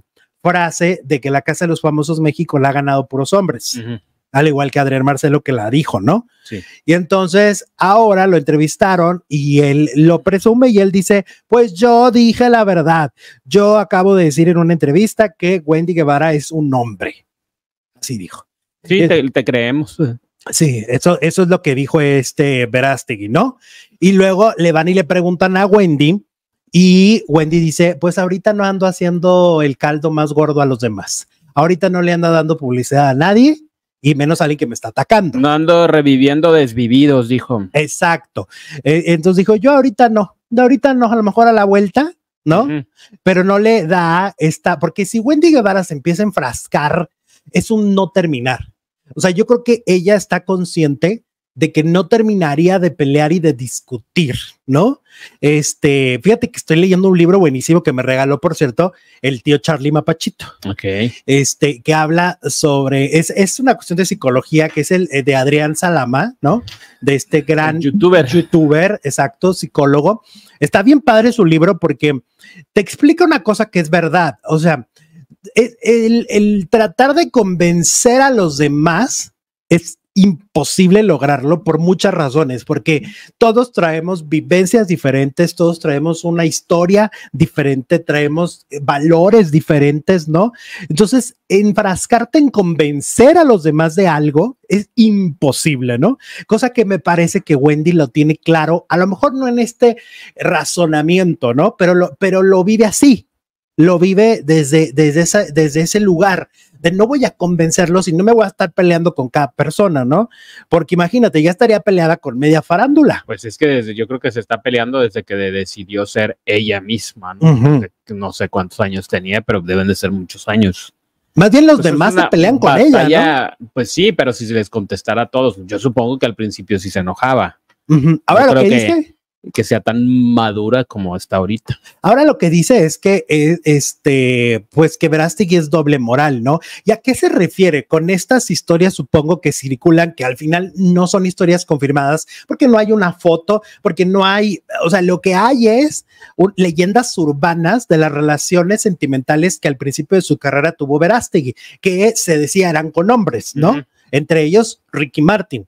A: frase de que la Casa de los Famosos México la ha ganado puros hombres. al igual que Adrián Marcelo que la dijo, ¿no? Y entonces ahora lo entrevistaron y él lo presume y él dice, pues yo dije la verdad, yo acabo de decir en una entrevista que Wendy Guevara es un hombre. Así dijo. Sí, te, creemos. Sí, eso, eso es lo que dijo este Verástegui, ¿no? Y luego le van y le preguntan a Wendy y Wendy dice, pues ahorita no ando haciendo el caldo más gordo a los demás. Ahorita no le anda dando publicidad a nadie y menos a alguien que me está atacando. No ando reviviendo desvividos, dijo. Exacto. E, entonces dijo, yo ahorita no, ahorita no, a lo mejor a la vuelta, ¿no? Pero no le da esta, porque si Wendy Guevara se empieza a enfrascar, es un no terminar. O sea, yo creo que ella está consciente de que no terminaría de pelear y de discutir, ¿no? Este, fíjate que estoy leyendo un libro buenísimo que me regaló, por cierto, el tío Charlie Mapachito. Ok. Este, que habla sobre, es, es una cuestión de psicología, que es el eh, de Adrián Salama, ¿no? De este gran youtuber. Youtuber, exacto, psicólogo. Está bien padre su libro porque te explica una cosa que es verdad, o sea, e, el, el tratar de convencer a los demás es imposible lograrlo por muchas razones, porque todos traemos vivencias diferentes, todos traemos una historia diferente, traemos eh, valores diferentes, ¿no? Entonces, enfrascarte en convencer a los demás de algo es imposible, ¿no? Cosa que me parece que Wendy lo tiene claro, a lo mejor no en este razonamiento, ¿no? Pero lo, pero lo vive así, lo vive desde, desde, esa, desde ese lugar no voy a convencerlos y no me voy a estar peleando con cada persona, ¿no? Porque imagínate, ya estaría peleada con media farándula.
B: Pues es que yo creo que se está peleando desde que decidió ser ella misma, ¿no? No sé cuántos años tenía, pero deben de ser muchos años.
A: Más bien los pues demás se pelean con ella.
B: ¿no? Pues sí, pero si se les contestara a todos, yo supongo que al principio sí se enojaba.
A: Ahora A ver, lo que, que dice?
B: que sea tan madura como está ahorita.
A: Ahora lo que dice es que eh, este, pues que Verástegui es doble moral, ¿no? ¿Y a qué se refiere con estas historias? Supongo que circulan, que al final no son historias confirmadas, porque no hay una foto, porque no hay, o sea, lo que hay es leyendas urbanas de las relaciones sentimentales que al principio de su carrera tuvo Verástegui, que se decía eran con hombres, ¿no? Entre ellos Ricky Martin,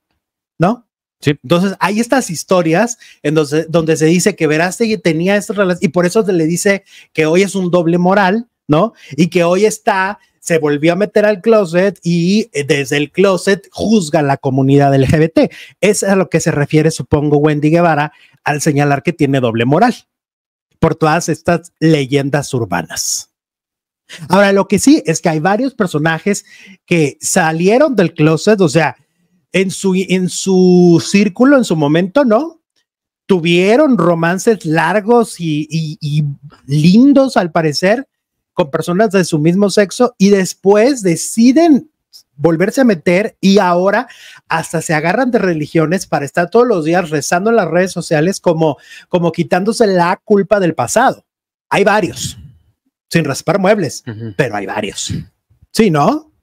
A: ¿no? Entonces, hay estas historias en donde, se dice que Verástegui tenía estas y por eso se le dice que hoy es un doble moral, ¿no? Y que hoy está, se volvió a meter al closet y eh, desde el closet juzga a la comunidad LGBT. Es a lo que se refiere, supongo, Wendy Guevara al señalar que tiene doble moral por todas estas leyendas urbanas. Ahora, lo que sí es que hay varios personajes que salieron del closet, o sea, en su, en su círculo, en su momento, ¿no? Tuvieron romances largos y, lindos, al parecer, con personas de su mismo sexo y después deciden volverse a meter y ahora hasta se agarran de religiones para estar todos los días rezando en las redes sociales como, como quitándose la culpa del pasado. Hay varios, sin raspar muebles, pero hay varios. Sí, ¿no?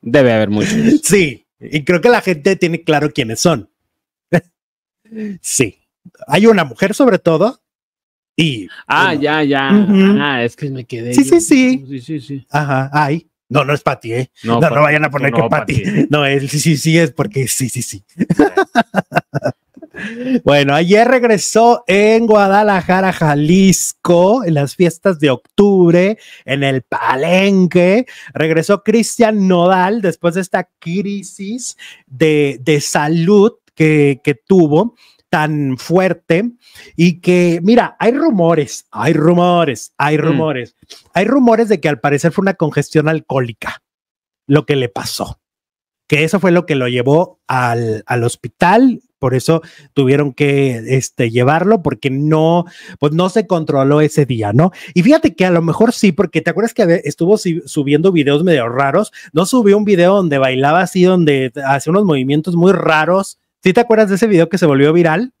A: Debe haber muchos. Sí, y creo que la gente tiene claro quiénes son. sí. Hay una mujer sobre todo. Y. Ah, ya, ya. Ah, es que me quedé. Sí, sí, sí. Sí, sí, sí. Ajá, ay. No, no es Pati, ¿eh? No, no, vayan a poner que Pati. No, es, sí, sí, sí, es porque sí, sí, sí. Bueno, ayer regresó en Guadalajara, Jalisco, en las fiestas de octubre, en el Palenque. Regresó Cristian Nodal después de esta crisis de, salud que, tuvo tan fuerte y que, mira, hay rumores, hay rumores, hay mm. rumores, hay rumores de que al parecer fue una congestión alcohólica lo que le pasó, que eso fue lo que lo llevó al, al hospital por eso tuvieron que este, llevarlo porque no, pues no se controló ese día, ¿no? Y fíjate que a lo mejor sí, porque te acuerdas que estuvo subiendo videos medio raros, no subió un video donde bailaba así, donde hacía unos movimientos muy raros. ¿Sí te acuerdas de ese video que se volvió viral?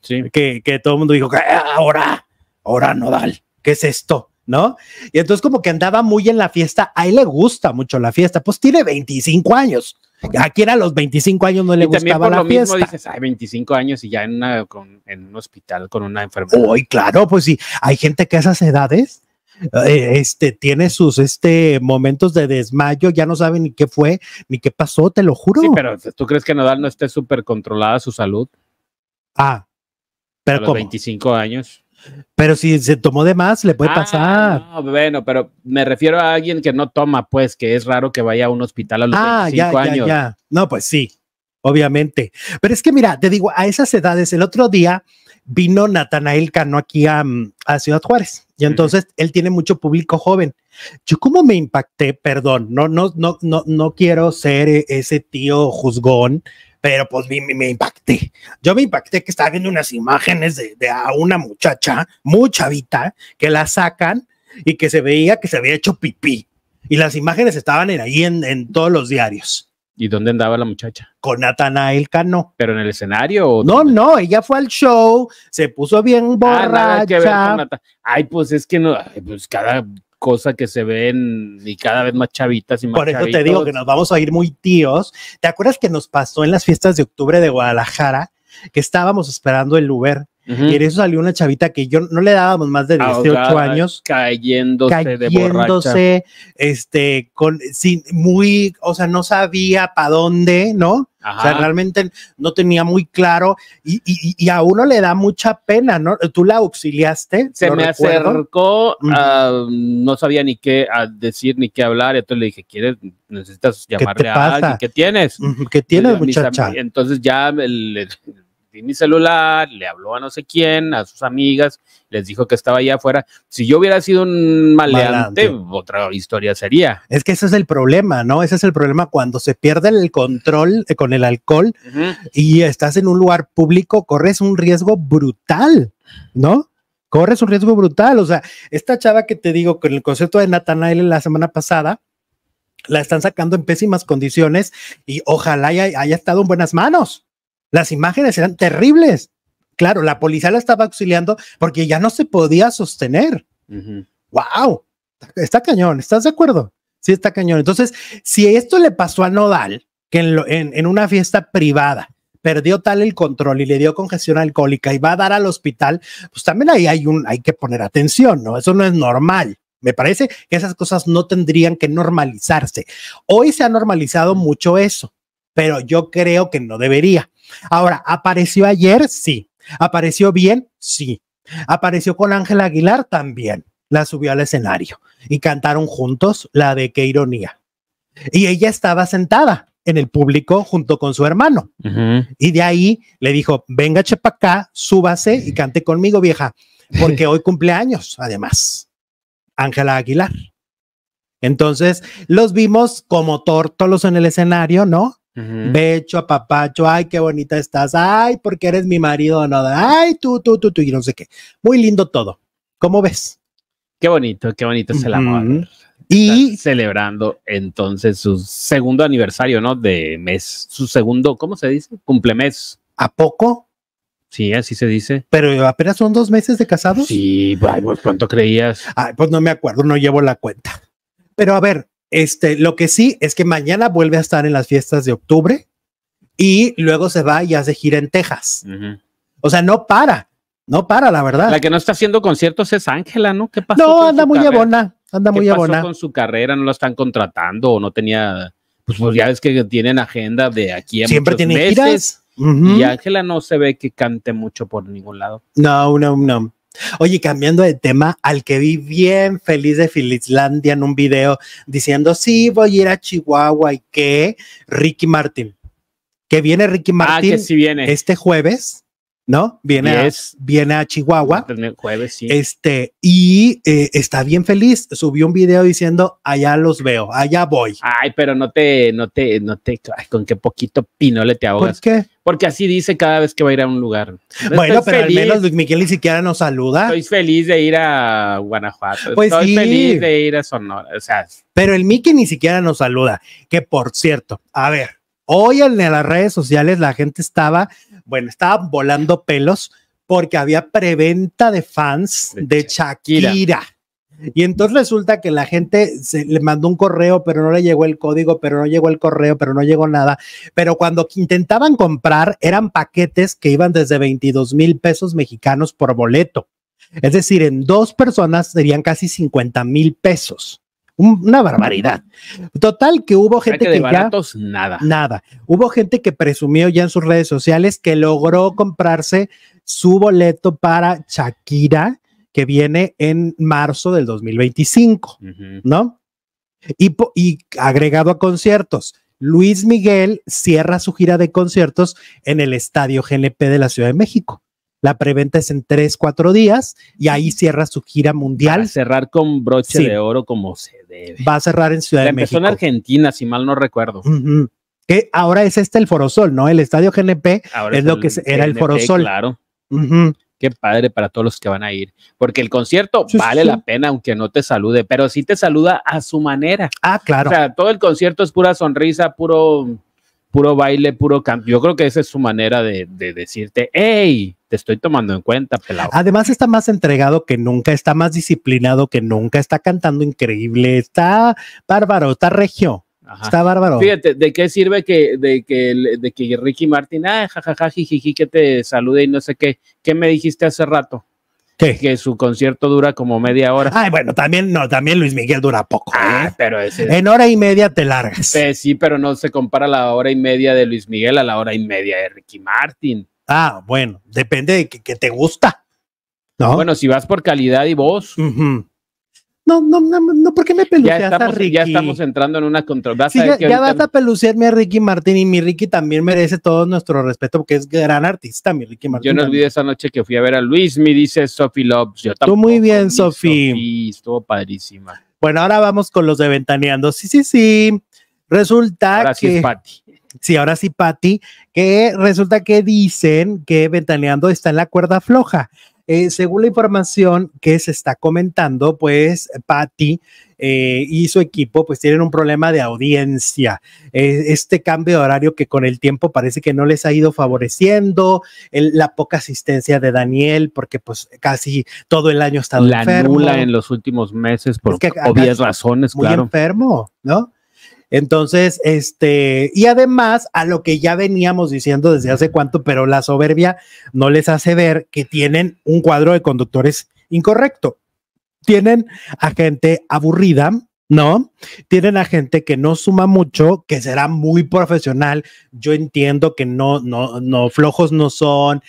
A: sí. Que, todo el mundo dijo, ah, ahora, ahora Nodal, ¿qué es esto? ¿No? Y entonces como que andaba muy en la fiesta, a él le gusta mucho la fiesta, pues tiene 25 años. Aquí era a los 25 años no le y gustaba por la lo fiesta. Mismo dices,
B: ay, 25 años y ya en, un hospital con una enfermedad. Uy, claro,
A: pues sí, hay gente que a esas edades eh, este, tiene sus este, momentos de desmayo, ya no sabe ni qué fue, ni qué pasó, te lo juro. Sí, pero
B: ¿tú crees que Nadal no esté súper controlada su salud?
A: Ah, pero a los
B: 25 años.
A: Pero si se tomó de más, le puede ah, pasar.
B: bueno, pero me refiero a alguien que no toma, pues, que es raro que
A: vaya a un hospital a los 25 ah, años. ya. No, pues sí, obviamente. Pero es que mira, te digo, a esas edades, el otro día vino Natanael Cano aquí a, mm, Ciudad Juárez y entonces él tiene mucho público joven. Yo como me impacté, perdón, no, no, no, no, no quiero ser e-, ese tío juzgón, pero pues me, impacté. Yo me impacté que estaba viendo unas imágenes de, a una muchacha muy chavita que la sacan y que se veía que se había hecho pipí. Y las imágenes estaban en, ahí en, todos los diarios. ¿Y dónde andaba la muchacha? Con Natanael Cano. ¿Pero en el escenario? no, no, ella fue al show, se puso bien ah, borracha. que Ay,
B: pues es que no, pues cada cosa que se ven y cada vez más chavitas y más Por eso te digo que nos vamos
A: a ir muy tíos. ¿Te acuerdas que nos pasó en las fiestas de octubre de Guadalajara? Que estábamos esperando el Uber Y en eso salió una chavita que yo no le dábamos más de 18 años. Cayéndose, cayéndose de borracha. Este, con, sin, muy, o sea, no sabía para dónde, ¿no? O sea, realmente no tenía muy claro y, a uno le da mucha pena, ¿no? Tú la auxiliaste. Se me acercó,
B: ah, no sabía ni qué ah, decir ni qué hablar, entonces le dije, ¿quieres? Necesitas llamarle a alguien. ¿Qué tienes? ¿Qué tienes, muchacha? Entonces ya mi celular, le habló a no sé quién, a sus amigas, les dijo que estaba allá afuera. Si yo hubiera sido un maleante, otra historia sería.
A: Es que ese es el problema, ¿no? Ese es el problema cuando se pierde el control eh, con el alcohol y estás en un lugar público, corres un riesgo brutal, ¿no? Corres un riesgo brutal. O sea, esta chava que te digo con el concepto de Nathanael la semana pasada, la están sacando en pésimas condiciones y ojalá haya, estado en buenas manos. Las imágenes eran terribles. Claro, la policía la estaba auxiliando porque ya no se podía sostener. ¡Wow! Está, cañón, ¿estás de acuerdo? Sí, está cañón. Entonces, si esto le pasó a Nodal, que en, en una fiesta privada, perdió tal el control y le dio congestión alcohólica y va a dar al hospital, pues también ahí hay un, hay que poner atención, ¿no? Eso no es normal. Me parece que esas cosas no tendrían que normalizarse. Hoy se ha normalizado mucho eso, pero yo creo que no debería. Ahora, ¿apareció ayer? Sí. ¿Apareció bien? Sí. ¿Apareció con Ángela Aguilar? También. La subió al escenario y cantaron juntos la de qué ironía. Y ella estaba sentada en el público junto con su hermano. Y de ahí le dijo, venga chepa acá, súbase y cante conmigo, vieja, porque hoy cumpleaños, además. Ángela Aguilar. Entonces, los vimos como tórtolos en el escenario, ¿no? Becho a papacho, ay, qué bonita estás, ay, porque eres mi marido, no, ay, tú, tú, tú, tú, y no sé qué. Muy lindo todo. ¿Cómo ves?
B: Qué bonito, qué bonito es el amor. Y celebrando entonces su segundo aniversario, ¿no? De mes, su segundo, ¿cómo se dice? mes ¿A poco? Sí, así se dice.
A: Pero apenas son dos meses de casados. Sí, pues, ¿cuánto creías? Ay, pues no me acuerdo, no llevo la cuenta. Pero a ver, este, lo que sí es que mañana vuelve a estar en las fiestas de octubre y luego se va y hace gira en Texas. O sea, no para, no para, la verdad. La
B: que no está haciendo conciertos es Ángela,
A: ¿no? ¿Qué pasó? No, anda muy abona, anda ¿Qué muy pasó con
B: su carrera? ¿No la están contratando o no tenía? Pues, pues ya ves que tienen agenda de aquí a Siempre tiene meses.
A: Y Ángela
B: no se ve que cante mucho por ningún lado.
A: No, no, no. Oye, cambiando de tema, al que vi bien feliz de Filislandia en un video diciendo, sí, voy a ir a Chihuahua y que Ricky Martin, que viene Ricky ah, Martin viene. este jueves ¿no? Viene, a, viene a Chihuahua. El este jueves, sí. Este, y eh, está bien feliz. Subió un video diciendo, allá los veo, allá voy. Ay, pero
B: no te, no te, no te, con qué poquito le te ahogas. ¿Por qué? Porque así dice cada vez
A: que va a ir a un lugar. bueno, pero al menos Luis Miguel ni siquiera nos saluda. Estoy
B: feliz de ir a Guanajuato. Pues Estoy feliz de ir a Sonora. O sea,
A: pero el Mickey ni siquiera nos saluda. Que por cierto, a ver, hoy en las redes sociales la gente estaba bueno, estaba volando pelos porque había preventa de fans de, Shakira. Y entonces resulta que la gente se, le mandó un correo, pero no le llegó el código, pero no llegó el correo, pero no llegó nada. Pero cuando intentaban comprar, eran paquetes que iban desde 22 mil pesos mexicanos por boleto. Es decir, en dos personas serían casi 50 mil pesos una barbaridad. Total, que hubo gente que,
B: nada.
A: Nada. Hubo gente que presumió ya en sus redes sociales que logró comprarse su boleto para Shakira, que viene en marzo del 2025, ¿no? Y, y agregado a conciertos. Luis Miguel cierra su gira de conciertos en el Estadio GNP de la Ciudad de México. La preventa es en tres, cuatro días y ahí cierra su gira mundial.
B: cerrar con broche de oro como se debe.
A: Va a cerrar en Ciudad de México. Empezó en
B: Argentina, si mal no recuerdo.
A: Que ahora es este el Forosol, ¿no? El estadio GNP es, lo que era el Forosol. Claro.
B: Qué padre para todos los que van a ir, porque el concierto vale la pena aunque no te salude, pero sí te saluda a su manera.
A: Ah, claro. O sea,
B: todo el concierto es pura sonrisa, puro puro baile, puro cambio. Yo creo que esa es su manera de, de decirte, hey, te estoy tomando en cuenta, pelado.
A: Además está más entregado que nunca, está más disciplinado que nunca, está cantando increíble, está bárbaro, está regio. Está bárbaro.
B: Fíjate, ¿de qué sirve que, de que, de que Ricky Martin, ah, jajaja, que te salude y no sé qué? ¿Qué me dijiste hace rato? ¿Qué? Que su concierto dura como
A: media hora. Ay, bueno, también, no, también Luis Miguel dura poco. ¿eh? Ah, pero En hora y media te largas.
B: sí, pero no se compara la hora y media de Luis Miguel a la hora y media de Ricky Martin. Ah, bueno, depende de que, te gusta. ¿no? Bueno, si vas por calidad y voz.
A: No, no, no, no, Porque me peluceas ya estamos, Ya estamos
B: entrando en una controversia. Sí, ya, vas
A: a peluciarme a Ricky Martín y mi Ricky también merece todo nuestro respeto porque es gran artista, mi Ricky Martín. Yo no olvidé
B: esa noche que fui a ver a Luis, me dice Sofi Lopes. Yo Tú muy
A: bien, Sofi. Sí, Estuvo padrísima. Bueno, ahora vamos con los de Ventaneando. Sí, sí, sí. Resulta que. Sí, ahora sí, Patti, que resulta que dicen que Ventaneando está en la cuerda floja. Eh, según la información que se está comentando, pues Patti eh, y su equipo pues tienen un problema de audiencia. Eh, este cambio de horario que con el tiempo parece que no les ha ido favoreciendo, la poca asistencia de Daniel, porque pues casi todo el año ha estado la Nula en
B: los últimos meses por obvias razones, muy
A: enfermo, ¿no? Entonces, este, y además a lo que ya veníamos diciendo desde hace cuánto, pero la soberbia no les hace ver que tienen un cuadro de conductores incorrecto. Tienen a gente aburrida, ¿no? Tienen a gente que no suma mucho, que será muy profesional. Yo entiendo que no, no, no, flojos no son,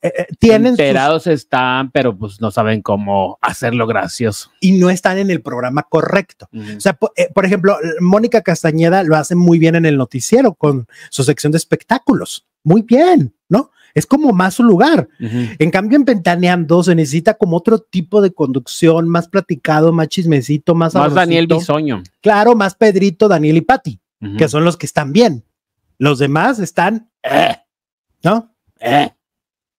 A: eh, eh, tienen. Enterados están, pero pues no saben cómo hacerlo gracioso. Y no están en el programa correcto. O sea, eh, por, ejemplo, Mónica Castañeda lo hace muy bien en el noticiero con su sección de espectáculos. Muy bien, ¿no? es como más su lugar. En cambio, en Ventaneando se necesita como otro tipo de conducción, más platicado, más chismecito, más. Más Daniel Bisoño. Claro, más Pedrito, Daniel y Patti, que son los que están bien. Los demás están. ¿No? Eh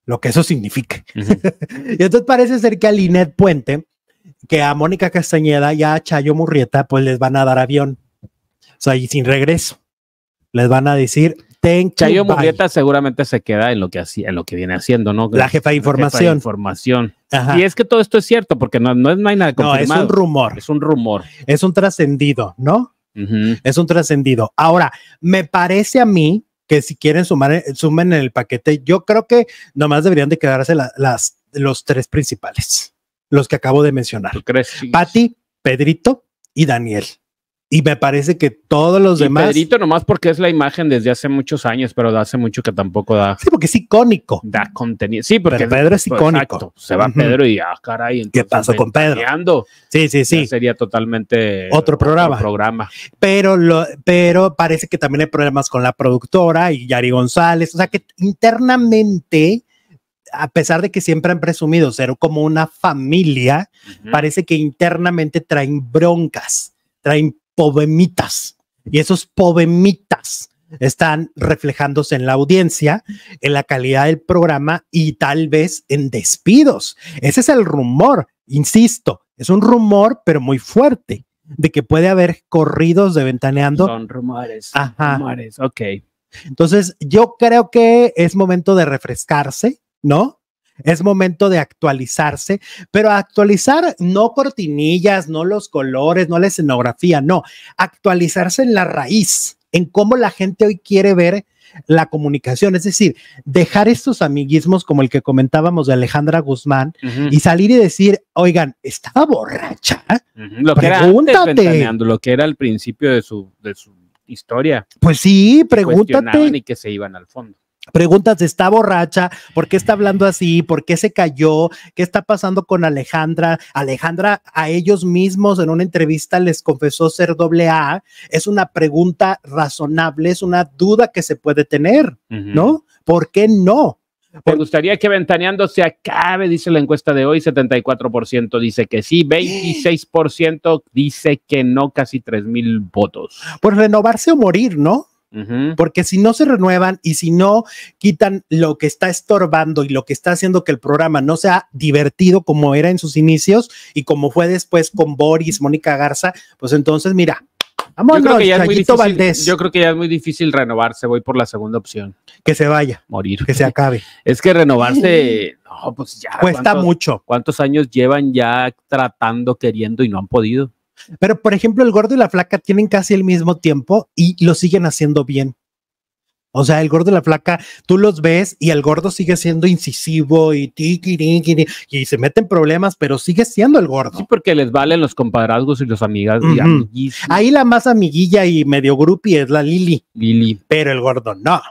A: lo que eso significa. y entonces parece ser que a Linet Puente, que a Mónica Castañeda y a Chayo Murrieta, pues les van a dar avión. O sea, y sin regreso. Les van a decir, ten Chayo Murrieta
B: seguramente se queda en lo que hacía, en lo que viene haciendo, ¿no? La jefa de información. Jefa información. Y es que todo esto es cierto, porque no, es, nada
A: confirmado. No, es un rumor. Es un rumor. Es un trascendido, ¿no? Es un trascendido. Ahora, me parece a mí que si quieren sumar, eh, sumen en el paquete. Yo creo que nomás deberían de quedarse las, los tres principales, los que acabo de mencionar. crees? Patti, Pedrito y Daniel y me parece que todos los demás. Pedrito
B: nomás porque es la imagen desde hace muchos años, pero hace mucho que tampoco da. Sí, porque es icónico. Da contenido. Sí, porque Pedro es pues, icónico. Se va Pedro y ah, caray. ¿Qué pasó con Pedro? Sí, sí, sí. Sería totalmente
A: otro programa. programa. Pero lo, pero parece que también hay problemas con la productora y Yari González. O sea que internamente a pesar de que siempre han presumido ser como una familia, parece que internamente traen broncas, traen pobemitas Y esos pobemitas están reflejándose en la audiencia, en la calidad del programa y tal vez en despidos. Ese es el rumor, insisto, es un rumor, pero muy fuerte, de que puede haber corridos de ventaneando. Son
B: rumores.
A: Ajá. Rumores, ok. Entonces, yo creo que es momento de refrescarse, ¿no? Es momento de actualizarse, pero actualizar no cortinillas, no los colores, no la escenografía, no, actualizarse en la raíz, en cómo la gente hoy quiere ver la comunicación, es decir, dejar estos amiguismos como el que comentábamos de Alejandra Guzmán y salir y decir, oigan, estaba borracha. Lo Pregúntate. que era
B: lo que era al principio de su, de su historia. Pues sí, pregúntate. y que se iban al fondo.
A: Preguntas, ¿está borracha? ¿Por qué está hablando así? ¿Por qué se cayó? ¿Qué está pasando con Alejandra? Alejandra a ellos mismos en una entrevista les confesó ser doble A. Es una pregunta razonable, es una duda que se puede tener, ¿no? ¿Por qué no?
B: Me gustaría que Ventaneando se acabe? Dice la encuesta de hoy, 74% dice que sí, 26% dice que no, casi 3,000 mil votos.
A: Pues renovarse o morir, ¿no? Porque si no se renuevan y si no quitan lo que está estorbando y lo que está haciendo que el programa no sea divertido como era en sus inicios y como fue después con Boris, Mónica Garza, pues entonces mira, vamos yo creo, que ya es muy difícil,
B: yo creo que ya es muy difícil renovarse. Voy por la segunda opción.
A: Que se vaya. Morir. Que se acabe. Es que
B: renovarse, pues ya. Cuesta mucho. ¿Cuántos años llevan ya tratando,
A: queriendo y no han podido? Pero, por ejemplo, el gordo y la flaca tienen casi el mismo tiempo y lo siguen haciendo bien. O sea, el gordo y la flaca, tú los ves y el gordo sigue siendo incisivo y y se meten problemas, pero sigue siendo el gordo. Sí, porque les valen los compadrazgos y los amigas. Ahí la más amiguilla y medio grupi es la Lili. Lili. Pero el gordo no.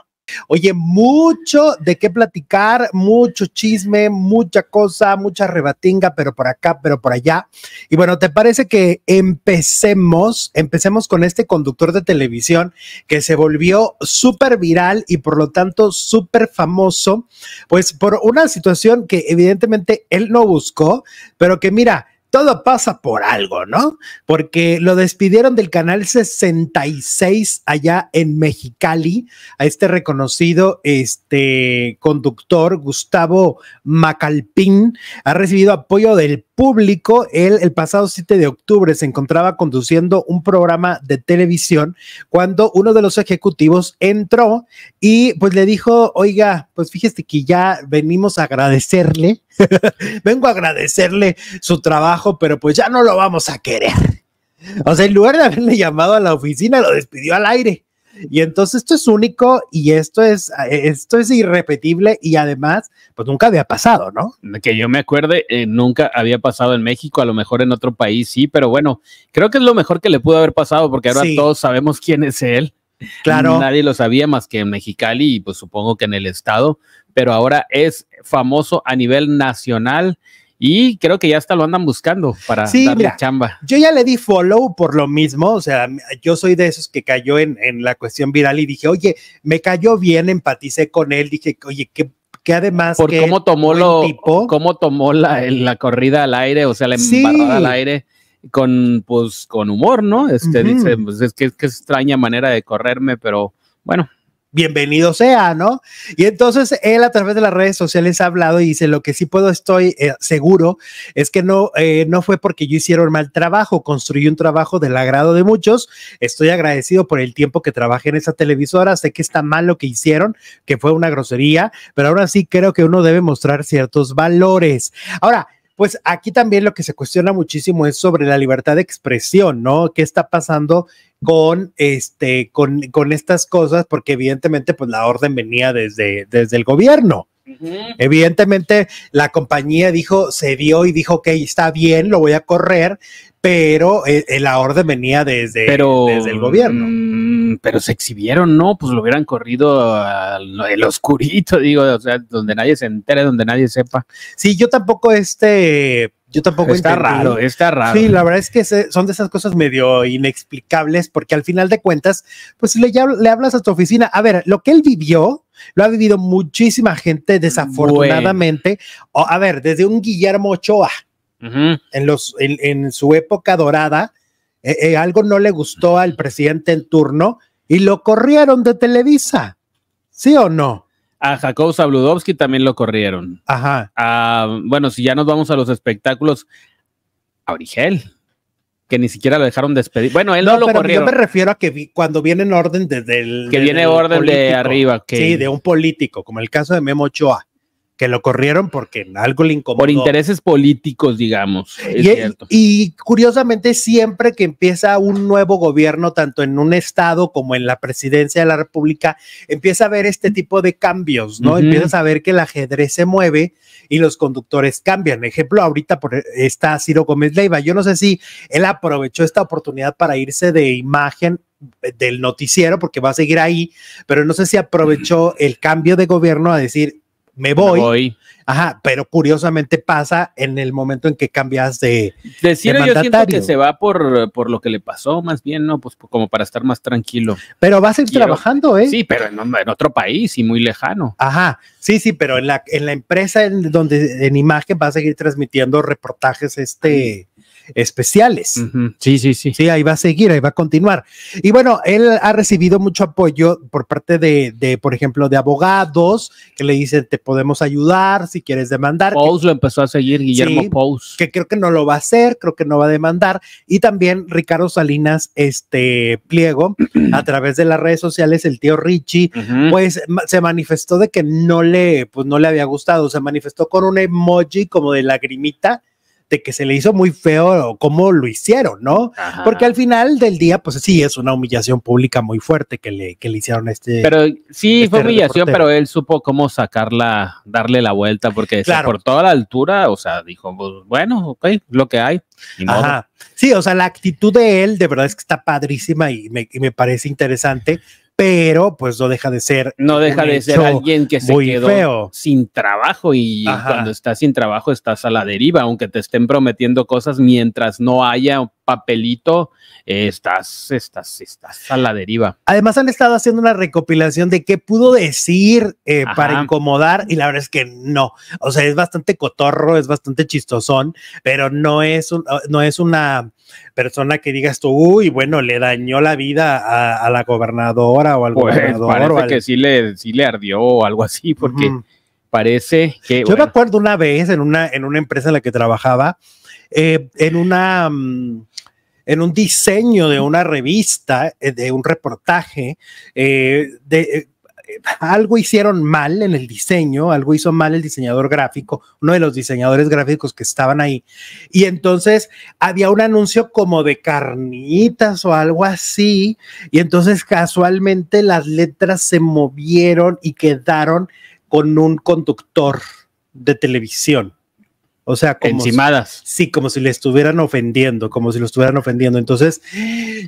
A: Oye, mucho de qué platicar, mucho chisme, mucha cosa, mucha rebatinga, pero por acá, pero por allá. Y bueno, ¿te parece que empecemos, empecemos con este conductor de televisión que se volvió súper viral y por lo tanto súper famoso, pues por una situación que evidentemente él no buscó, pero que mira, todo pasa por algo, ¿no? Porque lo despidieron del canal 66 allá en Mexicali, a este reconocido este conductor Gustavo Macalpín ha recibido apoyo del público. Él el pasado 7 de octubre se encontraba conduciendo un programa de televisión cuando uno de los ejecutivos entró y pues le dijo, "Oiga, pues fíjese que ya venimos a agradecerle vengo a agradecerle su trabajo, pero pues ya no lo vamos a querer. O sea, en lugar de haberle llamado a la oficina, lo despidió al aire. Y entonces esto es único y esto es, esto es irrepetible y además, pues nunca había pasado, ¿no?
B: Que yo me acuerde, eh, nunca había pasado en México, a lo mejor en otro país sí, pero bueno, creo que es lo mejor que le pudo haber pasado porque ahora todos sabemos quién es él. Claro. Nadie lo sabía más que en Mexicali y pues supongo que en el estado, pero ahora es famoso a nivel nacional y creo que ya hasta lo andan buscando para sí, darle
A: chamba. Yo ya le di follow por lo mismo, o sea, yo soy de esos que cayó en, la cuestión viral y dije, oye, me cayó bien, empaticé con él, dije, oye, qué que además por
B: cómo tomó lo tomó la, corrida al aire, o sea, la embarrada al aire con pues con humor, ¿no? Este dice, pues es que, es extraña manera de correrme, pero
A: bueno, bienvenido sea, ¿no? Y entonces él a través de las redes sociales ha hablado y dice, lo que sí puedo, estoy eh, seguro, es que no, eh, no fue porque yo hicieron mal trabajo, construí un trabajo del agrado de muchos, estoy agradecido por el tiempo que trabajé en esa televisora, sé que está mal lo que hicieron, que fue una grosería, pero ahora sí creo que uno debe mostrar ciertos valores. Ahora, pues aquí también lo que se cuestiona muchísimo es sobre la libertad de expresión, ¿no? ¿Qué está pasando con este, con, con estas cosas? Porque evidentemente, pues la orden venía desde, desde el gobierno. Evidentemente, la compañía dijo, se dio y dijo, que está bien, lo voy a correr, pero eh, eh, la orden venía desde, desde el gobierno. Mm,
B: pero se exhibieron, no, pues lo hubieran corrido al oscurito, digo, o sea, donde nadie
A: se entere, donde nadie sepa. Sí, yo tampoco este yo tampoco está raro, está raro. Sí, la verdad es que son de esas cosas medio inexplicables porque al final de cuentas, pues le, le hablas a tu oficina. A ver, lo que él vivió, lo ha vivido muchísima gente desafortunadamente. a ver, desde un Guillermo Ochoa, en, los, en, su época dorada, eh, eh, algo no le gustó al presidente en turno y lo corrieron de Televisa. ¿Sí o no?
B: A Jacob Sabludowski también lo corrieron. Ajá. Ah, bueno, si ya nos vamos a los espectáculos, a Origel, que ni siquiera lo dejaron despedir. Bueno, él no, lo pero Yo me
A: refiero a que cuando viene en orden desde el. Que viene orden de arriba. Que, sí, de un político, como el caso de Memo Ochoa que lo corrieron porque algo le incomodó. Por intereses
B: políticos, digamos.
A: y, curiosamente, siempre que empieza un nuevo gobierno, tanto en un estado como en la presidencia de la República, empieza a ver este tipo de cambios, ¿no? Empieza a ver que el ajedrez se mueve y los conductores cambian. Ejemplo, ahorita e, está Ciro Gómez Leiva. Yo no sé si él aprovechó esta oportunidad para irse de imagen eh, del noticiero porque va a seguir ahí, pero no sé si aprovechó el cambio de gobierno a decir, me voy. Ajá, pero curiosamente pasa en el momento en que cambias de. Decir yo siento que se
B: va por, lo que le pasó, más bien, ¿no? Pues como para estar más tranquilo.
A: Pero vas a ir trabajando, ¿eh? Sí, pero en, otro país y muy lejano. Ajá, sí, sí, pero en la, en la empresa en donde en imagen va a seguir transmitiendo reportajes, este especiales. Sí, sí, sí. Sí, ahí va a seguir, ahí va a continuar. Y bueno, él ha recibido mucho apoyo por parte de, de por ejemplo, de abogados que le dicen, te podemos ayudar si quieres demandar. Pous lo empezó a seguir, Guillermo sí, Que creo que no lo va a hacer, creo que no va a demandar. Y también Ricardo Salinas, este pliego, a través de las redes sociales, el tío Richie, pues se manifestó de que no le, pues no le había gustado, se manifestó con un emoji como de lagrimita de que se le hizo muy feo cómo lo hicieron, ¿no? Porque al final del día, pues sí, es una humillación pública muy fuerte que le, que le hicieron este. Pero sí, este fue humillación, pero
B: él supo cómo sacarla, darle la vuelta, porque por toda la altura, o sea, dijo, pues, bueno, ok, lo que hay. Ajá.
A: Sí, o sea, la actitud de él de verdad es que está padrísima y me, y me parece interesante pero pues no deja de ser. No deja de ser alguien que se quedó
B: sin trabajo y cuando estás sin trabajo estás a la deriva, aunque te estén prometiendo cosas mientras no haya papelito, estás, estás, estás a la deriva.
A: Además han estado haciendo una recopilación de qué pudo decir eh, para incomodar y la verdad es que no. O sea, es bastante cotorro, es bastante chistosón, pero no es, ah, no es una persona que digas tú, uy, bueno, le dañó la vida a, la gobernadora o al pues, gobernador. Parece que
B: sí le, sí le ardió o algo así, porque... parece
A: que. Yo me acuerdo una vez en una, en una empresa en la que trabajaba, eh, en una. Mm, en un diseño de una revista, eh, de un reportaje, eh, de eh, algo hicieron mal en el diseño, algo hizo mal el diseñador gráfico, uno de los diseñadores gráficos que estaban ahí. Y entonces había un anuncio como de carnitas o algo así. Y entonces casualmente las letras se movieron y quedaron con un conductor de televisión. O sea, como Si, sí, como si le estuvieran ofendiendo, como si lo estuvieran ofendiendo. Entonces,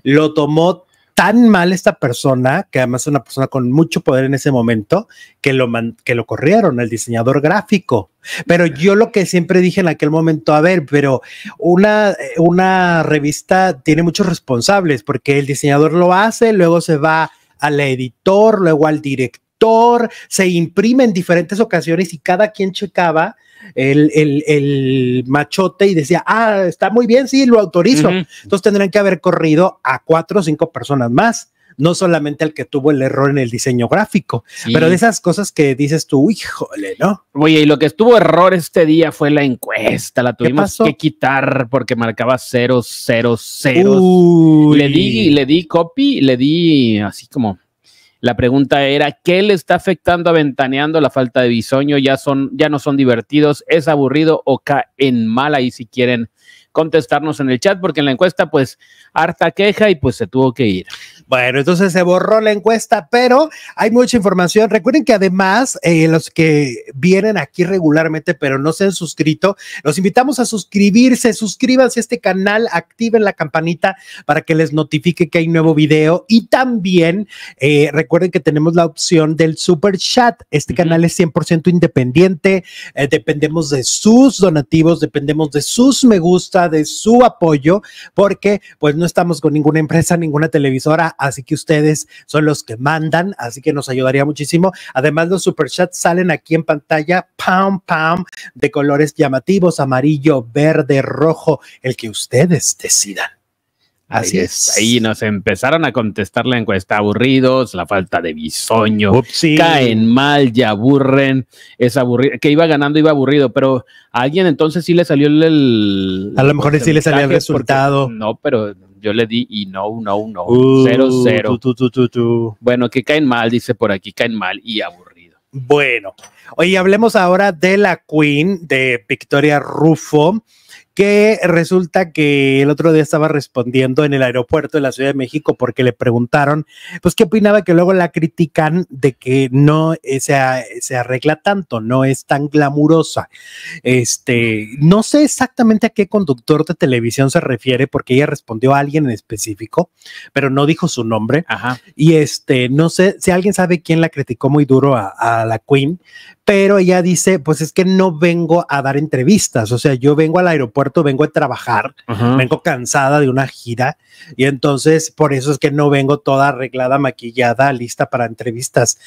A: lo tomó tan mal esta persona, que además es una persona con mucho poder en ese momento, que lo, que lo corrieron, el diseñador gráfico. Pero yo lo que siempre dije en aquel momento, a ver, pero una, una revista tiene muchos responsables, porque el diseñador lo hace, luego se va al editor, luego al director, se imprime en diferentes ocasiones y cada quien checaba el, machote y decía, ah, está muy bien, sí, lo autorizo. Entonces tendrían que haber corrido a cuatro o cinco personas más no solamente al que tuvo el error en el diseño gráfico, pero de esas cosas que dices tú, híjole, ¿no?
B: Oye, y lo que estuvo error este día fue la encuesta, la tuvimos que quitar porque marcaba cero, cero, cero. Le di, le di copy, le di así como la pregunta era, ¿qué le está afectando aventaneando la falta de bisoño? Ya, son, ya no son divertidos, es aburrido o caen mal ahí si quieren contestarnos
A: en el chat, porque en la encuesta, pues, harta queja y pues se tuvo que ir. Bueno, entonces se borró la encuesta, pero hay mucha información. Recuerden que además, eh, los que vienen aquí regularmente, pero no se han suscrito, los invitamos a suscribirse, suscríbanse a este canal, activen la campanita para que les notifique que hay nuevo video y también eh, recuerden que tenemos la opción del super chat. Este canal es 100% independiente, eh, dependemos de sus donativos, dependemos de sus me gusta de su apoyo porque pues no estamos con ninguna empresa, ninguna televisora, así que ustedes son los que mandan, así que nos ayudaría muchísimo. Además, los superchats salen aquí en pantalla, pam, pam, de colores llamativos, amarillo, verde, rojo, el que ustedes decidan.
B: Así es. Ahí nos empezaron a contestar la encuesta aburridos, la falta de bisoño, caen mal, ya aburren, es aburrido, que iba ganando, iba aburrido, pero a alguien entonces sí le salió el... a lo mejor sí le salió el resultado. No, pero yo le di y no, no, no, uh, cero, cero. bueno, que caen mal, dice por aquí, caen mal y aburrido.
A: Bueno, oye, hablemos ahora de la Queen, de Victoria Rufo que resulta que el otro día estaba respondiendo en el aeropuerto de la Ciudad de México porque le preguntaron, pues, qué opinaba que luego la critican de que no eh, se, arregla tanto, no es tan glamurosa. Este, no sé exactamente a qué conductor de televisión se refiere porque ella respondió a alguien en específico, pero no dijo su nombre. Ajá. Y este, no sé si alguien sabe quién la criticó muy duro a la Queen, pero ella dice, pues es que no vengo a dar entrevistas, o sea, yo vengo al aeropuerto vengo a trabajar, vengo cansada de una gira y entonces por eso es que no vengo toda arreglada, maquillada, lista para entrevistas.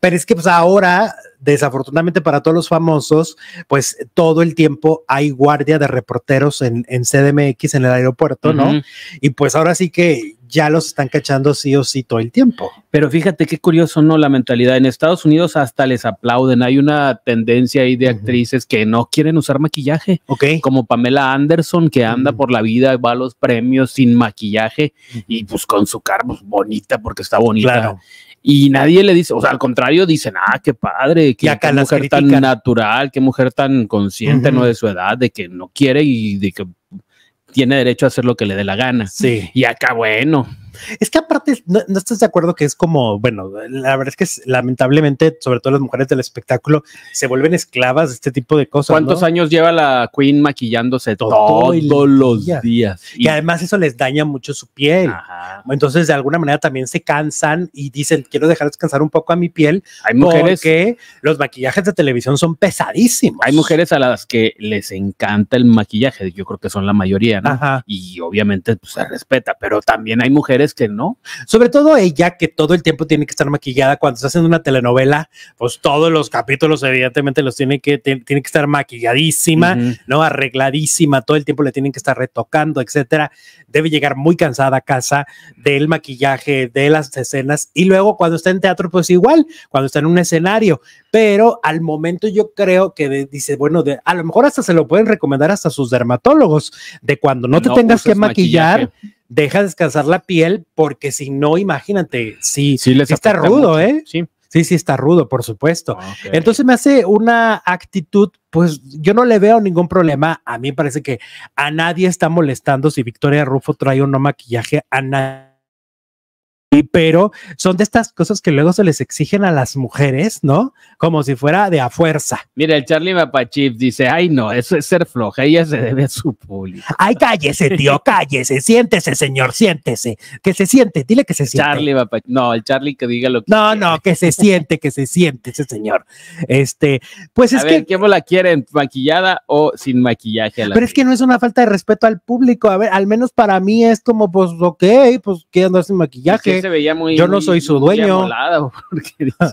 A: Pero es que pues ahora, desafortunadamente para todos los famosos, pues todo el tiempo hay guardia de reporteros en, en CDMX en el aeropuerto, ¿no? Y pues ahora sí que ya los están cachando sí o sí todo el tiempo.
B: Pero fíjate qué curioso, ¿no? La mentalidad. En Estados Unidos hasta les aplauden. Hay una tendencia ahí de actrices que no quieren usar maquillaje. Ok. Como Pamela Anderson, que anda por la vida, va a los premios sin maquillaje y pues con su cara pues, bonita porque está bonita. y nadie le dice, o sea, al contrario, dicen, ah, qué padre, qué, mujer tan natural, qué mujer tan consciente, ¿no? De su edad, de que no quiere y de que tiene derecho
A: a hacer lo que le dé la gana. Sí. Y acá, bueno, es que aparte, no, estás de acuerdo que es como, bueno, la verdad es que lamentablemente, sobre todo las mujeres del espectáculo, se vuelven esclavas de este tipo de cosas. ¿Cuántos años lleva la Queen maquillándose todos los días? Y, además eso les daña mucho su piel. Entonces, de alguna manera también se cansan y dicen, quiero dejar descansar un poco a mi piel. Hay mujeres que los maquillajes de televisión son pesadísimos. Hay mujeres
B: a las que les encanta el maquillaje, yo creo que son la mayoría,
A: Y obviamente pues, se respeta, pero también hay mujeres que ¿no? Sobre todo ella, que todo el tiempo tiene que estar maquillada cuando está haciendo una telenovela, pues todos los capítulos evidentemente los tiene que, tiene que estar maquilladísima, ¿no? Arregladísima, todo el tiempo le tienen que estar retocando, etcétera. Debe llegar muy cansada a casa del maquillaje, de las escenas y luego cuando está en teatro, pues igual, cuando está en un escenario, pero al momento yo creo que dice, bueno, a lo mejor hasta se lo pueden recomendar hasta sus dermatólogos, de cuando no, te tengas pues que maquillar deja descansar la piel, porque si no, imagínate, sí, sí está rudo, ¿eh? Sí. Sí, sí, está rudo, por supuesto. Ah, Entonces me hace una actitud, pues yo no le veo ningún problema. A mí me parece que a nadie está molestando si Victoria Rufo trae o no maquillaje, a nadie pero son de estas cosas que luego se les exigen a las mujeres, ¿no? Como si fuera de a fuerza. Mira, el
B: Charlie Mapachip dice, ay no, eso es ser floja, ella se debe a su público. Ay, cállese, tío,
A: cállese, siéntese, señor, siéntese, que se siente, dile que se siente. Charlie Mapachip, no, el Charlie que diga lo que No, no, que se siente, que se siente ese señor. Este, pues es ver, que...
B: ¿Cómo la quieren? ¿Maquillada o sin maquillaje? pero es
A: que no es una falta de respeto al público, a ver, al menos para mí es como, pues, ok, pues, ¿qué andar sin maquillaje? se veía muy. Yo no soy su dueño.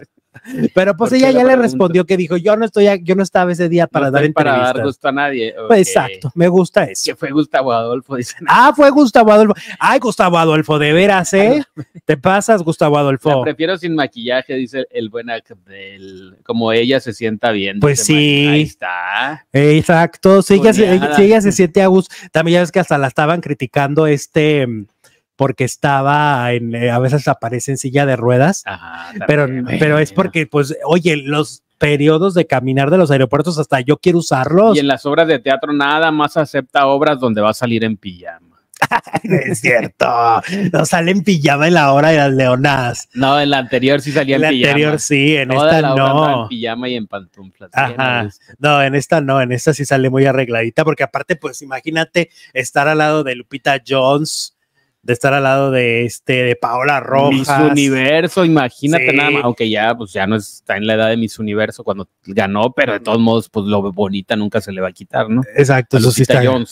A: Pero pues ella ya le respondió que dijo, yo no estoy, yo no estaba ese día para dar entrevistas. para dar gusto
B: a nadie. Pues,
A: exacto, me gusta eso. Que fue Gustavo Adolfo, dicen. Ah, fue Gustavo Adolfo. Ay, Gustavo Adolfo, de veras, ¿eh? Te pasas, Gustavo Adolfo. La
B: prefiero sin maquillaje, dice el buen del como ella se sienta bien.
A: Pues sí. Ahí está. Exacto, si ella, si ella se siente a gusto, también ya ves que hasta la estaban criticando este porque estaba en, eh, a veces aparece en silla de ruedas, pero, pero es porque, pues, oye, los periodos de caminar de los aeropuertos hasta yo quiero usarlos. Y en
B: las obras de teatro nada más acepta obras donde va a salir en pijama.
A: es cierto. No sale en pijama en la obra de las leonadas. No, en la anterior sí salía en, pijama. En la anterior sí, en esta no. En pijama y en pantuflas. ¿eh? No, en esta no, en esta sí sale muy arregladita, porque aparte, pues imagínate estar al lado de Lupita Jones de estar al lado de este, de Paola Rojas. Miss Universo,
B: imagínate nada más, aunque ya, pues ya no está en la edad de Miss Universo cuando ganó, pero de todos modos, pues lo bonita nunca se le va a quitar, ¿no?
A: Exacto, a eso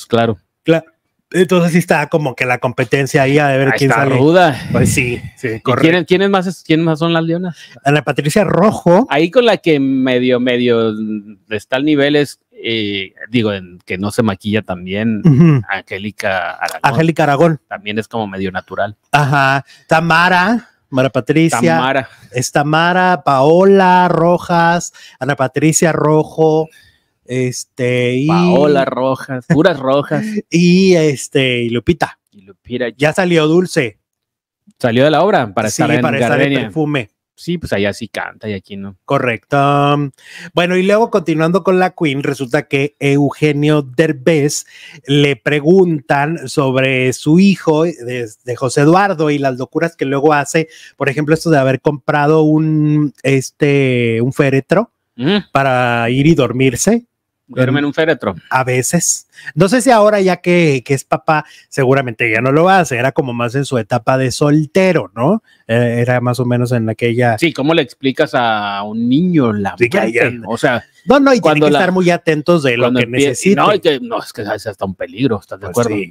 A: claro. claro. Entonces sí está como que la competencia ahí a de ver quién está ruda. Pues sí,
B: sí ¿Quiénes
A: quién más, quién más son las leonas? la Patricia Rojo.
B: Ahí con la que medio, medio está al nivel es eh, digo, en, que no se maquilla también, Angélica Aragón. Angélica Aragón. También es como medio natural.
A: Ajá. Tamara. Mara Patricia. Tamara. Es Tamara, Paola Rojas, Ana Patricia Rojo. Este. Paola
B: Rojas, puras rojas. y
A: este, y Lupita. Y Lupita. Ya salió dulce. Salió de la obra para estar en para estar en perfume
B: sí, pues allá sí canta y aquí no.
A: Correcto. Bueno, y luego continuando con la Queen, resulta que Eugenio Derbez le preguntan sobre su hijo de, José Eduardo y las locuras que luego hace, por ejemplo, esto de haber comprado un, este, un féretro. Mm. para ir y dormirse duerme en un féretro. A veces. No sé si ahora ya que, es papá, seguramente ya no lo hace. Era como más en su etapa de soltero, ¿no? Eh, era más o menos en aquella. Sí,
B: ¿cómo le explicas a un niño la O sea, no, no, y que estar muy atentos de lo que necesita No, es que es hasta un peligro, ¿estás de pues acuerdo?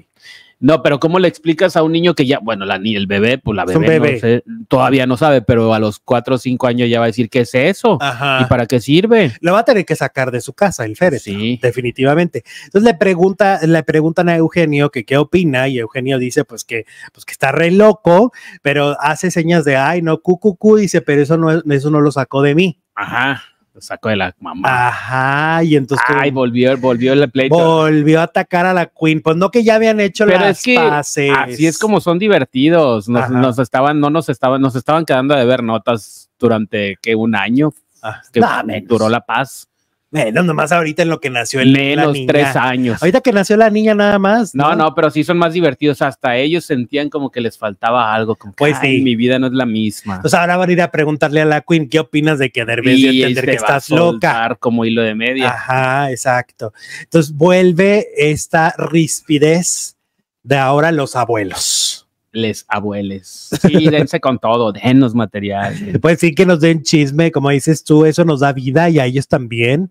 B: No, pero ¿cómo le explicas a un niño que ya, bueno, la, ni el bebé, pues la bebé, todavía no sabe, pero
A: a los cuatro o cinco años ya va a decir qué es eso Ajá. y para qué sirve? Lo va a tener que sacar de su casa, el Férez. Sí. Definitivamente. Entonces le, pregunta, le preguntan a Eugenio que qué opina y Eugenio dice pues que, pues que está re loco, pero hace señas de, ay, no, cu cu dice, pero eso no, eso no lo sacó de mí. Ajá saco de la mamá. Ajá, y entonces. Ay,
B: volvió, volvió el pleito.
A: Volvió a atacar a la Queen. Pues no que ya habían hecho Pero es que pases. Así es
B: como son divertidos. Nos, estaban, no nos estaban, nos estaban quedando de ver notas durante que un año ah, que duró la paz. Eh, nomás ahorita en lo que nació el Menos tres años.
A: Ahorita que nació la niña nada más. ¿no?
B: no, pero sí son más divertidos. Hasta ellos sentían como que les faltaba algo. pues sí. mi vida no es la misma. Entonces
A: ahora van a ir a preguntarle a la Queen qué opinas de que Derbez entender que estás loca.
B: Como hilo de media.
A: Ajá, exacto. Entonces vuelve esta rispidez de ahora los abuelos les abueles. Sí, dense
B: con todo, denos materiales
A: Pues sí, que nos den chisme, como dices tú, eso nos da vida y a ellos también.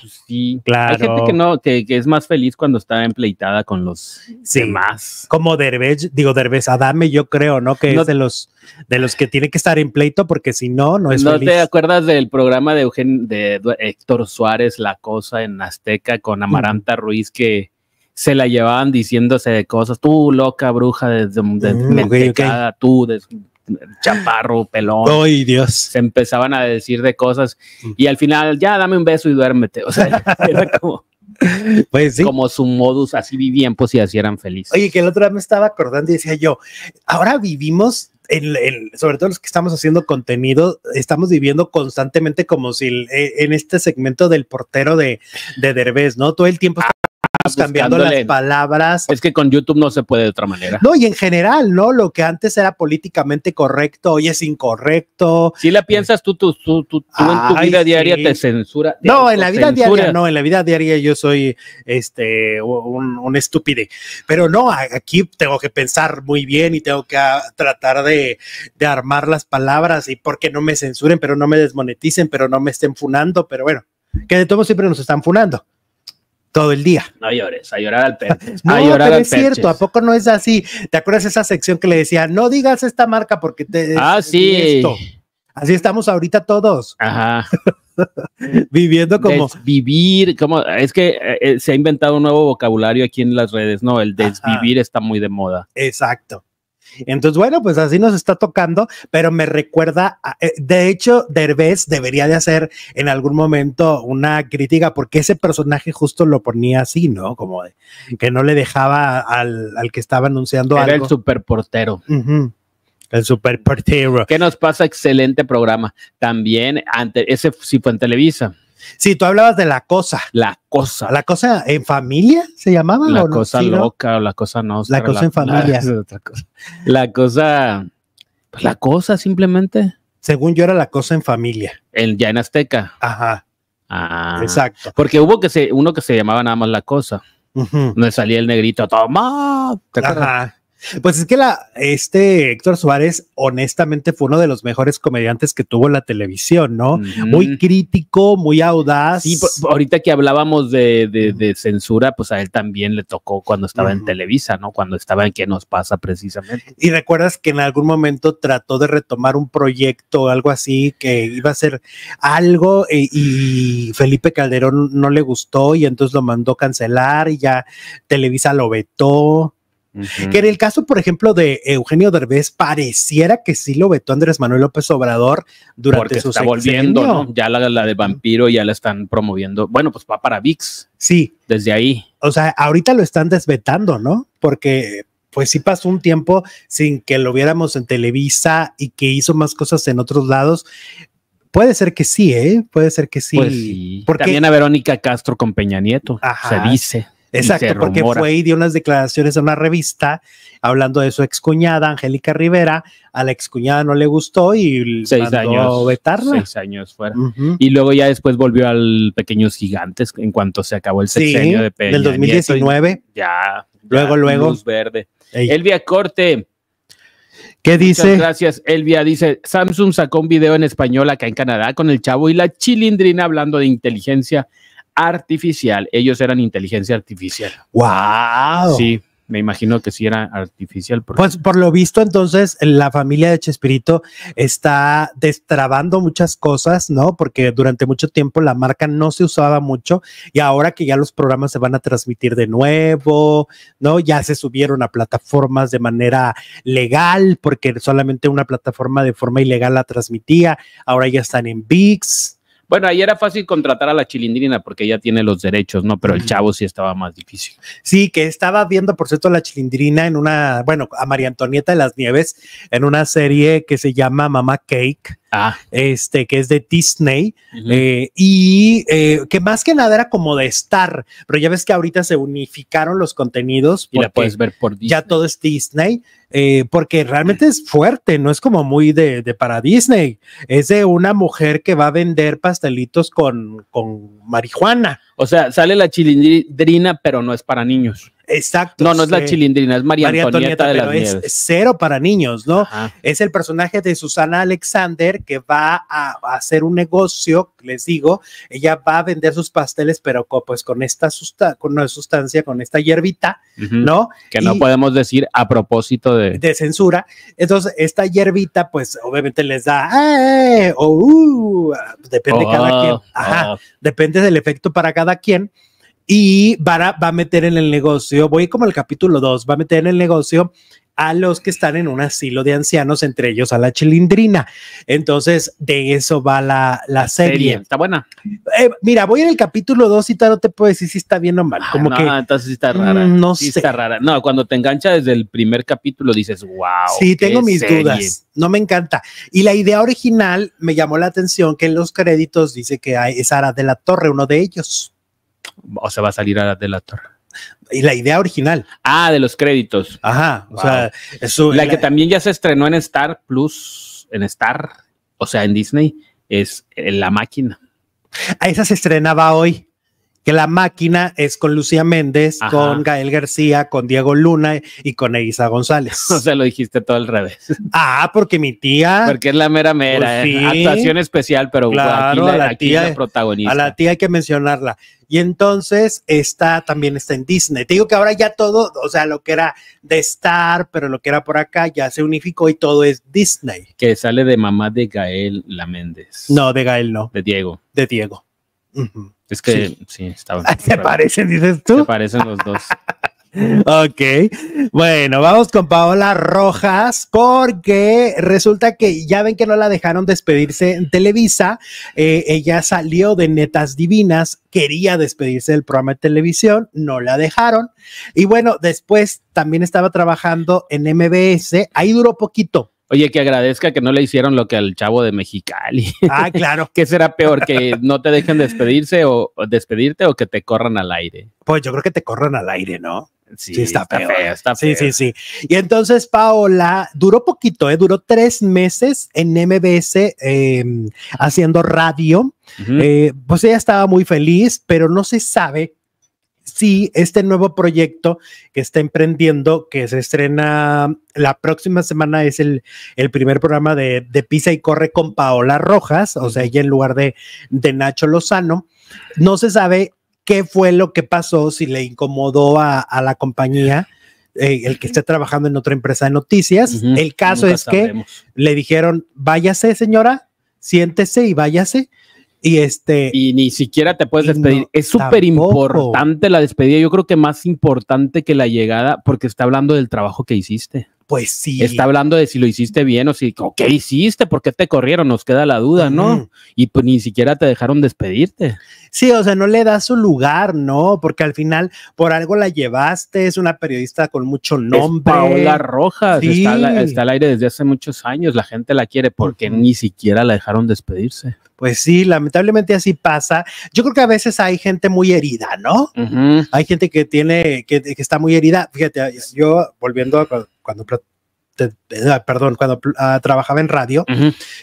A: Pues
B: sí. Claro. Hay gente que no, que, es más feliz cuando está empleitada con los sí. demás.
A: Como Derbez, digo Derbez Adame, yo creo, ¿no? Que es de los de los que tiene que estar en pleito porque si no, no es ¿No te
B: acuerdas del programa de, Eugen, de Héctor Suárez, La Cosa en Azteca con Amaranta mm. Ruiz que se la llevaban diciéndose de cosas, tú loca bruja, de, de mm, tú, de, chaparro, pelón. ¡Ay, Dios! Se empezaban a decir de cosas mm. y al final, ya dame un beso y duérmete. O sea,
A: era como.
B: Pues como su modus, así vivían, pues y así eran felices.
A: Oye, que el otro día me estaba acordando y decía yo, ahora vivimos el, sobre todo los que estamos haciendo contenido, estamos viviendo constantemente como si e, en este segmento del portero de, de Derbez, ¿no? Todo el tiempo ah, cambiando las palabras. Es que con YouTube no se puede de otra manera. No, y en general, ¿no? Lo que antes era políticamente correcto, hoy es incorrecto. Si la piensas tú, tú, tú, en tu vida diaria te censura. no, en la vida diaria, no, en la vida diaria yo soy este un, un Pero no, aquí tengo que pensar muy bien y tengo que ah, tratar de, de armar las palabras y porque no me censuren, pero no me desmoneticen, pero no me estén funando, pero bueno, que de todo siempre nos están funando todo el día. No
B: llores, a llorar
A: al perro. no, es cierto, ¿a poco no es así? ¿Te acuerdas esa sección que le decía, no digas esta marca porque te... Ah, eh, sí. Así estamos ahorita todos. Ajá. Viviendo como... Vivir
B: como... Es que eh, eh, se ha inventado un nuevo vocabulario aquí en las redes, ¿no? El desvivir está muy
A: de moda. Exacto. Entonces, bueno, pues así nos está tocando, pero me recuerda, eh, de hecho, Derbez debería de hacer en algún momento una crítica porque ese personaje justo lo ponía así, ¿no? Como que no le dejaba al, que estaba anunciando algo. Era el superportero.
B: El superportero. ¿Qué nos pasa? Excelente programa. También, ante, ese sí fue en Televisa. Sí, tú hablabas de la cosa. La cosa. ¿La cosa en familia se llamaba? La cosa loca o la cosa no. La cosa en familia.
A: La, cosa. Pues, la cosa. simplemente. Según yo era la cosa en familia.
B: El, ya en Azteca. Ajá.
A: ajá, ah. Exacto. Porque
B: hubo que se, uno que se llamaba nada más la cosa. no salía el negrito, toma. Ajá.
A: Pues es que la, este Héctor Suárez, honestamente, fue uno de los mejores comediantes que tuvo la televisión, ¿no? Muy crítico, muy audaz. Sí, ahorita que
B: hablábamos de, censura, pues a él también le tocó cuando estaba en Televisa, ¿no? Cuando estaba en ¿Qué nos pasa precisamente.
A: Y recuerdas que en algún momento trató de retomar un proyecto, algo así, que iba a ser algo eh, y Felipe Calderón no le gustó y entonces lo mandó cancelar y ya Televisa lo vetó. Que en el caso, por ejemplo, de Eugenio Derbez, pareciera que sí lo vetó Andrés Manuel López Obrador durante su está volviendo,
B: Ya la, de vampiro ya la están promoviendo. Bueno, pues va
A: para VIX. Sí. Desde ahí. O sea, ahorita lo están desvetando, ¿no? Porque pues sí pasó un tiempo sin que lo viéramos en Televisa y que hizo más cosas en otros lados. Puede ser que sí, ¿eh? Puede ser que sí. Pues Porque... También
B: a Verónica Castro con Peña Nieto, se dice. Exacto, porque fue
A: y dio unas declaraciones a una revista hablando de su excuñada, Angélica Rivera. A la excuñada no le gustó y seis mandó Seis
B: años fuera. Y luego ya después volvió al Pequeños Gigantes en cuanto se acabó el sexenio de Peña. Del 2019. Ya, Luego, luego. verde. Elvia Corte. ¿Qué dice? Muchas gracias, Elvia. Dice, Samsung sacó un video en español acá en Canadá con el chavo y la chilindrina hablando de inteligencia artificial. Ellos eran inteligencia artificial. ¡Wow! Sí, me imagino que sí era artificial.
A: Pues por lo visto, entonces, la familia de Chespirito está destrabando muchas cosas, ¿no? Porque durante mucho tiempo la marca no se usaba mucho y ahora que ya los programas se van a transmitir de nuevo, ¿no? Ya se subieron a plataformas de manera legal, porque solamente una plataforma de forma ilegal la transmitía, ahora ya están en VIX,
B: bueno, ahí era fácil contratar a la chilindrina porque ella tiene los derechos, ¿no? Pero el chavo sí estaba más difícil.
A: Sí, que estaba viendo, por cierto, a la chilindrina en una, bueno, a María Antonieta de las Nieves en una serie que se llama Mamá Cake Ah. Este, que es de Disney. Eh, y eh, que más que nada era como de Star, pero ya ves que ahorita se unificaron los contenidos. Y la puedes ver por Ya todo es Disney, eh, porque realmente es fuerte, no es como muy de, de, para Disney. Es de una mujer que va a vender pastelitos con, con marihuana.
B: O sea, sale la chilindrina, pero no es para niños. Exacto. No, no es la chilindrina, es María, María Antonieta, Es
A: cero para niños, ¿no? Es el personaje de Susana Alexander que va a, hacer un negocio, les digo, ella va a vender sus pasteles, pero con, pues con esta sustancia, con esta hierbita,
B: ¿no? Que no podemos decir
A: a propósito de... De censura. Entonces, esta hierbita, pues obviamente les da, eh, o uh", depende de cada quien. Oh, Ajá, oh. depende del efecto para cada quien y va a, meter en el negocio, voy como al capítulo 2, va a meter en el negocio a los que están en un asilo de ancianos, entre ellos a la chilindrina. Entonces, de eso va la, serie. Está buena. Eh, mira, voy en el capítulo 2 y tal, no te puedo decir si está bien o mal. Ah, como no, que, entonces
B: está rara. Mm, no sí Está rara. No, cuando te engancha desde el primer capítulo dices, wow. Sí, tengo mis dudas.
A: No me encanta. Y la idea original me llamó la atención que en los créditos dice que hay, es Ara de la Torre, uno de ellos
B: o se va a salir a la de la torre. Y la idea original. Ah, de los créditos. Ajá. sea, La, la, que también ya se estrenó en Star Plus, en Star, o sea, en Disney, es eh, La Máquina.
A: A ah, esa se estrenaba hoy que la máquina es con Lucía Méndez, con Gael García, con Diego Luna y con Elisa González. O
B: sea, lo dijiste todo al revés.
A: Ah, porque mi tía.
B: Porque es la mera mera, pues ¿eh? actuación especial, pero claro, aquí, la, a tía, protagonista. A la
A: tía hay que mencionarla. Y entonces está también está en Disney. Te digo que ahora ya todo, o sea, lo que era de Star, pero lo que era por acá ya se unificó y todo es Disney.
B: Que sale de mamá de Gael La Méndez. No, de Gael no. De Diego. De Diego. Ajá. Es que sí, sí ah, Se parecen, dices tú. Se parecen los dos. ok,
A: bueno, vamos con Paola Rojas porque resulta que ya ven que no la dejaron despedirse en Televisa, eh, ella salió de Netas Divinas, quería despedirse del programa de televisión, no la dejaron y bueno, después también estaba trabajando en MBS, ahí duró poquito,
B: Oye, que agradezca que no le hicieron lo que al chavo de Mexicali. Ah, claro. Que será peor? ¿Que no te dejen despedirse o, despedirte o que
A: te corran al aire? Pues yo creo que te corran al aire, ¿no? Sí, está, está, peor. sí, sí, sí. Y entonces Paola duró poquito, ¿eh? duró tres meses en MBS em, haciendo radio. Eh, pues ella estaba muy feliz, pero no se sabe sí este nuevo proyecto que está emprendiendo, que se estrena la próxima semana, es el, primer programa de, de, Pisa y Corre con Paola Rojas, o sea, ella en lugar de, Nacho Lozano. No se sabe qué fue lo que pasó, si le incomodó a, la compañía. Eh, el que está trabajando en otra empresa de noticias. el caso es que le dijeron, váyase señora, siéntese y váyase. Y este. Y ni siquiera te puedes despedir. es súper
B: importante la despedida. Yo creo que más importante que la llegada, porque está hablando del trabajo que hiciste.
A: Pues sí. Está
B: hablando de si lo hiciste bien o si, ¿qué hiciste? ¿Por qué te corrieron? Nos
A: queda la duda, ¿no? Y pues ni siquiera te dejaron despedirte. Sí, o sea, no le da su lugar, ¿no? Porque al final por algo la llevaste, es una periodista con mucho nombre. Es Paola Rojas, está, al
B: aire desde hace muchos años, la gente la quiere porque ni siquiera
A: la dejaron despedirse. Pues sí, lamentablemente así pasa. Yo creo que a veces hay gente muy herida, ¿no? Hay gente que tiene, que, está muy herida. Fíjate, yo volviendo cuando, eh, perdón, cuando ah, trabajaba en radio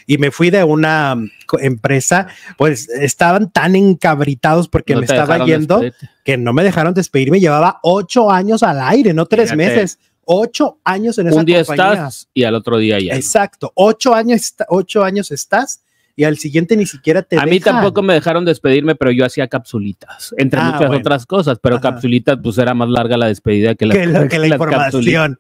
A: y me fui de una mm, empresa, pues estaban tan encabritados porque me estaba yendo que no me dejaron despedirme. Llevaba ocho años al aire, no tres meses. Ocho años en esa Un día estás y al otro día ya. Exacto. Ocho años, ocho años estás y al siguiente ni siquiera te. A mí tampoco
B: me dejaron despedirme, pero yo hacía capsulitas, entre ah, muchas otras cosas, pero capsulitas, pues era más larga la despedida que la, información.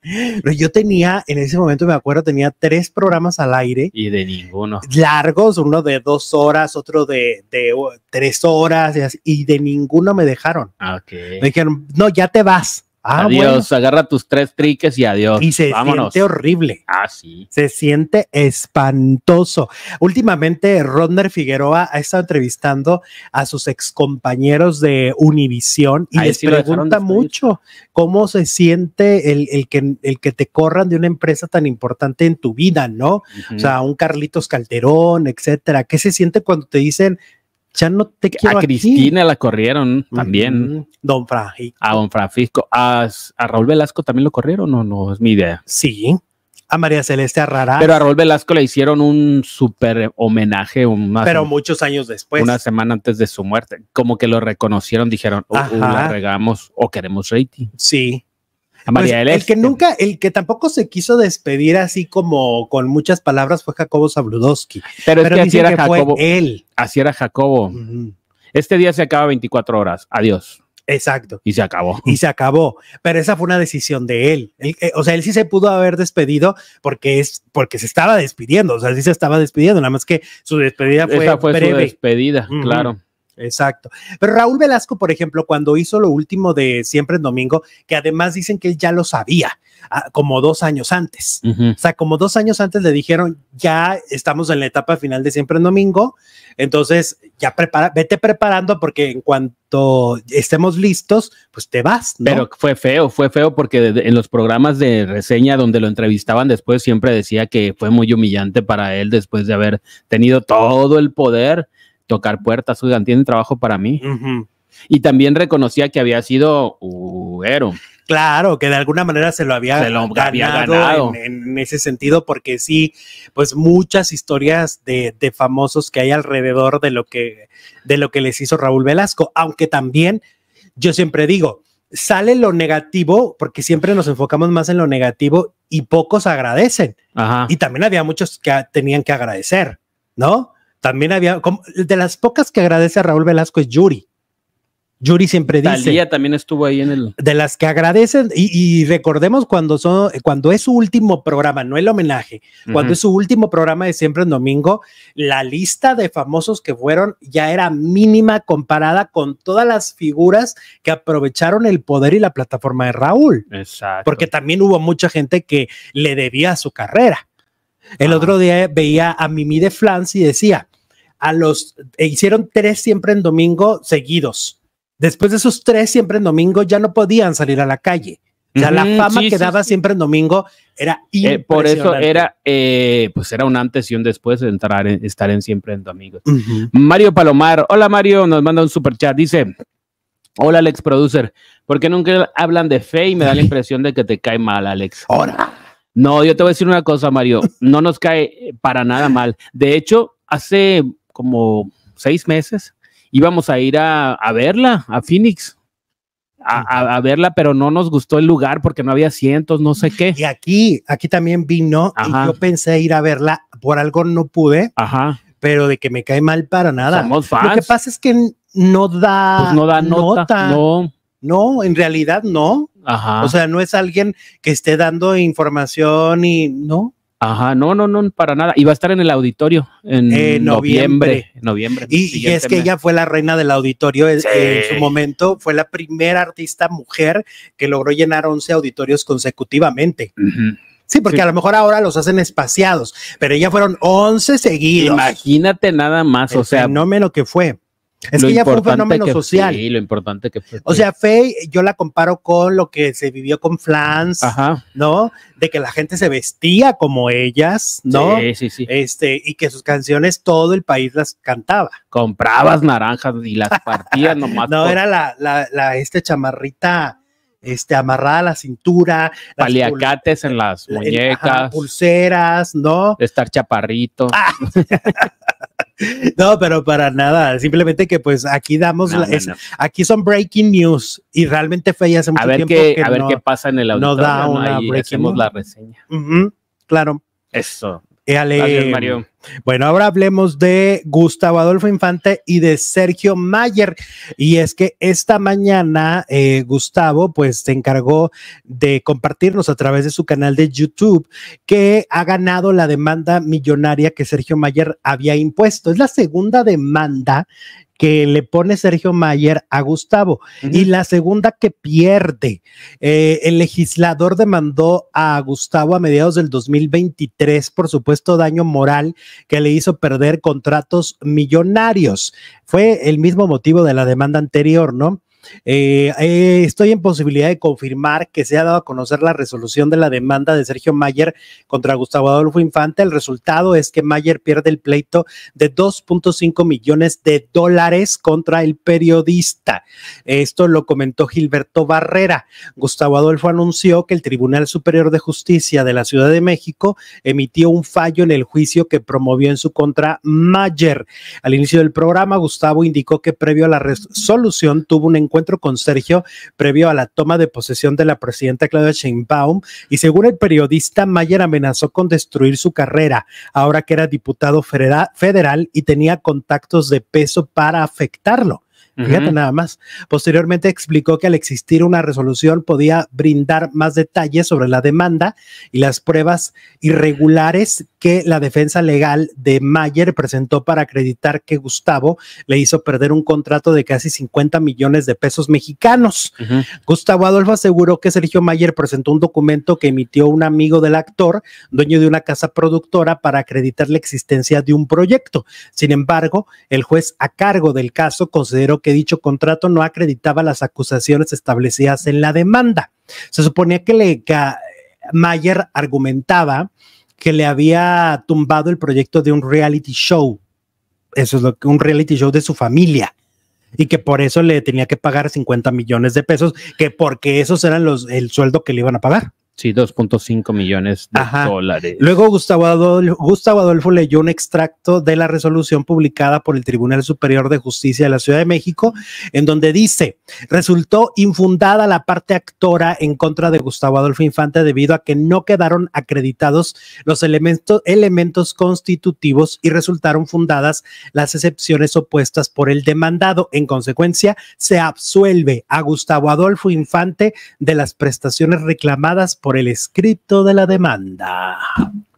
A: yo tenía, en ese momento me acuerdo, tenía tres programas al aire. Y de ninguno. Largos, uno de dos horas, otro de, de tres horas, y, de ninguno me dejaron. Ah, me dijeron, no, ya te vas. Ah, adiós,
B: agarra tus tres triques y adiós. Y se siente
A: horrible. Ah, sí. Se siente espantoso. Últimamente, Rodner Figueroa ha estado entrevistando a sus ex compañeros de Univisión y les pregunta mucho cómo se siente el, que, el que te corran de una empresa tan importante en tu vida, ¿no? O sea, un Carlitos Calderón, etcétera. ¿Qué se siente cuando te dicen, ya no te quiero A Cristina
B: la corrieron también. Don Francisco. A Don Francisco. A, a, Raúl Velasco también lo corrieron, no, no es mi idea. Sí.
A: A María Celeste Rara Pero a
B: Raúl Velasco le hicieron un súper homenaje. Un, Pero
A: muchos años después. Una
B: semana antes de su muerte. Como que lo reconocieron, dijeron, oh, uh, la regamos o queremos rating. Sí. Pues, el que este.
A: nunca, el que tampoco se quiso despedir así como con muchas palabras fue Jacobo Zabludowski. Pero, es que así era Jacobo.
B: él. Así era Jacobo. Este día se acaba 24 horas.
A: Adiós. Exacto. Y se acabó. Y se acabó. Pero esa fue una decisión de él. Eh, o sea, él sí se pudo haber despedido porque es porque se estaba despidiendo. O sea, sí se estaba despidiendo. Nada más que su despedida fue. Esa fue despedida, claro. Exacto. Pero Raúl Velasco, por ejemplo, cuando hizo lo último de Siempre en Domingo, que además dicen que él ya lo sabía, ah, como dos años antes. O sea, como dos años antes le dijeron, ya estamos en la etapa final de Siempre en Domingo, entonces ya prepara, vete preparando porque en cuanto estemos listos, pues te vas. Pero
B: fue feo, fue feo porque en los programas de reseña donde lo entrevistaban después siempre decía que fue muy humillante para él después de haber tenido todo el poder tocar puertas, oigan, tienen trabajo para mí. Y también reconocía que había sido héroe.
A: Claro, que de alguna manera se lo había ganado, En, ese sentido, porque sí, pues muchas historias de, de, famosos que hay alrededor de lo que, de lo que les hizo Raúl Velasco, aunque también yo siempre digo, sale lo negativo, porque siempre nos enfocamos más en lo negativo y pocos agradecen. Y también había muchos que tenían que agradecer, ¿no? También había, como, de las pocas que agradece a Raúl Velasco es Yuri. Yuri siempre dice. Talía
B: también estuvo ahí en el.
A: De las que agradecen, y, recordemos cuando, son, cuando es su último programa, no el homenaje, cuando es su último programa de siempre en domingo, la lista de famosos que fueron ya era mínima comparada con todas las figuras que aprovecharon el poder y la plataforma de Raúl. Exacto. Porque también hubo mucha gente que le debía su carrera. El ah. otro día veía a Mimi de Flans y decía, los, e hicieron tres siempre en domingo seguidos. Después de esos tres siempre en domingo ya no podían salir a la calle. Ya la fama que daba siempre en domingo era impresionante. Eh, por eso era,
B: eh, pues era un antes y un después de entrar estar en siempre en domingo. Mario Palomar, hola Mario, nos manda un super chat, dice, hola Alex Producer, ¿por qué nunca hablan de fe y me da la impresión de que te cae mal Alex? Ahora. No, yo te voy a decir una cosa, Mario, no nos cae para nada mal. De hecho, hace como seis meses, íbamos a ir a, verla, a
A: Phoenix. A, verla, pero no nos gustó el lugar porque no había asientos, no sé qué. Y aquí, aquí también vino y yo pensé ir a verla, por algo no pude, Ajá. pero de que me cae mal para nada. Lo que pasa es que no da, pues no da nota, No. no, en realidad no. Ajá. O sea, no es alguien que esté dando información y no. Ajá, no, no, no, para nada. Iba a estar en el auditorio en eh, noviembre.
B: Noviembre. y, es que ella
A: fue la reina del auditorio en su momento. Fue la primera artista mujer que logró llenar 11 auditorios consecutivamente. Sí, porque a lo mejor ahora los hacen espaciados, pero ya fueron 11 seguidos. Imagínate nada más, o sea. Fenómeno que fue. Es que ya fue un fenómeno social. Sí,
B: lo importante que O
A: sea, Faye, yo la comparo con lo que se vivió con Flans, ¿no? De que la gente se vestía como ellas, ¿no? Sí, sí, sí. Este, y que sus canciones todo el país las cantaba. Comprabas naranjas y las partías nomás. no, era la, este chamarrita este, amarrada a la cintura. Paliacates en las muñecas. pulseras, ¿no? Estar chaparrito. Ah. No, pero para nada. Simplemente que pues aquí damos, aquí son breaking news y realmente fue ya hace mucho tiempo a ver qué pasa
B: en el auditorio. No da una breaking hacemos la reseña. claro. Eso.
A: Éale, Gracias, Mario. Bueno, ahora hablemos de Gustavo Adolfo Infante y de Sergio Mayer. Y es que esta mañana eh, Gustavo pues se encargó de compartirnos a través de su canal de YouTube que ha ganado la demanda millonaria que Sergio Mayer había impuesto. Es la segunda demanda que le pone Sergio Mayer a Gustavo y la segunda que pierde. Eh, el legislador demandó a Gustavo a mediados del 2023, por supuesto, daño moral que le hizo perder contratos millonarios. Fue el mismo motivo de la demanda anterior, ¿no? Eh, eh, estoy en posibilidad de confirmar que se ha dado a conocer la resolución de la demanda de Sergio Mayer contra Gustavo Adolfo Infante. El resultado es que Mayer pierde el pleito de 2.5 millones de dólares contra el periodista. Esto lo comentó Gilberto Barrera. Gustavo Adolfo anunció que el Tribunal Superior de Justicia de la Ciudad de México emitió un fallo en el juicio que promovió en su contra Mayer. Al inicio del programa, Gustavo indicó que previo a la resolución tuvo un encuentro encuentro con Sergio previo a la toma de posesión de la presidenta Claudia Sheinbaum y según el periodista Mayer amenazó con destruir su carrera ahora que era diputado federal y tenía contactos de peso para afectarlo. Fíjate nada más. Posteriormente explicó que al existir una resolución podía brindar más detalles sobre la demanda y las pruebas irregulares que la defensa legal de Mayer presentó para acreditar que Gustavo le hizo perder un contrato de casi 50 millones de pesos mexicanos. Gustavo Adolfo aseguró que Sergio Mayer presentó un documento que emitió un amigo del actor, dueño de una casa productora, para acreditar la existencia de un proyecto. Sin embargo, el juez a cargo del caso consideró que dicho contrato no acreditaba las acusaciones establecidas en la demanda. Se suponía que Mayer argumentaba que le había tumbado el proyecto de un reality show. Eso es lo que un reality show de su familia. Y que por eso le tenía que pagar 50 millones de pesos, que porque esos eran los, el sueldo que le iban a pagar. Sí, 2.5 millones de dólares. Luego Gustavo Adolfo, Gustavo Adolfo, leyó un extracto de la resolución publicada por el Tribunal Superior de Justicia de la Ciudad de México, en donde dice, resultó infundada la parte actora en contra de Gustavo Adolfo Infante debido a que no quedaron acreditados los elementos, elementos constitutivos y resultaron fundadas las excepciones opuestas por el demandado. En consecuencia, se absuelve a Gustavo Adolfo Infante de las prestaciones reclamadas por el escrito de la demanda.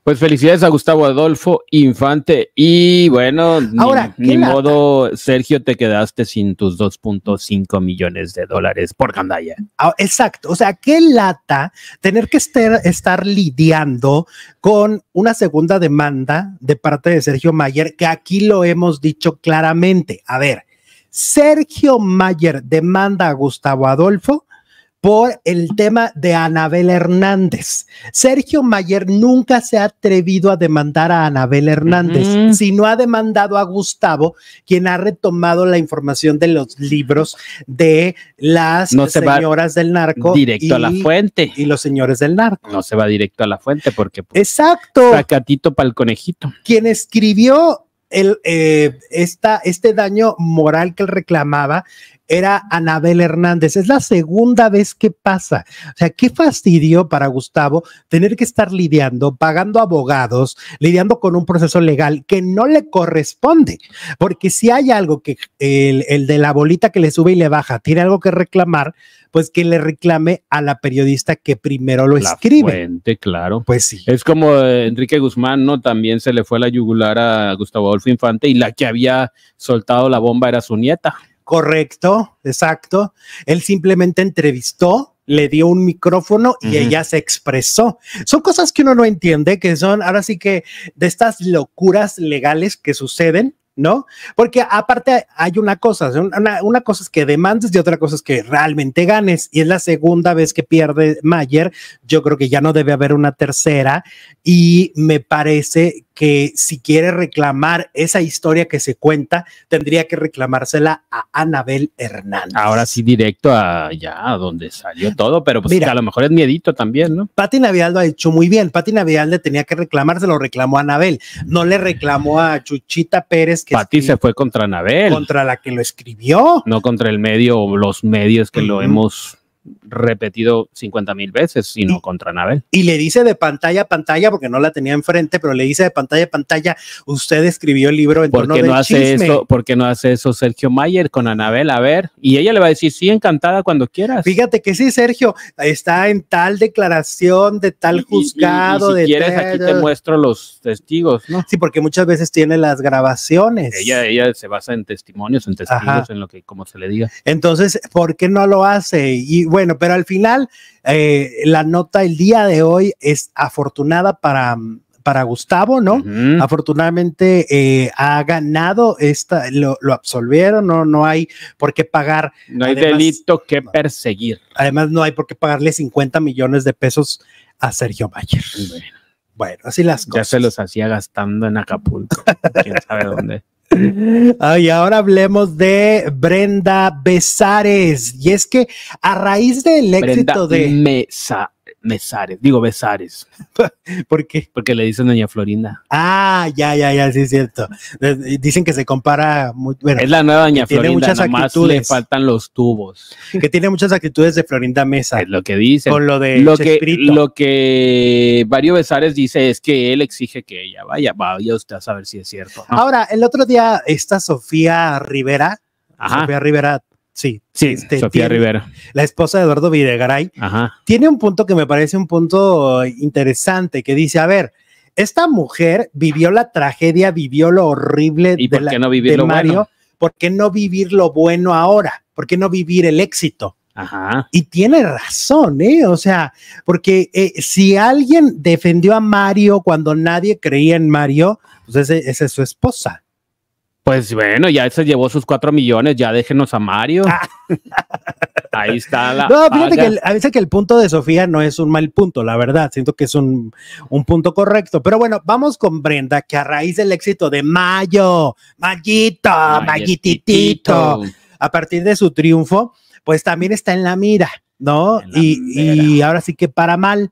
B: Pues felicidades a Gustavo Adolfo Infante y bueno, Ahora, ni, modo, Sergio, te quedaste sin tus 2.5 millones de dólares por candaya.
A: Ah, exacto, o sea, qué lata tener que estar lidiando con una segunda demanda de parte de Sergio Mayer, que aquí lo hemos dicho claramente. A ver, Sergio Mayer demanda a Gustavo Adolfo por el tema de Anabel Hernández. Sergio Mayer nunca se ha atrevido a demandar a Anabel Hernández, Si no sino ha demandado a Gustavo, quien ha retomado la información de los libros de las señoras del narco. Directo a la fuente. Y los señores del narco. No se va directo a la fuente porque... Pues, Exacto. Sacatito para el conejito. Quien escribió el, eh, esta, este daño moral que él reclamaba era Anabel Hernández. Es la segunda vez que pasa. O sea, qué fastidio para Gustavo tener que estar lidiando, pagando abogados, lidiando con un proceso legal que no le corresponde. Porque si hay algo que el, de la bolita que le sube y le baja tiene algo que reclamar, pues que le reclame a la periodista que primero lo escribe.
B: claro. Pues sí. Es como eh, Enrique Guzmán, ¿no? También se le fue la yugular a Gustavo Adolfo
A: Infante y la que había soltado la bomba era su nieta. Correcto, exacto. Él simplemente entrevistó, le dio un micrófono y ella se expresó. Son cosas que uno no entiende, que son ahora sí que de estas locuras legales que suceden, ¿no? Porque aparte hay una cosa, una, cosa es que demandes y otra cosa es que realmente ganes. Y es la segunda vez que pierde Mayer. Yo creo que ya no debe haber una tercera. Y me parece que si quiere reclamar esa historia que se cuenta, tendría que reclamársela a Anabel Hernández. Ahora
B: sí, directo a a donde salió todo, pero pues Mira, a lo mejor es miedito también, ¿no?
A: Pati Navidad lo ha hecho muy bien. Pati Navidad le tenía que reclamarse lo reclamó a Anabel. No le reclamó a Chuchita Pérez. Que Pati se fue
B: contra Anabel. Contra la que lo escribió. No contra el medio o los medios que lo hemos repetido mil veces, sino contra Anabel.
A: Y le dice de pantalla a pantalla, porque no la tenía enfrente, pero le dice de pantalla a pantalla, usted escribió el libro en ¿Por qué no hace Eso,
B: ¿Por qué no hace eso Sergio Mayer con Anabel? A ver, y ella le va a decir, sí,
A: encantada cuando quieras. Fíjate que sí, Sergio, está en tal declaración de tal juzgado. si quieres, aquí te muestro los testigos, ¿no? Sí, porque muchas veces tiene las
B: grabaciones. Ella, ella se basa en testimonios, en testigos, en lo que, como se le diga.
A: Entonces, ¿por qué no lo hace? Y bueno, bueno, pero al final, eh, la nota el día de hoy es afortunada para, para Gustavo, ¿no? Afortunadamente eh, ha ganado esta, lo, absolvieron, no, no hay por qué pagar. No
B: hay delito
A: que perseguir. Además, no hay por qué pagarle 50 millones de pesos a Sergio Mayer. Bueno,
B: bueno así las cosas. Ya se los hacía gastando en Acapulco, quién sabe dónde.
A: Ay, ah, ahora hablemos de Brenda Besares. Y es que a raíz del éxito de.
B: Mesa Mesares, digo Besares. ¿Por qué? Porque le dicen Doña Florinda.
A: Ah, ya, ya, ya, sí es cierto. Dicen que se compara muy, Es la nueva Doña Florinda, tiene muchas nomás le faltan los tubos. Que tiene muchas actitudes de Florinda Mesa. Es lo que dice. Con lo de lo que, lo que
B: Vario Besares dice es que él exige que ella vaya, vaya usted a saber si es cierto. Ahora, el
A: otro día está Sofía Rivera, Sofía Rivera Sí, sí, este, Sofía Rivera. La esposa de Eduardo Videgaray. Tiene un punto que me parece un punto interesante que dice, a ver, esta mujer vivió la tragedia, vivió lo horrible de, Mario, ¿por qué no vivir lo bueno ahora? ¿Por qué no vivir el éxito? Y tiene razón, ¿eh? O sea, porque eh, si alguien defendió a Mario cuando nadie creía en Mario, pues esa es su esposa.
B: Pues bueno, ya se llevó sus cuatro millones, ya déjenos a Mario. Ah. Ahí está la. No, fíjate que el, a
A: veces que el punto de Sofía no es un mal punto, la verdad. Siento que es un, punto correcto. Pero bueno, vamos con Brenda, que a raíz del éxito de Mayo, Mayito, Mayititito, a partir de su triunfo, pues también está en la mira, ¿no? y, y ahora sí que para mal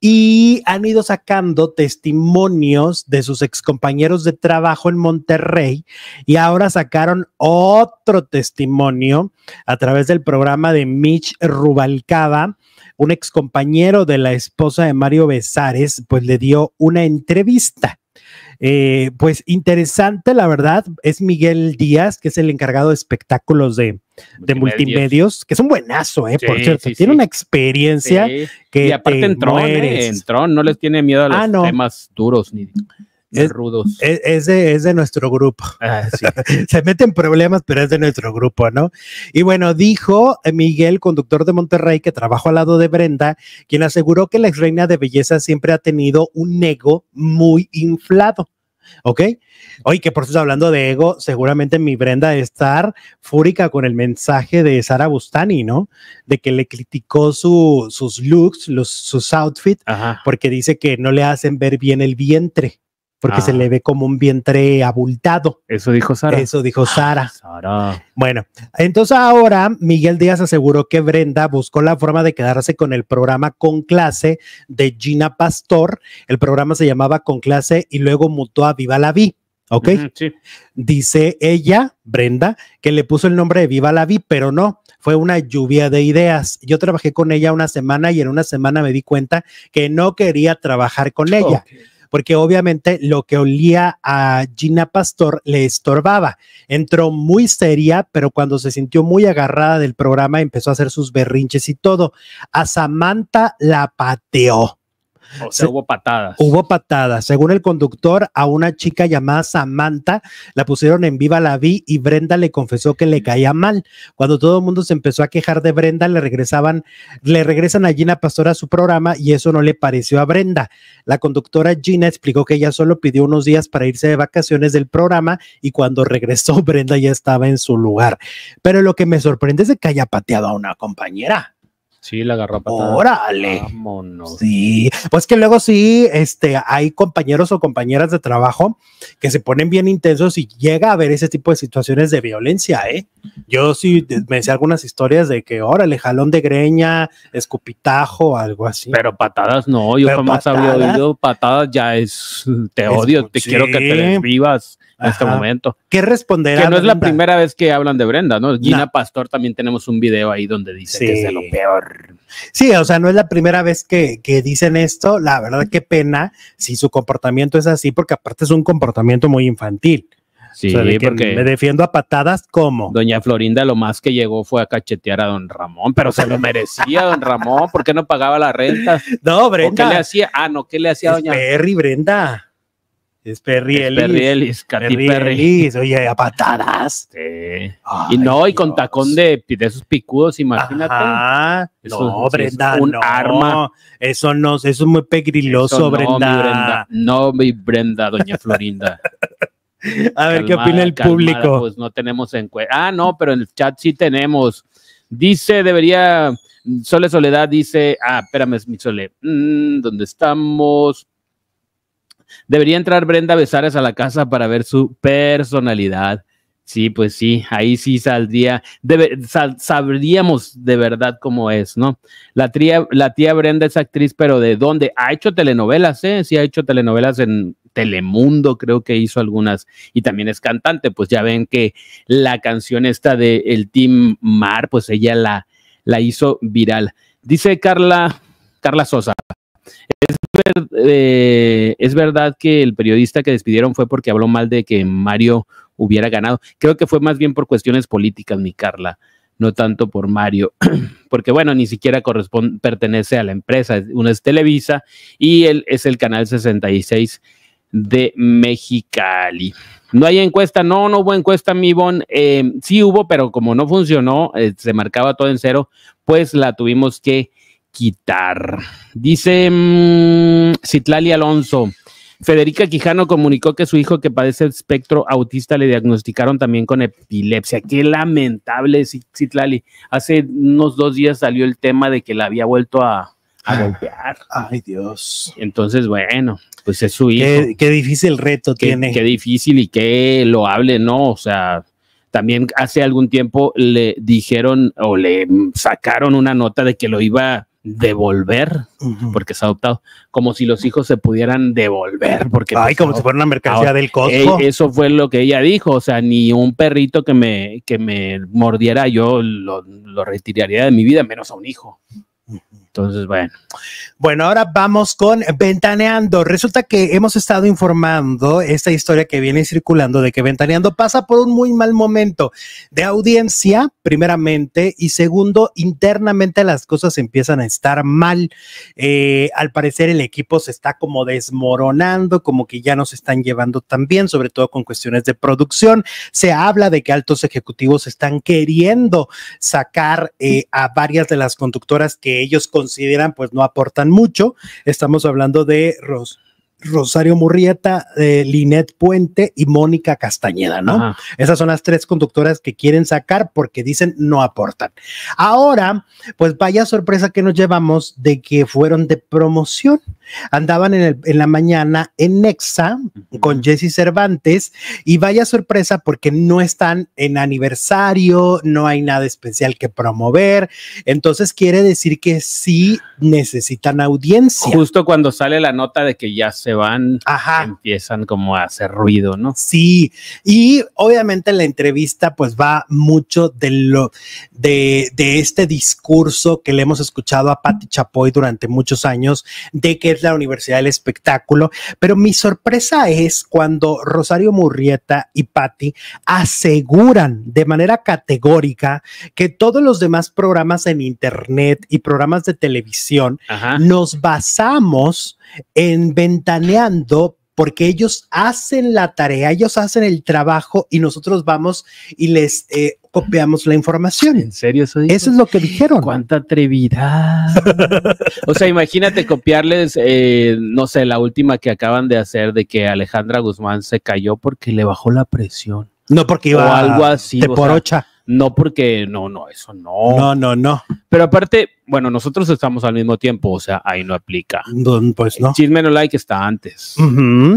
A: y han ido sacando testimonios de sus excompañeros de trabajo en Monterrey y ahora sacaron otro testimonio a través del programa de Mitch Rubalcaba, un excompañero de la esposa de Mario Besares, pues le dio una entrevista. Eh, pues interesante, la verdad, es Miguel Díaz, que es el encargado de espectáculos de, de multimedios, que es un buenazo, ¿eh? por cierto. tiene una experiencia que. Y aparte en, Tron, ¿eh?
B: no les tiene miedo a los ah, temas duros ni.
A: Es, rudos. Es, de, es, nuestro grupo. Ah, Se meten problemas, pero es de nuestro grupo, ¿no? Y bueno, dijo eh, Miguel, conductor de Monterrey, que trabajó al lado de Brenda, quien aseguró que la ex reina de belleza siempre ha tenido un ego muy inflado ¿ok? Oye, que por eso hablando de ego, seguramente mi Brenda de estar fúrica con el mensaje de Sara Bustani, ¿no? De que le criticó su, sus looks, los, sus outfits, porque dice que no le hacen ver bien el vientre porque se ah. le ve como un vientre abultado. Eso dijo Sara. Eso dijo ah, Sara. Bueno, entonces ahora Miguel Díaz aseguró que Brenda buscó la forma de quedarse con el programa Con Clase de Gina Pastor. El programa se llamaba Con Clase y luego mutó a Viva la Vi. ¿Ok? sí. Dice ella, Brenda, que le puso el nombre de Viva la Vi, pero no, fue una lluvia de ideas. Yo trabajé con ella una semana y en una semana me di cuenta que no quería trabajar con ella porque obviamente lo que olía a Gina Pastor le estorbaba. Entró muy seria, pero cuando se sintió muy agarrada del programa empezó a hacer sus berrinches y todo. A Samantha la pateó
B: hubo patadas.
A: Hubo patadas. Según el conductor, a una chica llamada Samantha la pusieron en viva la vi y Brenda le confesó que le caía mal. Cuando todo el mundo se empezó a quejar de Brenda, le regresaban, le regresan a Gina Pastora a su programa y eso no le pareció a Brenda. La conductora Gina explicó que ella solo pidió unos días para irse de vacaciones del programa y cuando regresó, Brenda ya estaba en su lugar. Pero lo que me sorprende es que haya pateado a una compañera.
B: Sí, la patada.
A: Órale.
B: Vámonos.
A: Sí, pues que luego sí, este, hay compañeros o compañeras de trabajo que se ponen bien intensos y llega a haber ese tipo de situaciones de violencia, ¿eh? Yo sí me decía algunas historias de que, órale, jalón de greña, escupitajo, algo así.
B: Pero patadas no, yo jamás patadas, había oído patadas, ya es, te odio, te quiero que te desvivas en este momento. ¿Qué responderá? Que no es la primera vez que hablan de Brenda, ¿no? Gina Pastor también tenemos un video ahí donde dice que es de lo peor.
A: Sí, o sea, no es la primera vez que, dicen esto. La verdad, qué pena si su comportamiento es así, porque aparte es un comportamiento muy infantil. Sí, porque me defiendo a patadas como.
B: Doña Florinda lo más que llegó fue a cachetear a don Ramón, pero se lo merecía don Ramón, porque no pagaba la renta? No, Brenda. ¿Qué le hacía? Ah,
A: no, ¿qué le hacía a doña? Perry, Brenda.
B: Es Perrielis. Es
A: Oye, a patadas.
B: y no, y con tacón de, de esos picudos, imagínate. no, un no. arma.
A: Eso no, eso es muy pegriloso, Brenda. Brenda.
B: No, mi Brenda, doña Florinda. a ver, ¿qué opina el público? Pues no tenemos cuenta. Ah, no, pero en el chat sí tenemos. Dice, debería... Sole Soledad dice, ah, espérame, mi Sole, mm, ¿dónde estamos? Debería entrar Brenda Besares a la casa para ver su personalidad. Sí, pues sí, ahí sí saldría, sabríamos de verdad cómo es, ¿no? La tía, Brenda es actriz, pero ¿de dónde? Ha hecho telenovelas, ¿eh? Sí, ha hecho telenovelas en Telemundo, creo que hizo algunas, y también es cantante, pues ya ven que la canción esta de El Team Mar, pues ella la, la hizo viral. Dice Carla, Carla Sosa, eh, es, verdad que el periodista que despidieron fue porque habló mal de que Mario hubiera ganado. Creo que fue más bien por cuestiones políticas, mi Carla, no tanto por Mario, porque bueno, ni siquiera corresponde, pertenece a la empresa. Uno es Televisa y él es el canal 66 de Mexicali. No hay encuesta, no, no hubo encuesta, mi Bon. Eh, sí hubo, pero como no funcionó, eh, se marcaba todo en cero, pues la tuvimos que quitar. Dice mm, Citlali Alonso. Federica Quijano comunicó que su hijo que padece espectro autista le diagnosticaron también con epilepsia. Qué lamentable, Citlali. Hace unos dos días salió el tema de que la había vuelto a, ah. golpear. Ay, Dios. Entonces, bueno, pues es su hijo. Qué, difícil reto tiene. Qué difícil y qué lo hable, ¿no? O sea, también hace algún tiempo le dijeron o le sacaron una nota de que lo iba devolver porque se ha adoptado, como si los hijos se pudieran devolver porque ay, pues, como si fuera una mercancía del costo eso fue lo que ella dijo, o sea, ni un perrito que me que me mordiera yo lo, retiraría de mi vida, menos a un hijo.
A: Entonces, bueno. Bueno, ahora vamos con Ventaneando. Resulta que hemos estado informando esta historia que viene circulando de que Ventaneando pasa por un muy mal momento de audiencia, primeramente, y segundo, internamente las cosas empiezan a estar mal. Eh, al parecer el equipo se está como desmoronando, como que ya nos están llevando tan bien sobre todo con cuestiones de producción. Se habla de que altos ejecutivos están queriendo sacar eh, a varias de las conductoras que ellos consideran consideran pues no aportan mucho. Estamos hablando de Ros Rosario Murrieta, eh, Linet Puente y Mónica Castañeda, ¿no? Esas son las tres conductoras que quieren sacar porque dicen no aportan. Ahora, pues vaya sorpresa que nos llevamos de que fueron de promoción. Andaban en, la mañana en Nexa con Jesse Cervantes y vaya sorpresa porque no están en aniversario, no hay nada especial que promover. Entonces quiere decir que sí necesitan audiencia. Justo
B: cuando sale la nota de que ya se van, empiezan como a hacer ruido, ¿no? Sí, y
A: obviamente en la entrevista pues va mucho de lo de, este discurso que le hemos escuchado a Patti Chapoy durante muchos años de que es la Universidad del Espectáculo, pero mi sorpresa es cuando Rosario Murrieta y Patti aseguran de manera categórica que todos los demás programas en internet y programas de televisión nos basamos en ventanillas planeando porque ellos hacen la tarea, ellos hacen el trabajo y nosotros vamos y les eh, copiamos la información. ¿En serio eso dijo? Eso es lo que dijeron. ¡Cuánta atrevida!
B: o sea, imagínate copiarles, eh, no sé, la última que acaban de hacer de que Alejandra Guzmán se cayó porque le bajó la presión.
A: No, porque iba o algo así. Te porocha.
B: No porque, no, no, eso no. No, no, no. Pero aparte, bueno, nosotros estamos al mismo tiempo, o sea, ahí no aplica. Pues no. Chisme no like está antes.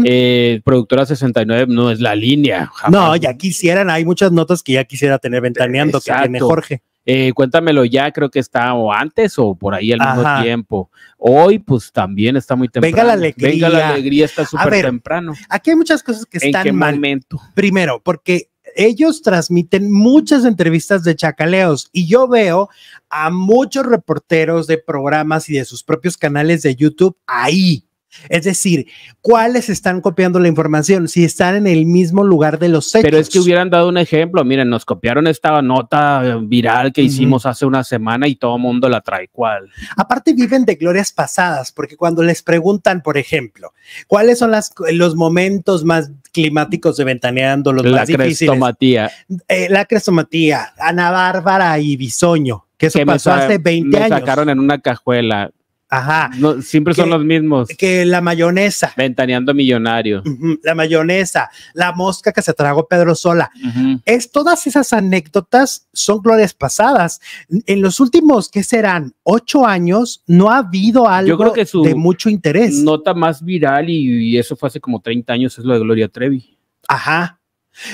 B: Eh, productora 69 no es la línea.
A: No, ya quisieran, hay muchas notas que ya quisiera tener ventaneando que tiene Jorge.
B: Eh, cuéntamelo ya, creo que está o antes o por ahí al mismo tiempo. Hoy, pues también está muy temprano. Venga la alegría. Venga la alegría, está súper temprano.
A: Aquí hay muchas cosas que están ¿En Momento? Primero, porque ellos transmiten muchas entrevistas de chacaleos y yo veo a muchos reporteros de programas y de sus propios canales de YouTube ahí. Es decir, ¿cuáles están copiando la información? Si están en el mismo lugar de los hechos. Pero es que
B: hubieran dado un ejemplo. Miren, nos copiaron esta nota eh, viral que hicimos hace una semana
A: y todo mundo la trae. ¿Cuál? Aparte, viven de glorias pasadas, porque cuando les preguntan, por ejemplo, ¿cuáles son los momentos más climáticos de Ventaneando, los la Crestomatía. Eh, la crestomatía, Ana Bárbara y Bisoño, que eso pasó hace 20 años. sacaron en
B: una cajuela. Ajá. No, siempre son los mismos. Que la
A: mayonesa. Ventaneando millonario. la mayonesa, la mosca que se tragó Pedro Sola. Es todas esas anécdotas son glorias pasadas. En los últimos, ¿qué serán? Ocho años, no ha habido algo creo que de mucho interés. Nota
B: más viral y, y, eso fue hace como 30 años, es lo de Gloria Trevi. Ajá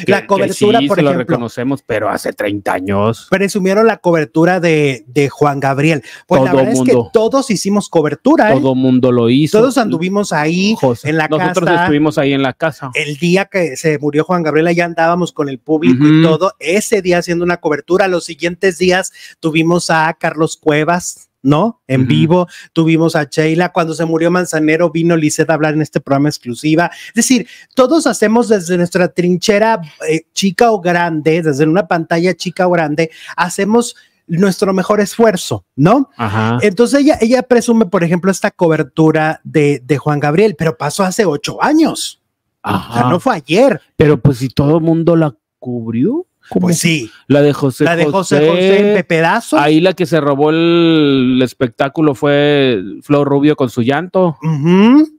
B: la cobertura, por ejemplo, lo reconocemos, pero hace 30 años.
A: Presumieron la cobertura de, de Juan Gabriel. Pues la verdad es que todos hicimos cobertura. ¿eh? Todo mundo lo hizo. Todos anduvimos ahí en la nosotros casa. Nosotros estuvimos ahí en la casa. El día que se murió Juan Gabriel, allá andábamos con el público y todo. Ese día haciendo una cobertura. Los siguientes días tuvimos a Carlos Cuevas ¿no? En vivo, tuvimos a Sheila, cuando se murió Manzanero vino Lizeth a hablar en este programa exclusiva. Es decir, todos hacemos desde nuestra trinchera eh, chica o grande, desde una pantalla chica o grande, hacemos nuestro mejor esfuerzo, ¿no? Ajá. Entonces ella, presume, por ejemplo, esta cobertura de, de Juan Gabriel, pero pasó hace ocho años. Ajá. no fue ayer. Pero pues si todo el mundo la cubrió como pues sí. La de José de José
B: en Ahí la que se robó el, espectáculo fue Flor Rubio con su llanto.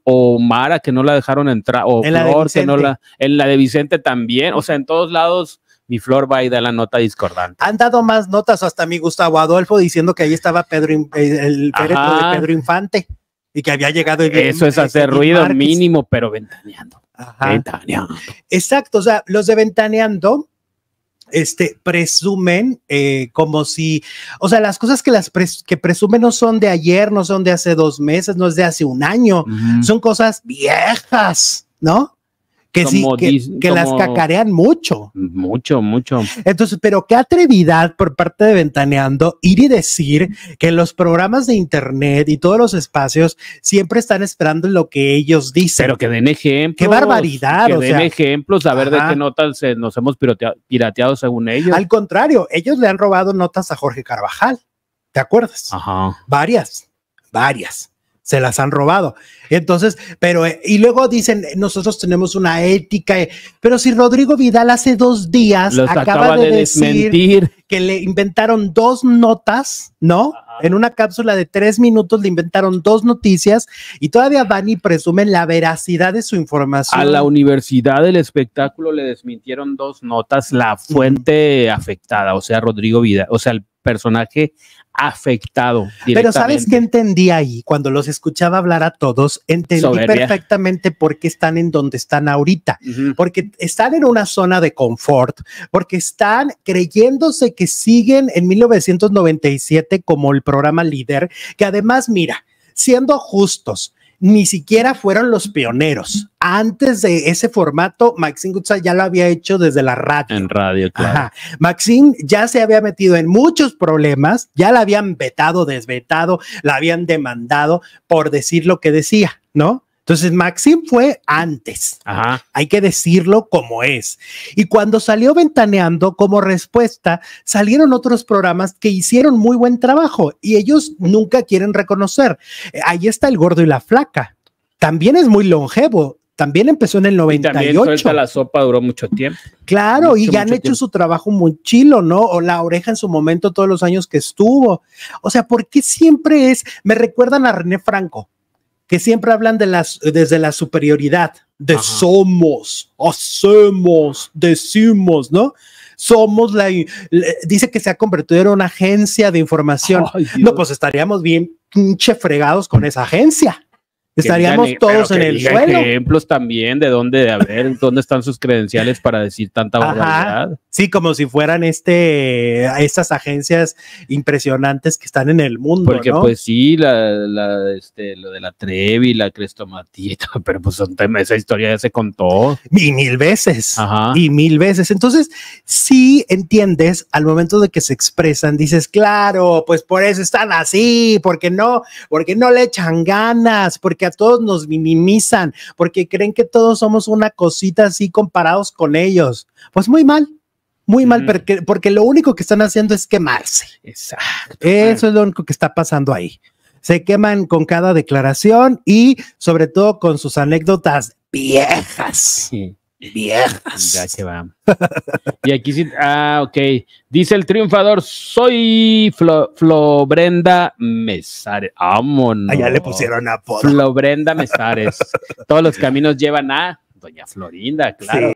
B: O Mara, que no la dejaron entrar. O Flor, que no la. En la de Vicente también. O sea, en todos lados mi Flor va y da la nota discordante.
A: Han dado más notas hasta mi Gustavo Adolfo diciendo que ahí estaba Pedro, el Pedro Infante y que había llegado. El, Eso es este, hacer ruido mínimo, pero
B: ventaneando.
A: Ventaneando. Exacto, o sea, los de ventaneando este, presumen eh, como si, o sea, las cosas que, las que presumen no son de ayer, no son de hace dos meses, no es de hace un año, son cosas viejas, ¿no?
B: que sí, que, las cacarean mucho. Mucho, mucho.
A: Entonces, pero qué atrevidad por parte de Ventaneando ir y decir que los programas de internet y todos los espacios siempre están esperando lo que ellos dicen. Pero que den ejemplos. Qué barbaridad. Que den ejemplos, a ver de qué
B: notas eh, nos
A: hemos pirateado, pirateado según ellos. Al contrario, ellos le han robado notas a Jorge Carvajal. ¿Te acuerdas? Ajá. Varias, varias se las han robado. Entonces, pero, eh, y luego dicen, nosotros tenemos una ética, eh, pero si Rodrigo Vidal hace dos días acaba, de, decir desmentir. que le inventaron dos notas, ¿no? En una cápsula de tres minutos le inventaron dos noticias y todavía van y presumen la veracidad de su información. A la
B: Universidad del Espectáculo le desmintieron dos notas, la fuente afectada, o sea, Rodrigo Vidal, o sea, el personaje
A: afectado. Pero sabes qué entendí ahí cuando los escuchaba hablar a todos, entendí perfectamente por qué están en donde están ahorita, porque están en una zona de confort, porque están creyéndose que siguen en 1997 como el programa líder, que además mira, siendo justos, ni siquiera fueron los pioneros. Antes de ese formato, Maxine Gutsal ya lo había hecho desde la radio.
B: En radio, claro.
A: Maxine ya se había metido en muchos problemas, ya la habían vetado, desvetado, la habían demandado por decir lo que decía, ¿no? Entonces, Maxim fue antes, hay que decirlo como es. Y cuando salió Ventaneando, como respuesta, salieron otros programas que hicieron muy buen trabajo y ellos nunca quieren reconocer. Eh, ahí está El Gordo y la Flaca. También es muy longevo también empezó en el 98. Y también
B: la sopa duró mucho tiempo.
A: Claro, y ya han hecho su trabajo muy chilo, ¿no? O la oreja en su momento todos los años que estuvo. O sea, ¿por qué siempre es? Me recuerdan a René Franco que siempre hablan de las, desde la superioridad, de somos, hacemos, decimos, ¿no? Somos la, dice que se ha convertido en una agencia de información. no, pues estaríamos bien pinche fregados con esa agencia. Estaríamos e-, todos en el suelo.
B: ejemplos también de dónde, a ver, dónde están sus credenciales para decir tanta barbaridad.
A: Sí, como si fueran este, estas agencias impresionantes que están en el mundo. Porque pues
B: sí, la, este, lo de la Trevi, la Crestomatita, pero pues esa historia ya se contó. Y mil veces.
A: Y mil veces. Entonces, sí entiendes al momento de que se expresan, dices, claro, pues por eso están así, porque no, porque no le echan ganas, porque a todos nos minimizan, porque creen que todos somos una cosita así comparados con ellos. Pues muy mal, muy mal, porque, lo único que están haciendo es quemarse. Exacto. Eso es lo único que está pasando ahí. Se queman con cada declaración y sobre todo con sus anécdotas
B: viejas. Viejas. y aquí sí. Ah, ok. Dice el triunfador: Soy Flo, Brenda Mesares. Vámonos. Allá le pusieron apodo. Florenda Mesares. Todos los caminos llevan a Doña Florinda, claro.